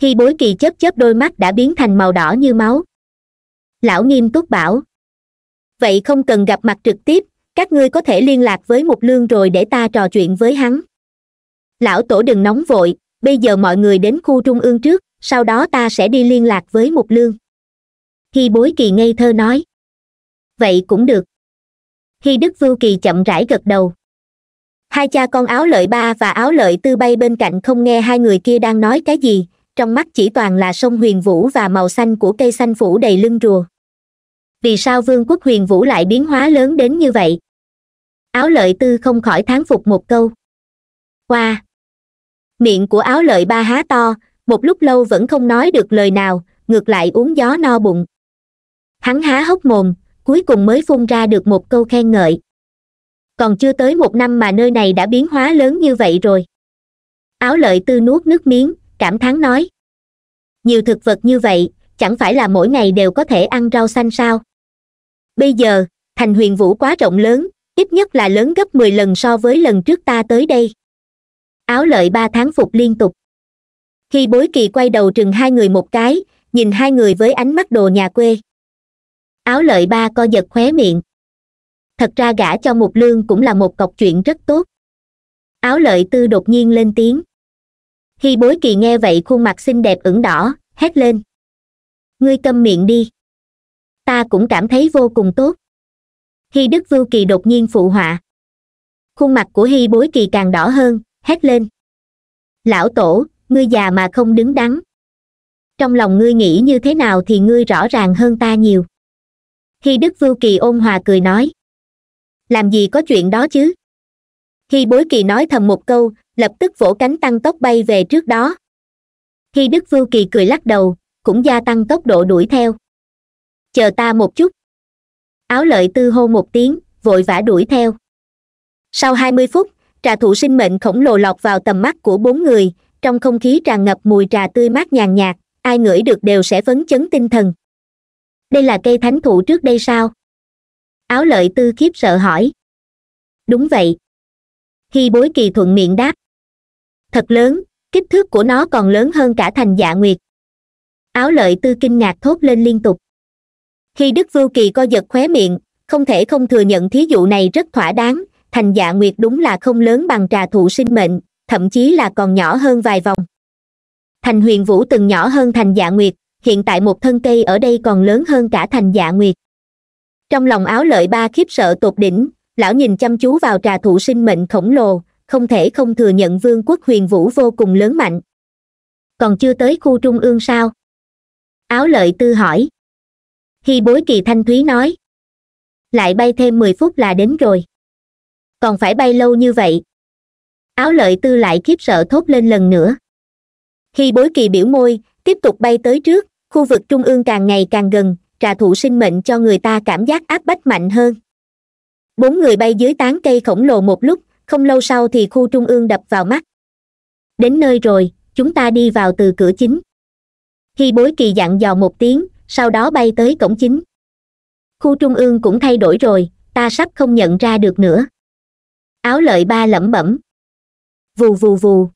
khi bối kỳ chớp chớp đôi mắt đã biến thành màu đỏ như máu lão nghiêm túc bảo vậy không cần gặp mặt trực tiếp các ngươi có thể liên lạc với mục lương rồi để ta trò chuyện với hắn lão tổ đừng nóng vội bây giờ mọi người đến khu trung ương trước sau đó ta sẽ đi liên lạc với mục lương khi bối kỳ ngây thơ nói vậy cũng được khi đức vưu kỳ chậm rãi gật đầu hai cha con áo lợi ba và áo lợi tư bay bên cạnh không nghe hai người kia đang nói cái gì trong mắt chỉ toàn là sông huyền vũ và màu xanh của cây xanh phủ đầy lưng rùa vì sao vương quốc huyền vũ lại biến hóa lớn đến như vậy áo lợi tư không khỏi thán phục một câu qua wow. miệng của áo lợi ba há to một lúc lâu vẫn không nói được lời nào ngược lại uống gió no bụng hắn há hốc mồm cuối cùng mới phun ra được một câu khen ngợi còn chưa tới một năm mà nơi này đã biến hóa lớn như vậy rồi áo lợi tư nuốt nước miếng cảm thán nói nhiều thực vật như vậy chẳng phải là mỗi ngày đều có thể ăn rau xanh sao bây giờ thành huyền vũ quá rộng lớn ít nhất là lớn gấp mười lần so với lần trước ta tới đây áo lợi ba tháng phục liên tục khi bối kỳ quay đầu trừng hai người một cái nhìn hai người với ánh mắt đồ nhà quê áo lợi ba co giật khóe miệng thật ra gả cho một lương cũng là một cọc chuyện rất tốt áo lợi tư đột nhiên lên tiếng khi bối kỳ nghe vậy khuôn mặt xinh đẹp ửng đỏ hét lên ngươi câm miệng đi ta cũng cảm thấy vô cùng tốt hy đức vưu kỳ đột nhiên phụ họa khuôn mặt của hy bối kỳ càng đỏ hơn hét lên lão tổ ngươi già mà không đứng đắn trong lòng ngươi nghĩ như thế nào thì ngươi rõ ràng hơn ta nhiều hy đức vưu kỳ ôn hòa cười nói làm gì có chuyện đó chứ khi bối kỳ nói thầm một câu lập tức vỗ cánh tăng tốc bay về trước đó khi đức vưu kỳ cười lắc đầu cũng gia tăng tốc độ đuổi theo chờ ta một chút áo lợi tư hô một tiếng vội vã đuổi theo sau hai mươi phút trà thụ sinh mệnh khổng lồ lọt vào tầm mắt của bốn người trong không khí tràn ngập mùi trà tươi mát nhàn nhạt ai ngửi được đều sẽ phấn chấn tinh thần đây là cây thánh thụ trước đây sao áo lợi tư khiếp sợ hỏi đúng vậy hy bối kỳ thuận miệng đáp thật lớn kích thước của nó còn lớn hơn cả thành dạ nguyệt áo lợi tư kinh ngạc thốt lên liên tục khi đức vưu kỳ co giật khóe miệng không thể không thừa nhận thí dụ này rất thỏa đáng thành dạ nguyệt đúng là không lớn bằng trà thụ sinh mệnh thậm chí là còn nhỏ hơn vài vòng thành huyền vũ từng nhỏ hơn thành dạ nguyệt hiện tại một thân cây ở đây còn lớn hơn cả thành dạ nguyệt trong lòng áo lợi ba khiếp sợ tột đỉnh lão nhìn chăm chú vào trà thụ sinh mệnh khổng lồ không thể không thừa nhận vương quốc huyền vũ vô cùng lớn mạnh còn chưa tới khu trung ương sao áo lợi tư hỏi khi bối kỳ thanh thúy nói lại bay thêm mười phút là đến rồi còn phải bay lâu như vậy áo lợi tư lại khiếp sợ thốt lên lần nữa khi bối kỳ biểu môi tiếp tục bay tới trước khu vực trung ương càng ngày càng gần trà thụ sinh mệnh cho người ta cảm giác áp bách mạnh hơn bốn người bay dưới tán cây khổng lồ một lúc không lâu sau thì khu trung ương đập vào mắt đến nơi rồi chúng ta đi vào từ cửa chính hy bối kỳ dặn dò một tiếng sau đó bay tới cổng chính khu trung ương cũng thay đổi rồi ta sắp không nhận ra được nữa áo lợi ba lẩm bẩm vù vù vù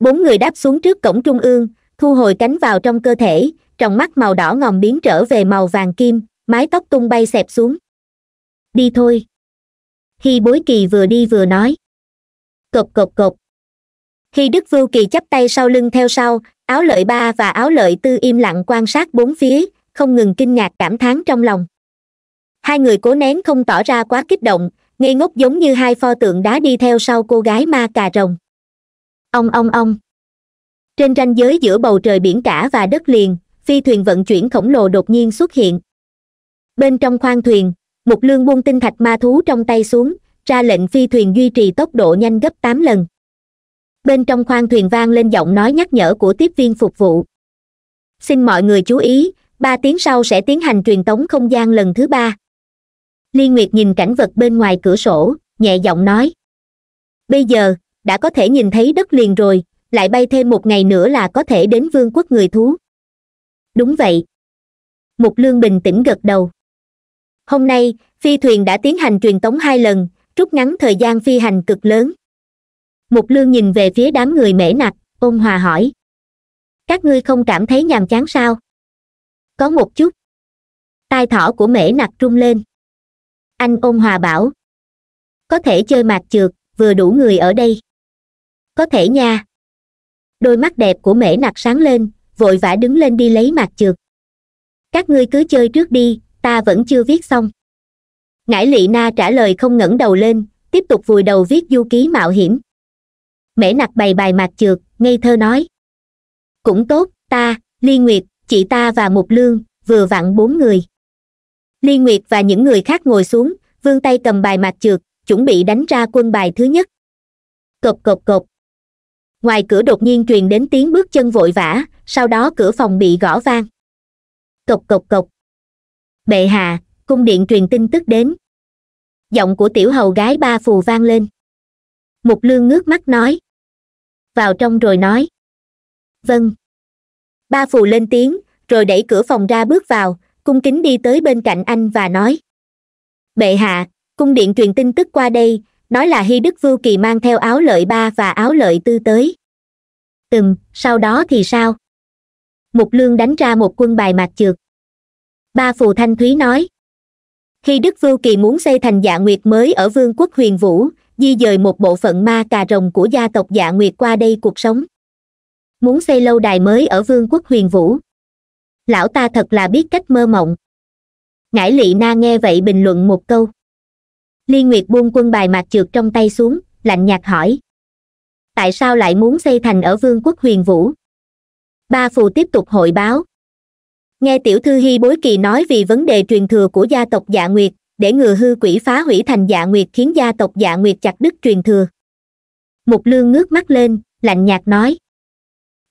bốn người đáp xuống trước cổng trung ương thu hồi cánh vào trong cơ thể trong mắt màu đỏ ngòm biến trở về màu vàng kim mái tóc tung bay xẹp xuống đi thôi khi bối kỳ vừa đi vừa nói Cộc cộc cộc. khi đức vưu kỳ chắp tay sau lưng theo sau áo lợi ba và áo lợi tư im lặng quan sát bốn phía không ngừng kinh ngạc cảm thán trong lòng hai người cố nén không tỏ ra quá kích động ngây ngốc giống như hai pho tượng đá đi theo sau cô gái ma cà rồng ông ông ông trên ranh giới giữa bầu trời biển cả và đất liền phi thuyền vận chuyển khổng lồ đột nhiên xuất hiện bên trong khoang thuyền một lương buông tinh thạch ma thú trong tay xuống ra lệnh phi thuyền duy trì tốc độ nhanh gấp tám lần bên trong khoang thuyền vang lên giọng nói nhắc nhở của tiếp viên phục vụ xin mọi người chú ý ba tiếng sau sẽ tiến hành truyền tống không gian lần thứ ba liên nguyệt nhìn cảnh vật bên ngoài cửa sổ nhẹ giọng nói bây giờ đã có thể nhìn thấy đất liền rồi lại bay thêm một ngày nữa là có thể đến vương quốc người thú đúng vậy mục lương bình tĩnh gật đầu hôm nay phi thuyền đã tiến hành truyền tống hai lần rút ngắn thời gian phi hành cực lớn mục lương nhìn về phía đám người mễ nặc ôn hòa hỏi các ngươi không cảm thấy nhàm chán sao có một chút tai thỏ của mễ nặc trung lên anh ôn hòa bảo có thể chơi mạt trượt vừa đủ người ở đây có thể nha đôi mắt đẹp của mễ nặc sáng lên vội vã đứng lên đi lấy mạc chược các ngươi cứ chơi trước đi ta vẫn chưa viết xong ngải lị na trả lời không ngẩng đầu lên tiếp tục vùi đầu viết du ký mạo hiểm mễ nặc bày bài mạc chược ngây thơ nói cũng tốt ta ly nguyệt chị ta và mục lương vừa vặn bốn người ly nguyệt và những người khác ngồi xuống vươn tay cầm bài mạc chược chuẩn bị đánh ra quân bài thứ nhất cộp cộp cộp ngoài cửa đột nhiên truyền đến tiếng bước chân vội vã sau đó cửa phòng bị gõ vang cộc cộc cộc bệ hạ cung điện truyền tin tức đến giọng của tiểu hầu gái ba phù vang lên mục lương ngước mắt nói vào trong rồi nói vâng ba phù lên tiếng rồi đẩy cửa phòng ra bước vào cung kính đi tới bên cạnh anh và nói bệ hạ cung điện truyền tin tức qua đây nói là hy đức vưu kỳ mang theo áo lợi ba và áo lợi tư tới từng sau đó thì sao mục lương đánh ra một quân bài mạc chược ba phù thanh thúy nói khi đức vưu kỳ muốn xây thành dạ nguyệt mới ở vương quốc huyền vũ di dời một bộ phận ma cà rồng của gia tộc dạ nguyệt qua đây cuộc sống muốn xây lâu đài mới ở vương quốc huyền vũ lão ta thật là biết cách mơ mộng ngải lị na nghe vậy bình luận một câu liên nguyệt buông quân bài mạc trượt trong tay xuống lạnh nhạt hỏi tại sao lại muốn xây thành ở vương quốc huyền vũ ba phù tiếp tục hội báo nghe tiểu thư hy bối kỳ nói vì vấn đề truyền thừa của gia tộc dạ nguyệt để ngừa hư quỷ phá hủy thành dạ nguyệt khiến gia tộc dạ nguyệt chặt đứt truyền thừa mục lương ngước mắt lên lạnh nhạt nói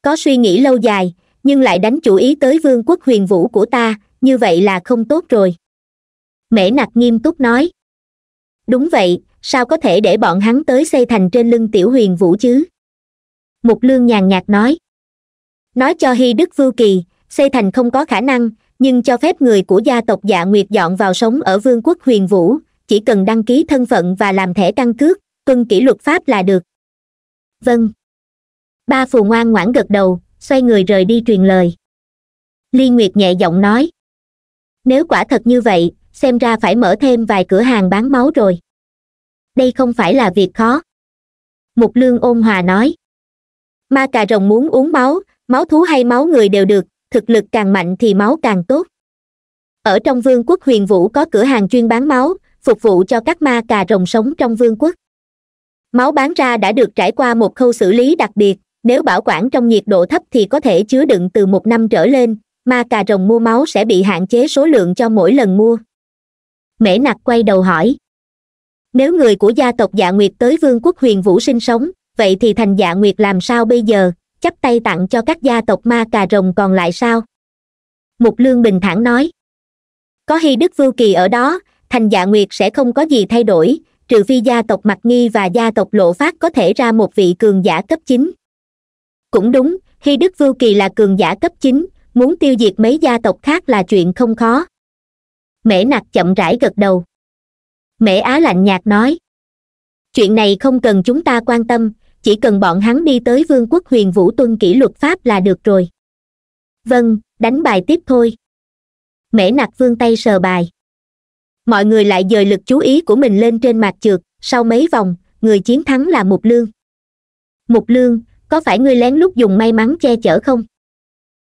có suy nghĩ lâu dài nhưng lại đánh chủ ý tới vương quốc huyền vũ của ta như vậy là không tốt rồi mễ nặc nghiêm túc nói đúng vậy sao có thể để bọn hắn tới xây thành trên lưng tiểu huyền vũ chứ mục lương nhàn nhạt nói nói cho hy đức vưu kỳ xây thành không có khả năng nhưng cho phép người của gia tộc dạ nguyệt dọn vào sống ở vương quốc huyền vũ chỉ cần đăng ký thân phận và làm thẻ căn cước tuân kỷ luật pháp là được vâng ba phù ngoan ngoãn gật đầu xoay người rời đi truyền lời ly nguyệt nhẹ giọng nói nếu quả thật như vậy xem ra phải mở thêm vài cửa hàng bán máu rồi đây không phải là việc khó mục lương ôn hòa nói ma cà rồng muốn uống máu máu thú hay máu người đều được thực lực càng mạnh thì máu càng tốt ở trong vương quốc huyền vũ có cửa hàng chuyên bán máu phục vụ cho các ma cà rồng sống trong vương quốc máu bán ra đã được trải qua một khâu xử lý đặc biệt nếu bảo quản trong nhiệt độ thấp thì có thể chứa đựng từ một năm trở lên ma cà rồng mua máu sẽ bị hạn chế số lượng cho mỗi lần mua mễ nặc quay đầu hỏi nếu người của gia tộc dạ nguyệt tới vương quốc huyền vũ sinh sống vậy thì thành dạ nguyệt làm sao bây giờ chắp tay tặng cho các gia tộc ma cà rồng còn lại sao mục lương bình thản nói có hy đức vưu kỳ ở đó thành dạ nguyệt sẽ không có gì thay đổi trừ phi gia tộc mặt nghi và gia tộc lộ phát có thể ra một vị cường giả cấp chín cũng đúng hy đức vưu kỳ là cường giả cấp chín muốn tiêu diệt mấy gia tộc khác là chuyện không khó mễ nặc chậm rãi gật đầu mễ á lạnh nhạt nói chuyện này không cần chúng ta quan tâm chỉ cần bọn hắn đi tới vương quốc huyền vũ tuân kỷ luật pháp là được rồi vâng đánh bài tiếp thôi mễ nặc vương tay sờ bài mọi người lại dời lực chú ý của mình lên trên mặt trượt sau mấy vòng người chiến thắng là mục lương mục lương có phải ngươi lén lút dùng may mắn che chở không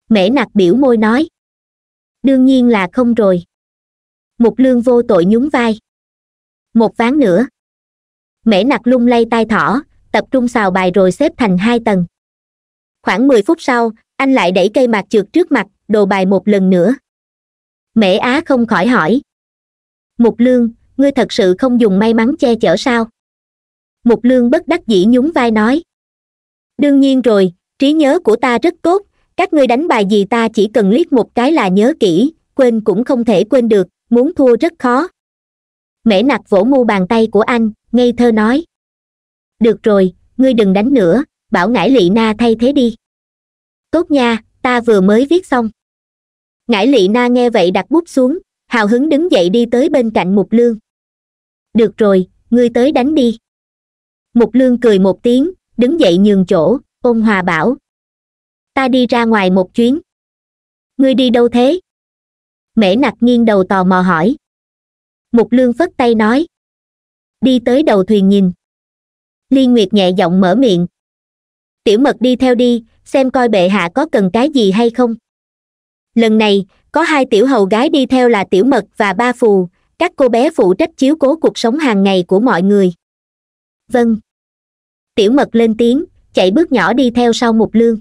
mễ nặc biểu môi nói đương nhiên là không rồi mục lương vô tội nhún vai một ván nữa mễ nặc lung lay tai thỏ tập trung xào bài rồi xếp thành hai tầng khoảng mười phút sau anh lại đẩy cây mạc trượt trước mặt đồ bài một lần nữa mễ á không khỏi hỏi mục lương ngươi thật sự không dùng may mắn che chở sao mục lương bất đắc dĩ nhún vai nói đương nhiên rồi trí nhớ của ta rất tốt các ngươi đánh bài gì ta chỉ cần liếc một cái là nhớ kỹ quên cũng không thể quên được muốn thua rất khó mễ nặc vỗ mu bàn tay của anh ngây thơ nói được rồi ngươi đừng đánh nữa bảo ngải lị na thay thế đi tốt nha ta vừa mới viết xong ngải lị na nghe vậy đặt bút xuống hào hứng đứng dậy đi tới bên cạnh mục lương được rồi ngươi tới đánh đi mục lương cười một tiếng đứng dậy nhường chỗ ôn hòa bảo ta đi ra ngoài một chuyến ngươi đi đâu thế mễ nặc nghiêng đầu tò mò hỏi mục lương phất tay nói đi tới đầu thuyền nhìn liên nguyệt nhẹ giọng mở miệng tiểu mật đi theo đi xem coi bệ hạ có cần cái gì hay không lần này có hai tiểu hầu gái đi theo là tiểu mật và ba phù các cô bé phụ trách chiếu cố cuộc sống hàng ngày của mọi người vâng tiểu mật lên tiếng chạy bước nhỏ đi theo sau một lương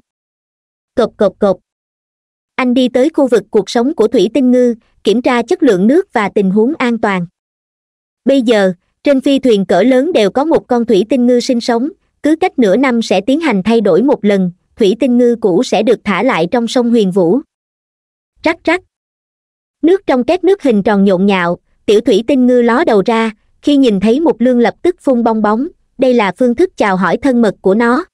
cộp cộp cộp anh đi tới khu vực cuộc sống của thủy tinh ngư kiểm tra chất lượng nước và tình huống an toàn bây giờ trên phi thuyền cỡ lớn đều có một con thủy tinh ngư sinh sống cứ cách nửa năm sẽ tiến hành thay đổi một lần thủy tinh ngư cũ sẽ được thả lại trong sông huyền vũ rắc rắc nước trong két nước hình tròn nhộn nhạo tiểu thủy tinh ngư ló đầu ra khi nhìn thấy một lương lập tức phun bong bóng đây là phương thức chào hỏi thân mật của nó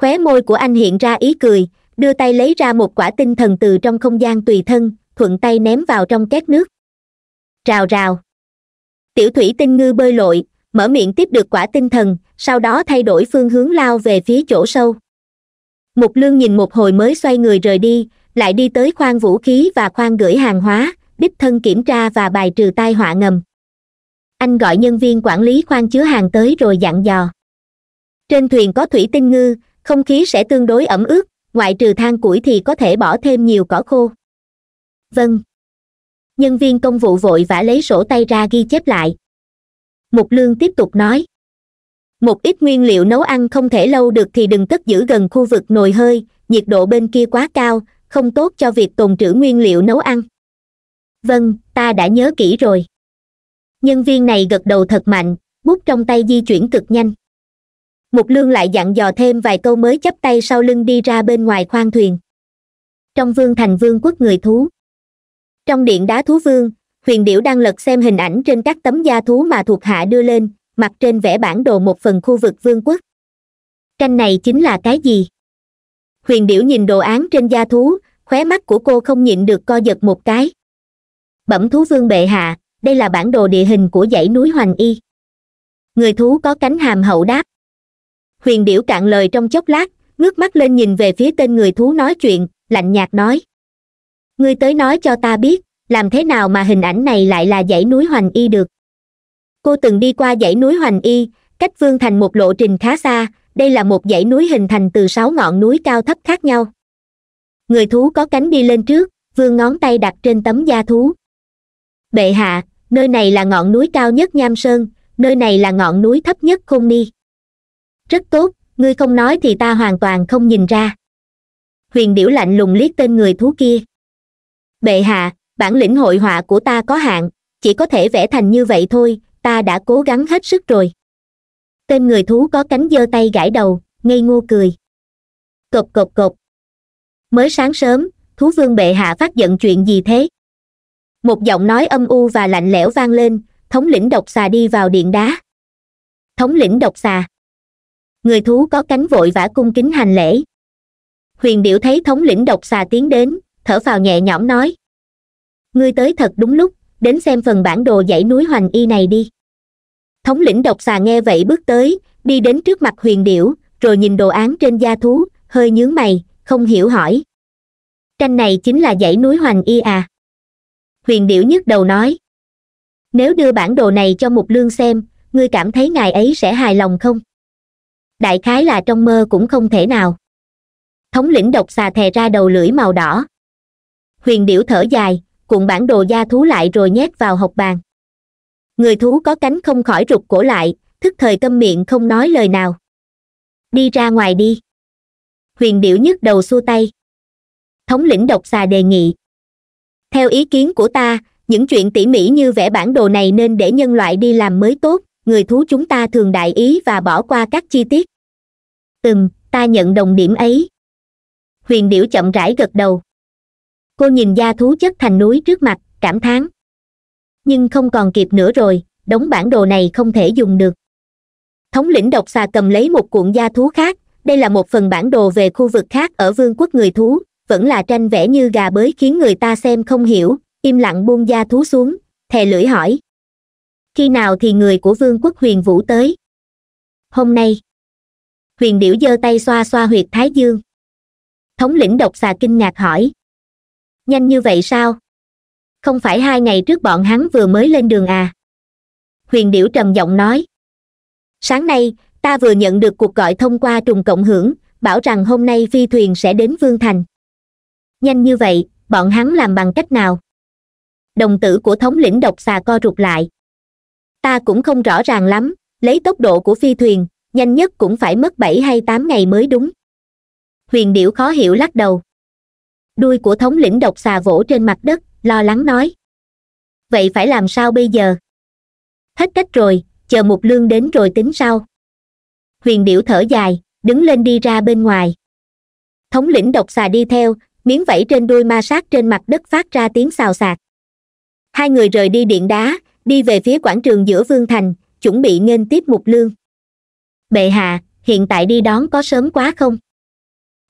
khóe môi của anh hiện ra ý cười đưa tay lấy ra một quả tinh thần từ trong không gian tùy thân thuận tay ném vào trong két nước rào rào tiểu thủy tinh ngư bơi lội mở miệng tiếp được quả tinh thần sau đó thay đổi phương hướng lao về phía chỗ sâu mục lương nhìn một hồi mới xoay người rời đi lại đi tới khoang vũ khí và khoang gửi hàng hóa đích thân kiểm tra và bài trừ tai họa ngầm anh gọi nhân viên quản lý khoang chứa hàng tới rồi dặn dò trên thuyền có thủy tinh ngư không khí sẽ tương đối ẩm ướt ngoại trừ than củi thì có thể bỏ thêm nhiều cỏ khô vâng nhân viên công vụ vội vã lấy sổ tay ra ghi chép lại mục lương tiếp tục nói một ít nguyên liệu nấu ăn không thể lâu được thì đừng cất giữ gần khu vực nồi hơi nhiệt độ bên kia quá cao không tốt cho việc tồn trữ nguyên liệu nấu ăn vâng ta đã nhớ kỹ rồi nhân viên này gật đầu thật mạnh bút trong tay di chuyển cực nhanh mục lương lại dặn dò thêm vài câu mới chắp tay sau lưng đi ra bên ngoài khoang thuyền trong vương thành vương quốc người thú trong điện đá thú vương huyền điểu đang lật xem hình ảnh trên các tấm da thú mà thuộc hạ đưa lên mặt trên vẽ bản đồ một phần khu vực vương quốc tranh này chính là cái gì huyền điểu nhìn đồ án trên da thú khóe mắt của cô không nhịn được co giật một cái bẩm thú vương bệ hạ đây là bản đồ địa hình của dãy núi hoành y người thú có cánh hàm hậu đáp huyền điểu cạn lời trong chốc lát ngước mắt lên nhìn về phía tên người thú nói chuyện lạnh nhạt nói ngươi tới nói cho ta biết làm thế nào mà hình ảnh này lại là dãy núi hoành y được cô từng đi qua dãy núi hoành y cách vương thành một lộ trình khá xa đây là một dãy núi hình thành từ sáu ngọn núi cao thấp khác nhau người thú có cánh đi lên trước vương ngón tay đặt trên tấm da thú bệ hạ nơi này là ngọn núi cao nhất nham sơn nơi này là ngọn núi thấp nhất khôn ni rất tốt ngươi không nói thì ta hoàn toàn không nhìn ra huyền điểu lạnh lùng liếc tên người thú kia bệ hạ bản lĩnh hội họa của ta có hạn chỉ có thể vẽ thành như vậy thôi ta đã cố gắng hết sức rồi tên người thú có cánh giơ tay gãi đầu ngây ngô cười cộc cộc cộc. mới sáng sớm thú vương bệ hạ phát giận chuyện gì thế một giọng nói âm u và lạnh lẽo vang lên thống lĩnh độc xà đi vào điện đá thống lĩnh độc xà người thú có cánh vội vã cung kính hành lễ huyền điệu thấy thống lĩnh độc xà tiến đến thở phào nhẹ nhõm nói ngươi tới thật đúng lúc đến xem phần bản đồ dãy núi hoành y này đi thống lĩnh độc xà nghe vậy bước tới đi đến trước mặt huyền điểu rồi nhìn đồ án trên da thú hơi nhướng mày không hiểu hỏi tranh này chính là dãy núi hoành y à huyền điểu nhức đầu nói nếu đưa bản đồ này cho mục lương xem ngươi cảm thấy ngài ấy sẽ hài lòng không đại khái là trong mơ cũng không thể nào thống lĩnh độc xà thè ra đầu lưỡi màu đỏ huyền điểu thở dài cuộn bản đồ da thú lại rồi nhét vào hộc bàn người thú có cánh không khỏi rụt cổ lại thức thời câm miệng không nói lời nào đi ra ngoài đi huyền điểu nhức đầu xua tay thống lĩnh độc xà đề nghị theo ý kiến của ta những chuyện tỉ mỉ như vẽ bản đồ này nên để nhân loại đi làm mới tốt người thú chúng ta thường đại ý và bỏ qua các chi tiết ừm ta nhận đồng điểm ấy huyền điểu chậm rãi gật đầu cô nhìn gia thú chất thành núi trước mặt cảm thán nhưng không còn kịp nữa rồi đống bản đồ này không thể dùng được thống lĩnh độc xà cầm lấy một cuộn gia thú khác đây là một phần bản đồ về khu vực khác ở vương quốc người thú vẫn là tranh vẽ như gà bới khiến người ta xem không hiểu im lặng buông gia thú xuống thè lưỡi hỏi khi nào thì người của vương quốc huyền vũ tới hôm nay huyền điểu giơ tay xoa xoa huyệt thái dương thống lĩnh độc xà kinh ngạc hỏi nhanh như vậy sao không phải hai ngày trước bọn hắn vừa mới lên đường à huyền điểu trầm giọng nói sáng nay ta vừa nhận được cuộc gọi thông qua trùng cộng hưởng bảo rằng hôm nay phi thuyền sẽ đến vương thành nhanh như vậy bọn hắn làm bằng cách nào đồng tử của thống lĩnh độc xà co rụt lại ta cũng không rõ ràng lắm lấy tốc độ của phi thuyền nhanh nhất cũng phải mất bảy hay tám ngày mới đúng huyền điểu khó hiểu lắc đầu đuôi của thống lĩnh độc xà vỗ trên mặt đất lo lắng nói vậy phải làm sao bây giờ hết cách rồi chờ một lương đến rồi tính sau huyền điểu thở dài đứng lên đi ra bên ngoài thống lĩnh độc xà đi theo miếng vẫy trên đuôi ma sát trên mặt đất phát ra tiếng xào xạc hai người rời đi điện đá đi về phía quảng trường giữa vương thành chuẩn bị nghênh tiếp mục lương bệ hạ hiện tại đi đón có sớm quá không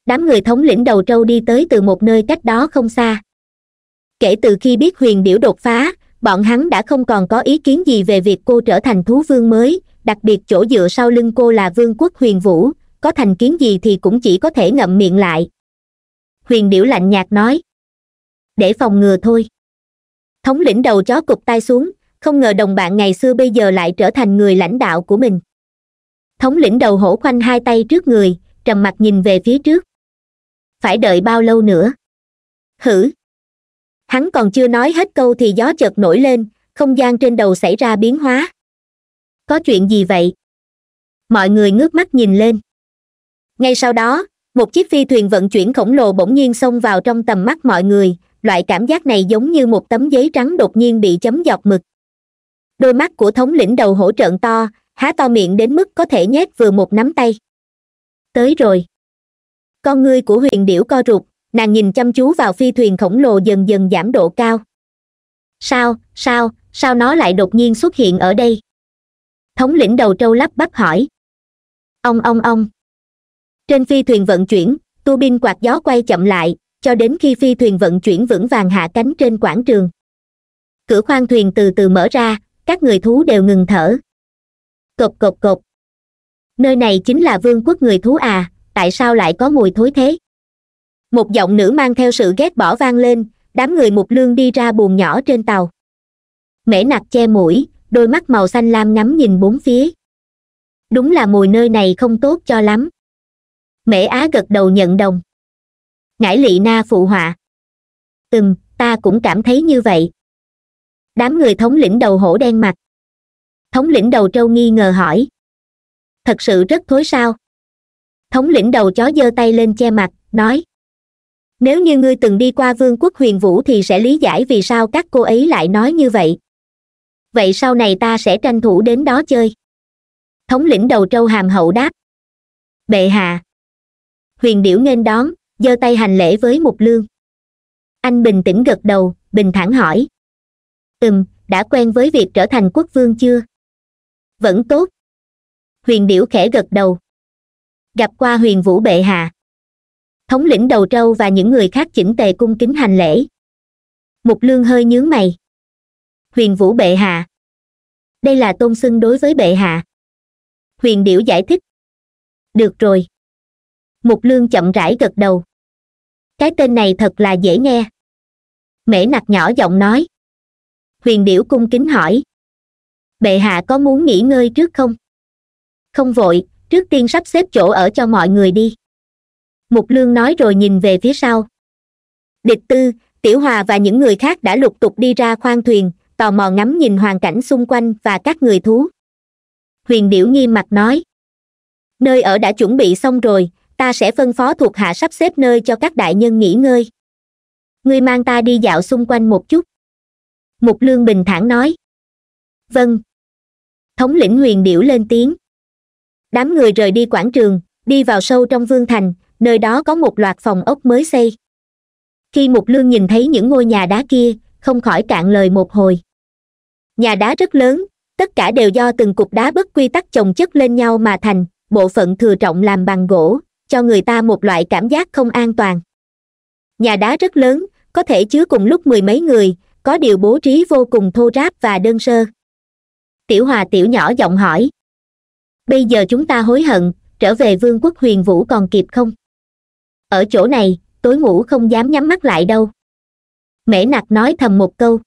đám người thống lĩnh đầu trâu đi tới từ một nơi cách đó không xa kể từ khi biết huyền điểu đột phá bọn hắn đã không còn có ý kiến gì về việc cô trở thành thú vương mới đặc biệt chỗ dựa sau lưng cô là vương quốc huyền vũ có thành kiến gì thì cũng chỉ có thể ngậm miệng lại huyền điểu lạnh nhạt nói để phòng ngừa thôi thống lĩnh đầu chó cục tay xuống không ngờ đồng bạn ngày xưa bây giờ lại trở thành người lãnh đạo của mình thống lĩnh đầu hổ khoanh hai tay trước người trầm mặt nhìn về phía trước phải đợi bao lâu nữa hử hắn còn chưa nói hết câu thì gió chợt nổi lên không gian trên đầu xảy ra biến hóa có chuyện gì vậy mọi người ngước mắt nhìn lên ngay sau đó một chiếc phi thuyền vận chuyển khổng lồ bỗng nhiên xông vào trong tầm mắt mọi người loại cảm giác này giống như một tấm giấy trắng đột nhiên bị chấm dọc mực đôi mắt của thống lĩnh đầu hỗ trợn to há to miệng đến mức có thể nhét vừa một nắm tay tới rồi con ngươi của huyền điểu co rụt nàng nhìn chăm chú vào phi thuyền khổng lồ dần dần giảm độ cao sao sao sao nó lại đột nhiên xuất hiện ở đây thống lĩnh đầu trâu lắp bắp hỏi ông ông ông trên phi thuyền vận chuyển tua bin quạt gió quay chậm lại cho đến khi phi thuyền vận chuyển vững vàng hạ cánh trên quảng trường cửa khoang thuyền từ từ mở ra các người thú đều ngừng thở cộp cộp cộp nơi này chính là vương quốc người thú à tại sao lại có mùi thối thế một giọng nữ mang theo sự ghét bỏ vang lên đám người mục lương đi ra buồng nhỏ trên tàu mễ nặc che mũi đôi mắt màu xanh lam ngắm nhìn bốn phía đúng là mùi nơi này không tốt cho lắm mễ á gật đầu nhận đồng ngải lị na phụ họa ừm ta cũng cảm thấy như vậy đám người thống lĩnh đầu hổ đen mặt thống lĩnh đầu trâu nghi ngờ hỏi thật sự rất thối sao thống lĩnh đầu chó giơ tay lên che mặt nói nếu như ngươi từng đi qua vương quốc huyền vũ thì sẽ lý giải vì sao các cô ấy lại nói như vậy vậy sau này ta sẽ tranh thủ đến đó chơi thống lĩnh đầu trâu hàm hậu đáp bệ hạ huyền điểu nghênh đón giơ tay hành lễ với mục lương anh bình tĩnh gật đầu bình thản hỏi ừm đã quen với việc trở thành quốc vương chưa vẫn tốt huyền điểu khẽ gật đầu gặp qua huyền vũ bệ hạ thống lĩnh đầu trâu và những người khác chỉnh tề cung kính hành lễ mục lương hơi nhướng mày huyền vũ bệ hạ đây là tôn xưng đối với bệ hạ huyền điểu giải thích được rồi mục lương chậm rãi gật đầu cái tên này thật là dễ nghe mễ nặc nhỏ giọng nói huyền điểu cung kính hỏi bệ hạ có muốn nghỉ ngơi trước không không vội trước tiên sắp xếp chỗ ở cho mọi người đi mục lương nói rồi nhìn về phía sau địch tư tiểu hòa và những người khác đã lục tục đi ra khoang thuyền tò mò ngắm nhìn hoàn cảnh xung quanh và các người thú huyền điểu nghiêm mặt nói nơi ở đã chuẩn bị xong rồi ta sẽ phân phó thuộc hạ sắp xếp nơi cho các đại nhân nghỉ ngơi ngươi mang ta đi dạo xung quanh một chút mục lương bình thản nói vâng thống lĩnh huyền điểu lên tiếng đám người rời đi quảng trường đi vào sâu trong vương thành nơi đó có một loạt phòng ốc mới xây khi mục lương nhìn thấy những ngôi nhà đá kia không khỏi cạn lời một hồi nhà đá rất lớn tất cả đều do từng cục đá bất quy tắc chồng chất lên nhau mà thành bộ phận thừa trọng làm bằng gỗ cho người ta một loại cảm giác không an toàn nhà đá rất lớn có thể chứa cùng lúc mười mấy người có điều bố trí vô cùng thô ráp và đơn sơ tiểu hòa tiểu nhỏ giọng hỏi bây giờ chúng ta hối hận trở về vương quốc huyền vũ còn kịp không ở chỗ này tối ngủ không dám nhắm mắt lại đâu mễ nặc nói thầm một câu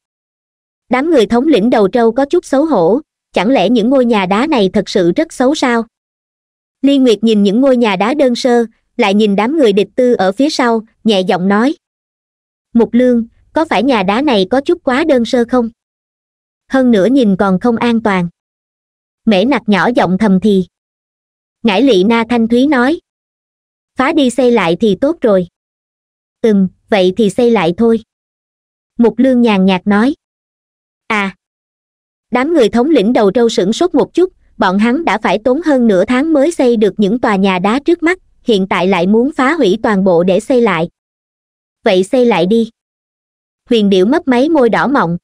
đám người thống lĩnh đầu trâu có chút xấu hổ chẳng lẽ những ngôi nhà đá này thật sự rất xấu sao ly nguyệt nhìn những ngôi nhà đá đơn sơ lại nhìn đám người địch tư ở phía sau nhẹ giọng nói mục lương có phải nhà đá này có chút quá đơn sơ không hơn nữa nhìn còn không an toàn mễ nặc nhỏ giọng thầm thì ngải lị na thanh thúy nói phá đi xây lại thì tốt rồi ừm vậy thì xây lại thôi mục lương nhàn nhạt nói à đám người thống lĩnh đầu trâu sửng sốt một chút bọn hắn đã phải tốn hơn nửa tháng mới xây được những tòa nhà đá trước mắt hiện tại lại muốn phá hủy toàn bộ để xây lại vậy xây lại đi huyền điệu mấp máy môi đỏ mọng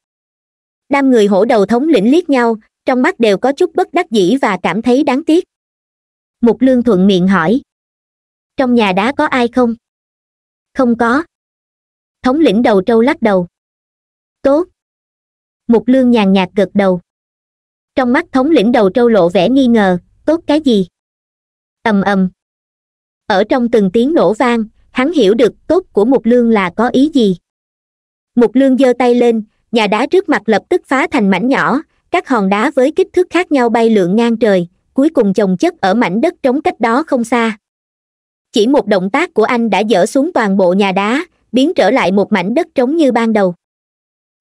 đám người hổ đầu thống lĩnh liếc nhau trong mắt đều có chút bất đắc dĩ và cảm thấy đáng tiếc mục lương thuận miệng hỏi trong nhà đá có ai không không có thống lĩnh đầu trâu lắc đầu tốt mục lương nhàn nhạt gật đầu trong mắt thống lĩnh đầu trâu lộ vẻ nghi ngờ tốt cái gì ầm ầm ở trong từng tiếng nổ vang hắn hiểu được tốt của mục lương là có ý gì mục lương giơ tay lên nhà đá trước mặt lập tức phá thành mảnh nhỏ các hòn đá với kích thước khác nhau bay lượn ngang trời cuối cùng chồng chất ở mảnh đất trống cách đó không xa chỉ một động tác của anh đã dỡ xuống toàn bộ nhà đá biến trở lại một mảnh đất trống như ban đầu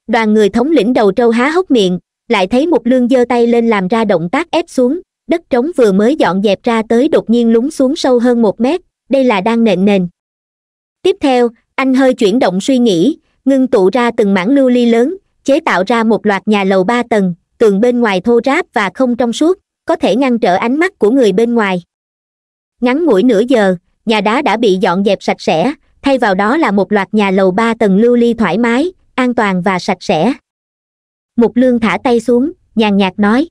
đoàn người thống lĩnh đầu trâu há hốc miệng lại thấy một lương giơ tay lên làm ra động tác ép xuống đất trống vừa mới dọn dẹp ra tới đột nhiên lún xuống sâu hơn một mét đây là đang nện nền tiếp theo anh hơi chuyển động suy nghĩ ngưng tụ ra từng mảng lưu ly lớn chế tạo ra một loạt nhà lầu ba tầng tường bên ngoài thô ráp và không trong suốt có thể ngăn trở ánh mắt của người bên ngoài ngắn ngủi nửa giờ nhà đá đã bị dọn dẹp sạch sẽ thay vào đó là một loạt nhà lầu ba tầng lưu ly thoải mái an toàn và sạch sẽ mục lương thả tay xuống nhàn nhạt nói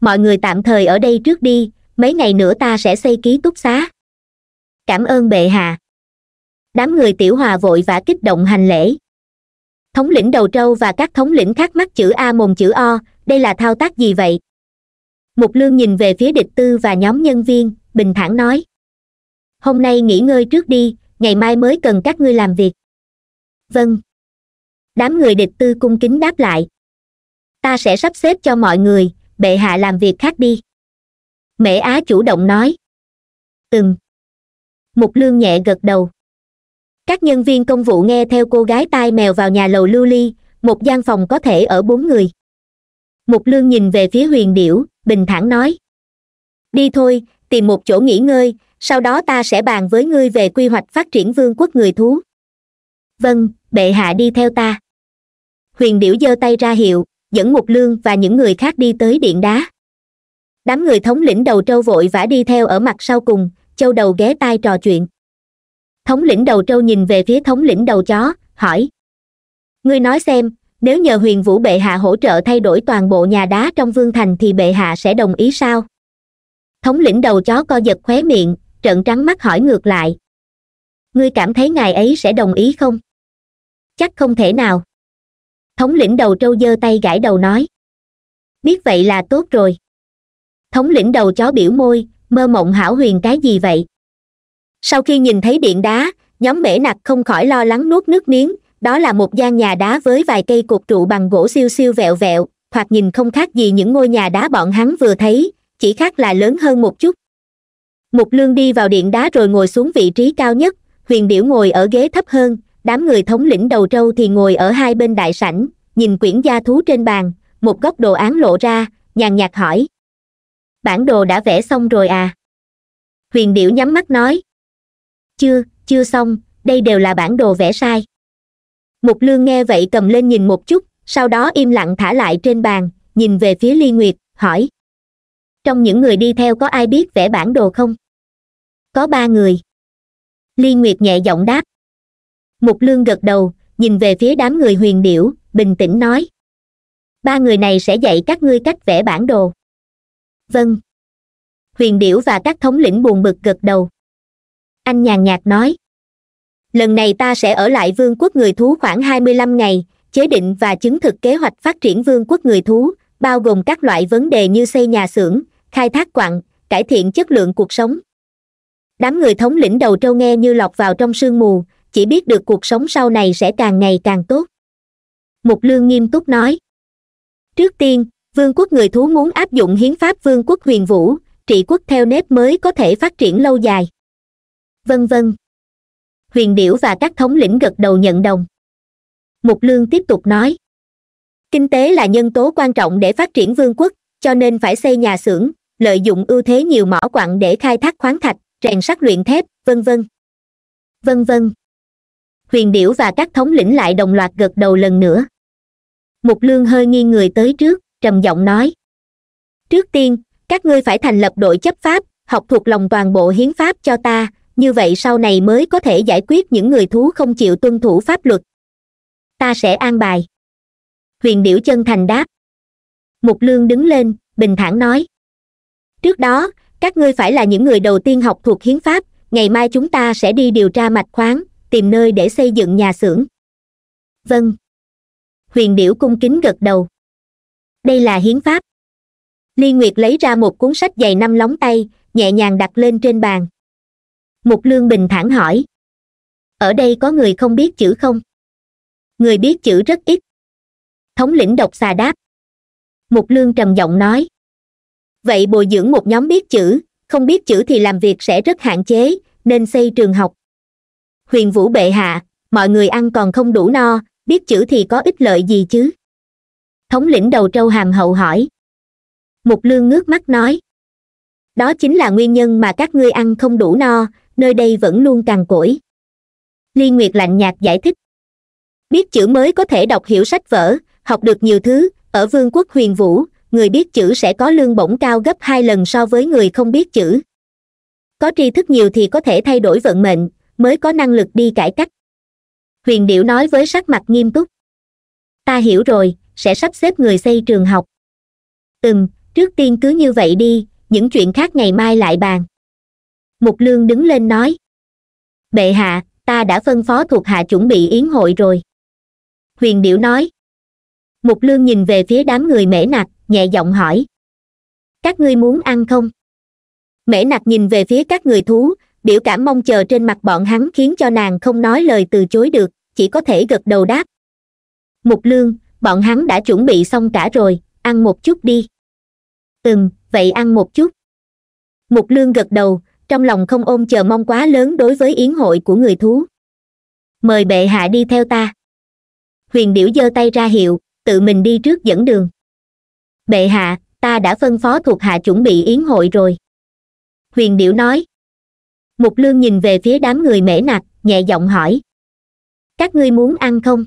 mọi người tạm thời ở đây trước đi mấy ngày nữa ta sẽ xây ký túc xá cảm ơn bệ hạ đám người tiểu hòa vội vã kích động hành lễ thống lĩnh đầu trâu và các thống lĩnh khác mắc chữ a mồm chữ o đây là thao tác gì vậy mục lương nhìn về phía địch tư và nhóm nhân viên bình thản nói hôm nay nghỉ ngơi trước đi ngày mai mới cần các ngươi làm việc vâng đám người địch tư cung kính đáp lại ta sẽ sắp xếp cho mọi người bệ hạ làm việc khác đi mễ á chủ động nói ừm mục lương nhẹ gật đầu các nhân viên công vụ nghe theo cô gái tai mèo vào nhà lầu lưu ly một gian phòng có thể ở bốn người mục lương nhìn về phía huyền điểu bình thản nói đi thôi tìm một chỗ nghỉ ngơi sau đó ta sẽ bàn với ngươi về quy hoạch phát triển vương quốc người thú vâng bệ hạ đi theo ta huyền điểu giơ tay ra hiệu dẫn mục lương và những người khác đi tới điện đá đám người thống lĩnh đầu trâu vội vã đi theo ở mặt sau cùng châu đầu ghé tai trò chuyện thống lĩnh đầu trâu nhìn về phía thống lĩnh đầu chó hỏi ngươi nói xem nếu nhờ huyền vũ bệ hạ hỗ trợ thay đổi toàn bộ nhà đá trong vương thành thì bệ hạ sẽ đồng ý sao thống lĩnh đầu chó co giật khóe miệng trợn trắng mắt hỏi ngược lại ngươi cảm thấy ngài ấy sẽ đồng ý không chắc không thể nào thống lĩnh đầu trâu giơ tay gãi đầu nói biết vậy là tốt rồi thống lĩnh đầu chó biểu môi mơ mộng hảo huyền cái gì vậy sau khi nhìn thấy điện đá nhóm bể nặc không khỏi lo lắng nuốt nước miếng đó là một gian nhà đá với vài cây cột trụ bằng gỗ siêu siêu vẹo vẹo hoặc nhìn không khác gì những ngôi nhà đá bọn hắn vừa thấy chỉ khác là lớn hơn một chút mục lương đi vào điện đá rồi ngồi xuống vị trí cao nhất huyền điểu ngồi ở ghế thấp hơn đám người thống lĩnh đầu trâu thì ngồi ở hai bên đại sảnh nhìn quyển gia thú trên bàn một góc đồ án lộ ra nhàn nhạt hỏi bản đồ đã vẽ xong rồi à huyền điểu nhắm mắt nói chưa chưa xong đây đều là bản đồ vẽ sai mục lương nghe vậy cầm lên nhìn một chút sau đó im lặng thả lại trên bàn nhìn về phía ly nguyệt hỏi trong những người đi theo có ai biết vẽ bản đồ không có ba người ly nguyệt nhẹ giọng đáp mục lương gật đầu nhìn về phía đám người huyền điểu bình tĩnh nói ba người này sẽ dạy các ngươi cách vẽ bản đồ vâng huyền điểu và các thống lĩnh buồn bực gật đầu anh nhàn nhạt nói lần này ta sẽ ở lại vương quốc người thú khoảng hai mươi lăm ngày chế định và chứng thực kế hoạch phát triển vương quốc người thú bao gồm các loại vấn đề như xây nhà xưởng khai thác quặng cải thiện chất lượng cuộc sống đám người thống lĩnh đầu trâu nghe như lọt vào trong sương mù chỉ biết được cuộc sống sau này sẽ càng ngày càng tốt mục lương nghiêm túc nói trước tiên vương quốc người thú muốn áp dụng hiến pháp vương quốc huyền vũ trị quốc theo nếp mới có thể phát triển lâu dài vân vân huyền điểu và các thống lĩnh gật đầu nhận đồng mục lương tiếp tục nói kinh tế là nhân tố quan trọng để phát triển vương quốc cho nên phải xây nhà xưởng lợi dụng ưu thế nhiều mỏ quặng để khai thác khoáng thạch rèn sắt luyện thép vân vân vân vân huyền điểu và các thống lĩnh lại đồng loạt gật đầu lần nữa mục lương hơi nghiêng người tới trước trầm giọng nói trước tiên các ngươi phải thành lập đội chấp pháp học thuộc lòng toàn bộ hiến pháp cho ta như vậy sau này mới có thể giải quyết những người thú không chịu tuân thủ pháp luật ta sẽ an bài huyền điểu chân thành đáp mục lương đứng lên bình thản nói trước đó các ngươi phải là những người đầu tiên học thuộc hiến pháp ngày mai chúng ta sẽ đi điều tra mạch khoáng tìm nơi để xây dựng nhà xưởng vâng huyền điểu cung kính gật đầu đây là hiến pháp ly nguyệt lấy ra một cuốn sách dày năm lóng tay nhẹ nhàng đặt lên trên bàn mục lương bình thản hỏi ở đây có người không biết chữ không người biết chữ rất ít thống lĩnh độc xà đáp mục lương trầm giọng nói vậy bồi dưỡng một nhóm biết chữ không biết chữ thì làm việc sẽ rất hạn chế nên xây trường học huyền vũ bệ hạ mọi người ăn còn không đủ no biết chữ thì có ích lợi gì chứ thống lĩnh đầu trâu hàm hậu hỏi mục lương ngước mắt nói đó chính là nguyên nhân mà các ngươi ăn không đủ no nơi đây vẫn luôn cằn cỗi liên nguyệt lạnh nhạt giải thích biết chữ mới có thể đọc hiểu sách vở học được nhiều thứ ở vương quốc huyền vũ người biết chữ sẽ có lương bổng cao gấp hai lần so với người không biết chữ có tri thức nhiều thì có thể thay đổi vận mệnh mới có năng lực đi cải cách huyền điệu nói với sắc mặt nghiêm túc ta hiểu rồi sẽ sắp xếp người xây trường học ừm trước tiên cứ như vậy đi những chuyện khác ngày mai lại bàn mục lương đứng lên nói bệ hạ ta đã phân phó thuộc hạ chuẩn bị yến hội rồi huyền điểu nói mục lương nhìn về phía đám người mễ nặc nhẹ giọng hỏi các ngươi muốn ăn không mễ nặc nhìn về phía các người thú biểu cảm mong chờ trên mặt bọn hắn khiến cho nàng không nói lời từ chối được chỉ có thể gật đầu đáp mục lương bọn hắn đã chuẩn bị xong cả rồi ăn một chút đi ừm vậy ăn một chút mục lương gật đầu trong lòng không ôm chờ mong quá lớn đối với yến hội của người thú mời bệ hạ đi theo ta huyền điểu giơ tay ra hiệu tự mình đi trước dẫn đường bệ hạ ta đã phân phó thuộc hạ chuẩn bị yến hội rồi huyền điểu nói mục lương nhìn về phía đám người mễ nặc nhẹ giọng hỏi các ngươi muốn ăn không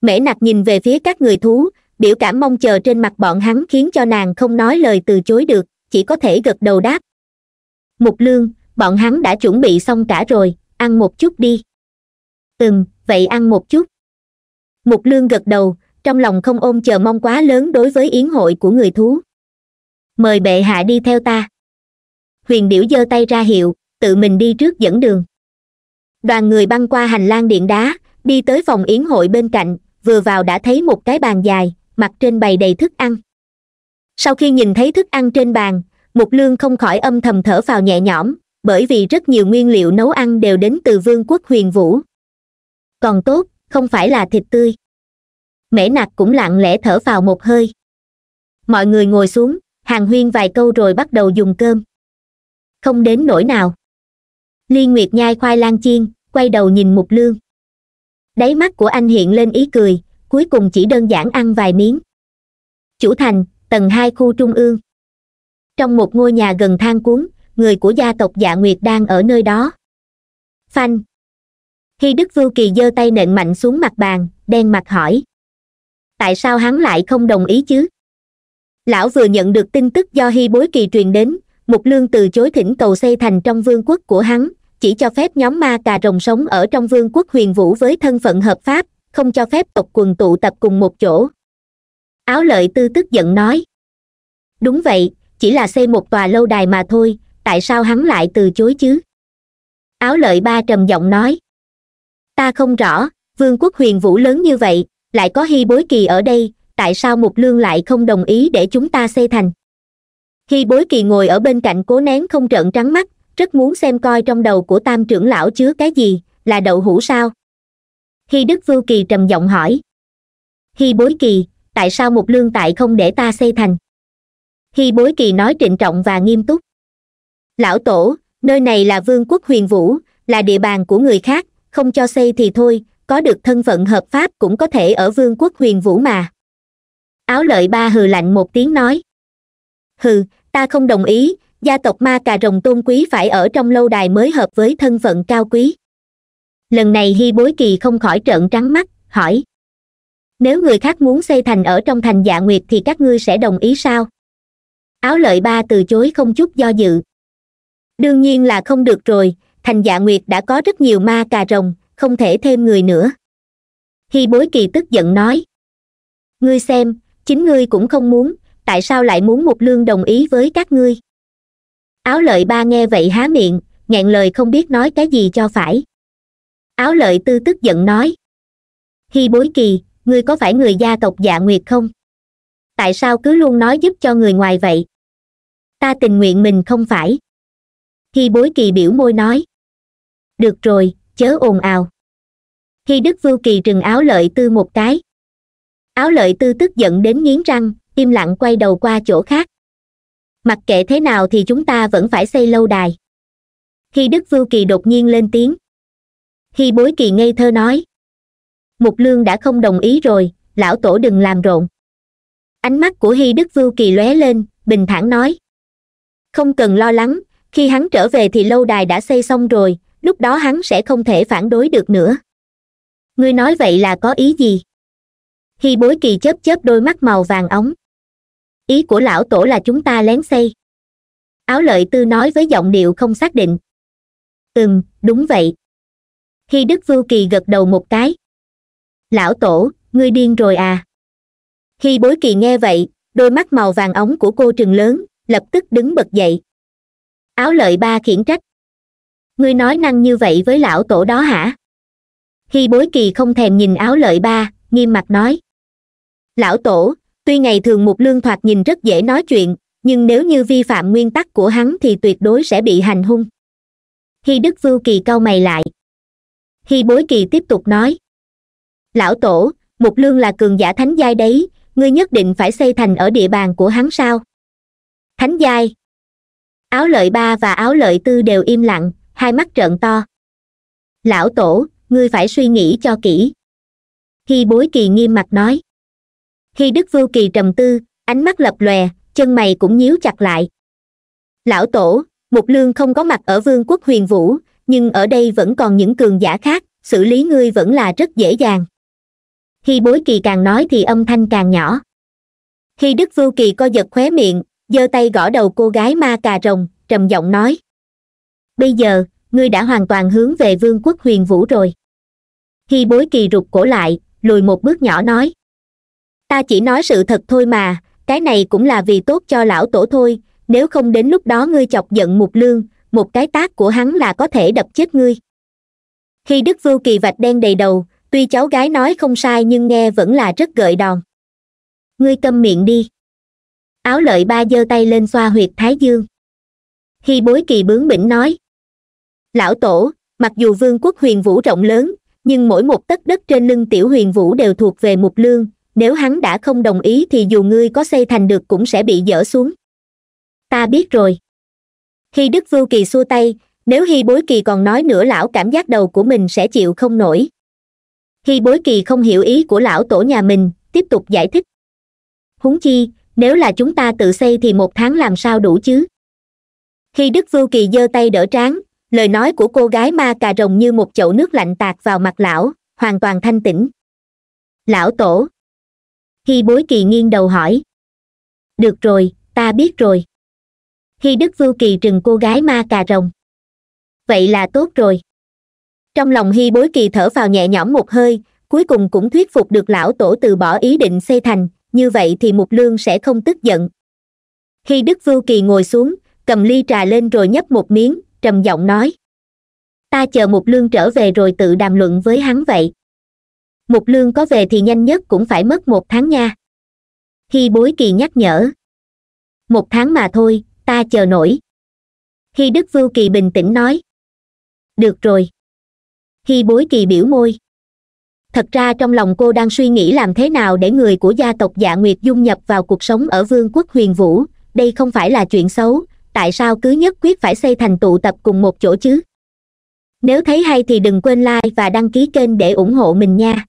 mễ nặc nhìn về phía các người thú biểu cảm mong chờ trên mặt bọn hắn khiến cho nàng không nói lời từ chối được chỉ có thể gật đầu đáp mục lương bọn hắn đã chuẩn bị xong cả rồi ăn một chút đi ừm vậy ăn một chút mục lương gật đầu trong lòng không ôm chờ mong quá lớn đối với yến hội của người thú mời bệ hạ đi theo ta huyền điểu giơ tay ra hiệu tự mình đi trước dẫn đường đoàn người băng qua hành lang điện đá đi tới phòng yến hội bên cạnh vừa vào đã thấy một cái bàn dài mặt trên bày đầy thức ăn sau khi nhìn thấy thức ăn trên bàn mục lương không khỏi âm thầm thở vào nhẹ nhõm bởi vì rất nhiều nguyên liệu nấu ăn đều đến từ vương quốc huyền vũ còn tốt không phải là thịt tươi mễ nặc cũng lặng lẽ thở vào một hơi mọi người ngồi xuống hàng huyên vài câu rồi bắt đầu dùng cơm không đến nỗi nào liên nguyệt nhai khoai lang chiên quay đầu nhìn mục lương đáy mắt của anh hiện lên ý cười cuối cùng chỉ đơn giản ăn vài miếng chủ thành tầng hai khu trung ương trong một ngôi nhà gần thang cuốn người của gia tộc dạ nguyệt đang ở nơi đó phanh khi đức vưu kỳ giơ tay nện mạnh xuống mặt bàn đen mặt hỏi tại sao hắn lại không đồng ý chứ lão vừa nhận được tin tức do hy bối kỳ truyền đến mục lương từ chối thỉnh cầu xây thành trong vương quốc của hắn chỉ cho phép nhóm ma cà rồng sống ở trong vương quốc huyền vũ với thân phận hợp pháp không cho phép tộc quần tụ tập cùng một chỗ áo lợi tư tức giận nói đúng vậy chỉ là xây một tòa lâu đài mà thôi tại sao hắn lại từ chối chứ áo lợi ba trầm giọng nói ta không rõ vương quốc huyền vũ lớn như vậy lại có hy bối kỳ ở đây tại sao một lương lại không đồng ý để chúng ta xây thành hy bối kỳ ngồi ở bên cạnh cố nén không trợn trắng mắt rất muốn xem coi trong đầu của tam trưởng lão chứa cái gì là đậu hũ sao hy đức vưu kỳ trầm giọng hỏi hy bối kỳ tại sao một lương tại không để ta xây thành hy bối kỳ nói trịnh trọng và nghiêm túc lão tổ nơi này là vương quốc huyền vũ là địa bàn của người khác không cho xây thì thôi có được thân phận hợp pháp cũng có thể ở vương quốc huyền vũ mà áo lợi ba hừ lạnh một tiếng nói hừ ta không đồng ý gia tộc ma cà rồng tôn quý phải ở trong lâu đài mới hợp với thân phận cao quý lần này hy bối kỳ không khỏi trợn trắng mắt hỏi nếu người khác muốn xây thành ở trong thành dạ nguyệt thì các ngươi sẽ đồng ý sao áo lợi ba từ chối không chút do dự đương nhiên là không được rồi thành dạ nguyệt đã có rất nhiều ma cà rồng không thể thêm người nữa hy bối kỳ tức giận nói ngươi xem chính ngươi cũng không muốn tại sao lại muốn một lương đồng ý với các ngươi áo lợi ba nghe vậy há miệng nghẹn lời không biết nói cái gì cho phải áo lợi tư tức giận nói Hi bối kỳ ngươi có phải người gia tộc dạ nguyệt không tại sao cứ luôn nói giúp cho người ngoài vậy ta tình nguyện mình không phải hi bối kỳ biểu môi nói được rồi chớ ồn ào hi đức vưu kỳ trừng áo lợi tư một cái áo lợi tư tức giận đến nghiến răng im lặng quay đầu qua chỗ khác mặc kệ thế nào thì chúng ta vẫn phải xây lâu đài hi đức vưu kỳ đột nhiên lên tiếng hi bối kỳ ngây thơ nói mục lương đã không đồng ý rồi lão tổ đừng làm rộn ánh mắt của hy đức vưu kỳ lóe lên bình thản nói không cần lo lắng khi hắn trở về thì lâu đài đã xây xong rồi lúc đó hắn sẽ không thể phản đối được nữa ngươi nói vậy là có ý gì hy bối kỳ chớp chớp đôi mắt màu vàng óng ý của lão tổ là chúng ta lén xây áo lợi tư nói với giọng điệu không xác định ừm đúng vậy hy đức vưu kỳ gật đầu một cái lão tổ ngươi điên rồi à khi bối kỳ nghe vậy đôi mắt màu vàng óng của cô trừng lớn lập tức đứng bật dậy áo lợi ba khiển trách ngươi nói năng như vậy với lão tổ đó hả khi bối kỳ không thèm nhìn áo lợi ba nghiêm mặt nói lão tổ tuy ngày thường một lương thoạt nhìn rất dễ nói chuyện nhưng nếu như vi phạm nguyên tắc của hắn thì tuyệt đối sẽ bị hành hung khi đức vưu kỳ cau mày lại khi bối kỳ tiếp tục nói lão tổ mục lương là cường giả thánh giai đấy ngươi nhất định phải xây thành ở địa bàn của hắn sao thánh giai áo lợi ba và áo lợi tư đều im lặng hai mắt trợn to lão tổ ngươi phải suy nghĩ cho kỹ hi bối kỳ nghiêm mặt nói hi đức vưu kỳ trầm tư ánh mắt lập lòe chân mày cũng nhíu chặt lại lão tổ mục lương không có mặt ở vương quốc huyền vũ nhưng ở đây vẫn còn những cường giả khác xử lý ngươi vẫn là rất dễ dàng khi bối kỳ càng nói thì âm thanh càng nhỏ khi đức vưu kỳ co giật khóe miệng giơ tay gõ đầu cô gái ma cà rồng trầm giọng nói bây giờ ngươi đã hoàn toàn hướng về vương quốc huyền vũ rồi khi bối kỳ rụt cổ lại lùi một bước nhỏ nói ta chỉ nói sự thật thôi mà cái này cũng là vì tốt cho lão tổ thôi nếu không đến lúc đó ngươi chọc giận mục lương một cái tác của hắn là có thể đập chết ngươi khi đức vưu kỳ vạch đen đầy đầu tuy cháu gái nói không sai nhưng nghe vẫn là rất gợi đòn ngươi câm miệng đi áo lợi ba giơ tay lên xoa huyệt thái dương hy bối kỳ bướng bỉnh nói lão tổ mặc dù vương quốc huyền vũ rộng lớn nhưng mỗi một tấc đất trên lưng tiểu huyền vũ đều thuộc về mục lương nếu hắn đã không đồng ý thì dù ngươi có xây thành được cũng sẽ bị dỡ xuống ta biết rồi khi đức vưu kỳ xua tay nếu hy bối kỳ còn nói nữa lão cảm giác đầu của mình sẽ chịu không nổi hy bối kỳ không hiểu ý của lão tổ nhà mình tiếp tục giải thích Húng chi nếu là chúng ta tự xây thì một tháng làm sao đủ chứ khi đức vưu kỳ giơ tay đỡ trán lời nói của cô gái ma cà rồng như một chậu nước lạnh tạt vào mặt lão hoàn toàn thanh tĩnh lão tổ khi bối kỳ nghiêng đầu hỏi được rồi ta biết rồi khi đức vưu kỳ trừng cô gái ma cà rồng vậy là tốt rồi trong lòng hy bối kỳ thở vào nhẹ nhõm một hơi cuối cùng cũng thuyết phục được lão tổ từ bỏ ý định xây thành như vậy thì mục lương sẽ không tức giận khi đức vưu kỳ ngồi xuống cầm ly trà lên rồi nhấp một miếng trầm giọng nói ta chờ mục lương trở về rồi tự đàm luận với hắn vậy mục lương có về thì nhanh nhất cũng phải mất một tháng nha khi bối kỳ nhắc nhở một tháng mà thôi ta chờ nổi khi đức vưu kỳ bình tĩnh nói được rồi hy bối kỳ biểu môi thật ra trong lòng cô đang suy nghĩ làm thế nào để người của gia tộc dạ nguyệt dung nhập vào cuộc sống ở vương quốc huyền vũ đây không phải là chuyện xấu tại sao cứ nhất quyết phải xây thành tụ tập cùng một chỗ chứ nếu thấy hay thì đừng quên like và đăng ký kênh để ủng hộ mình nha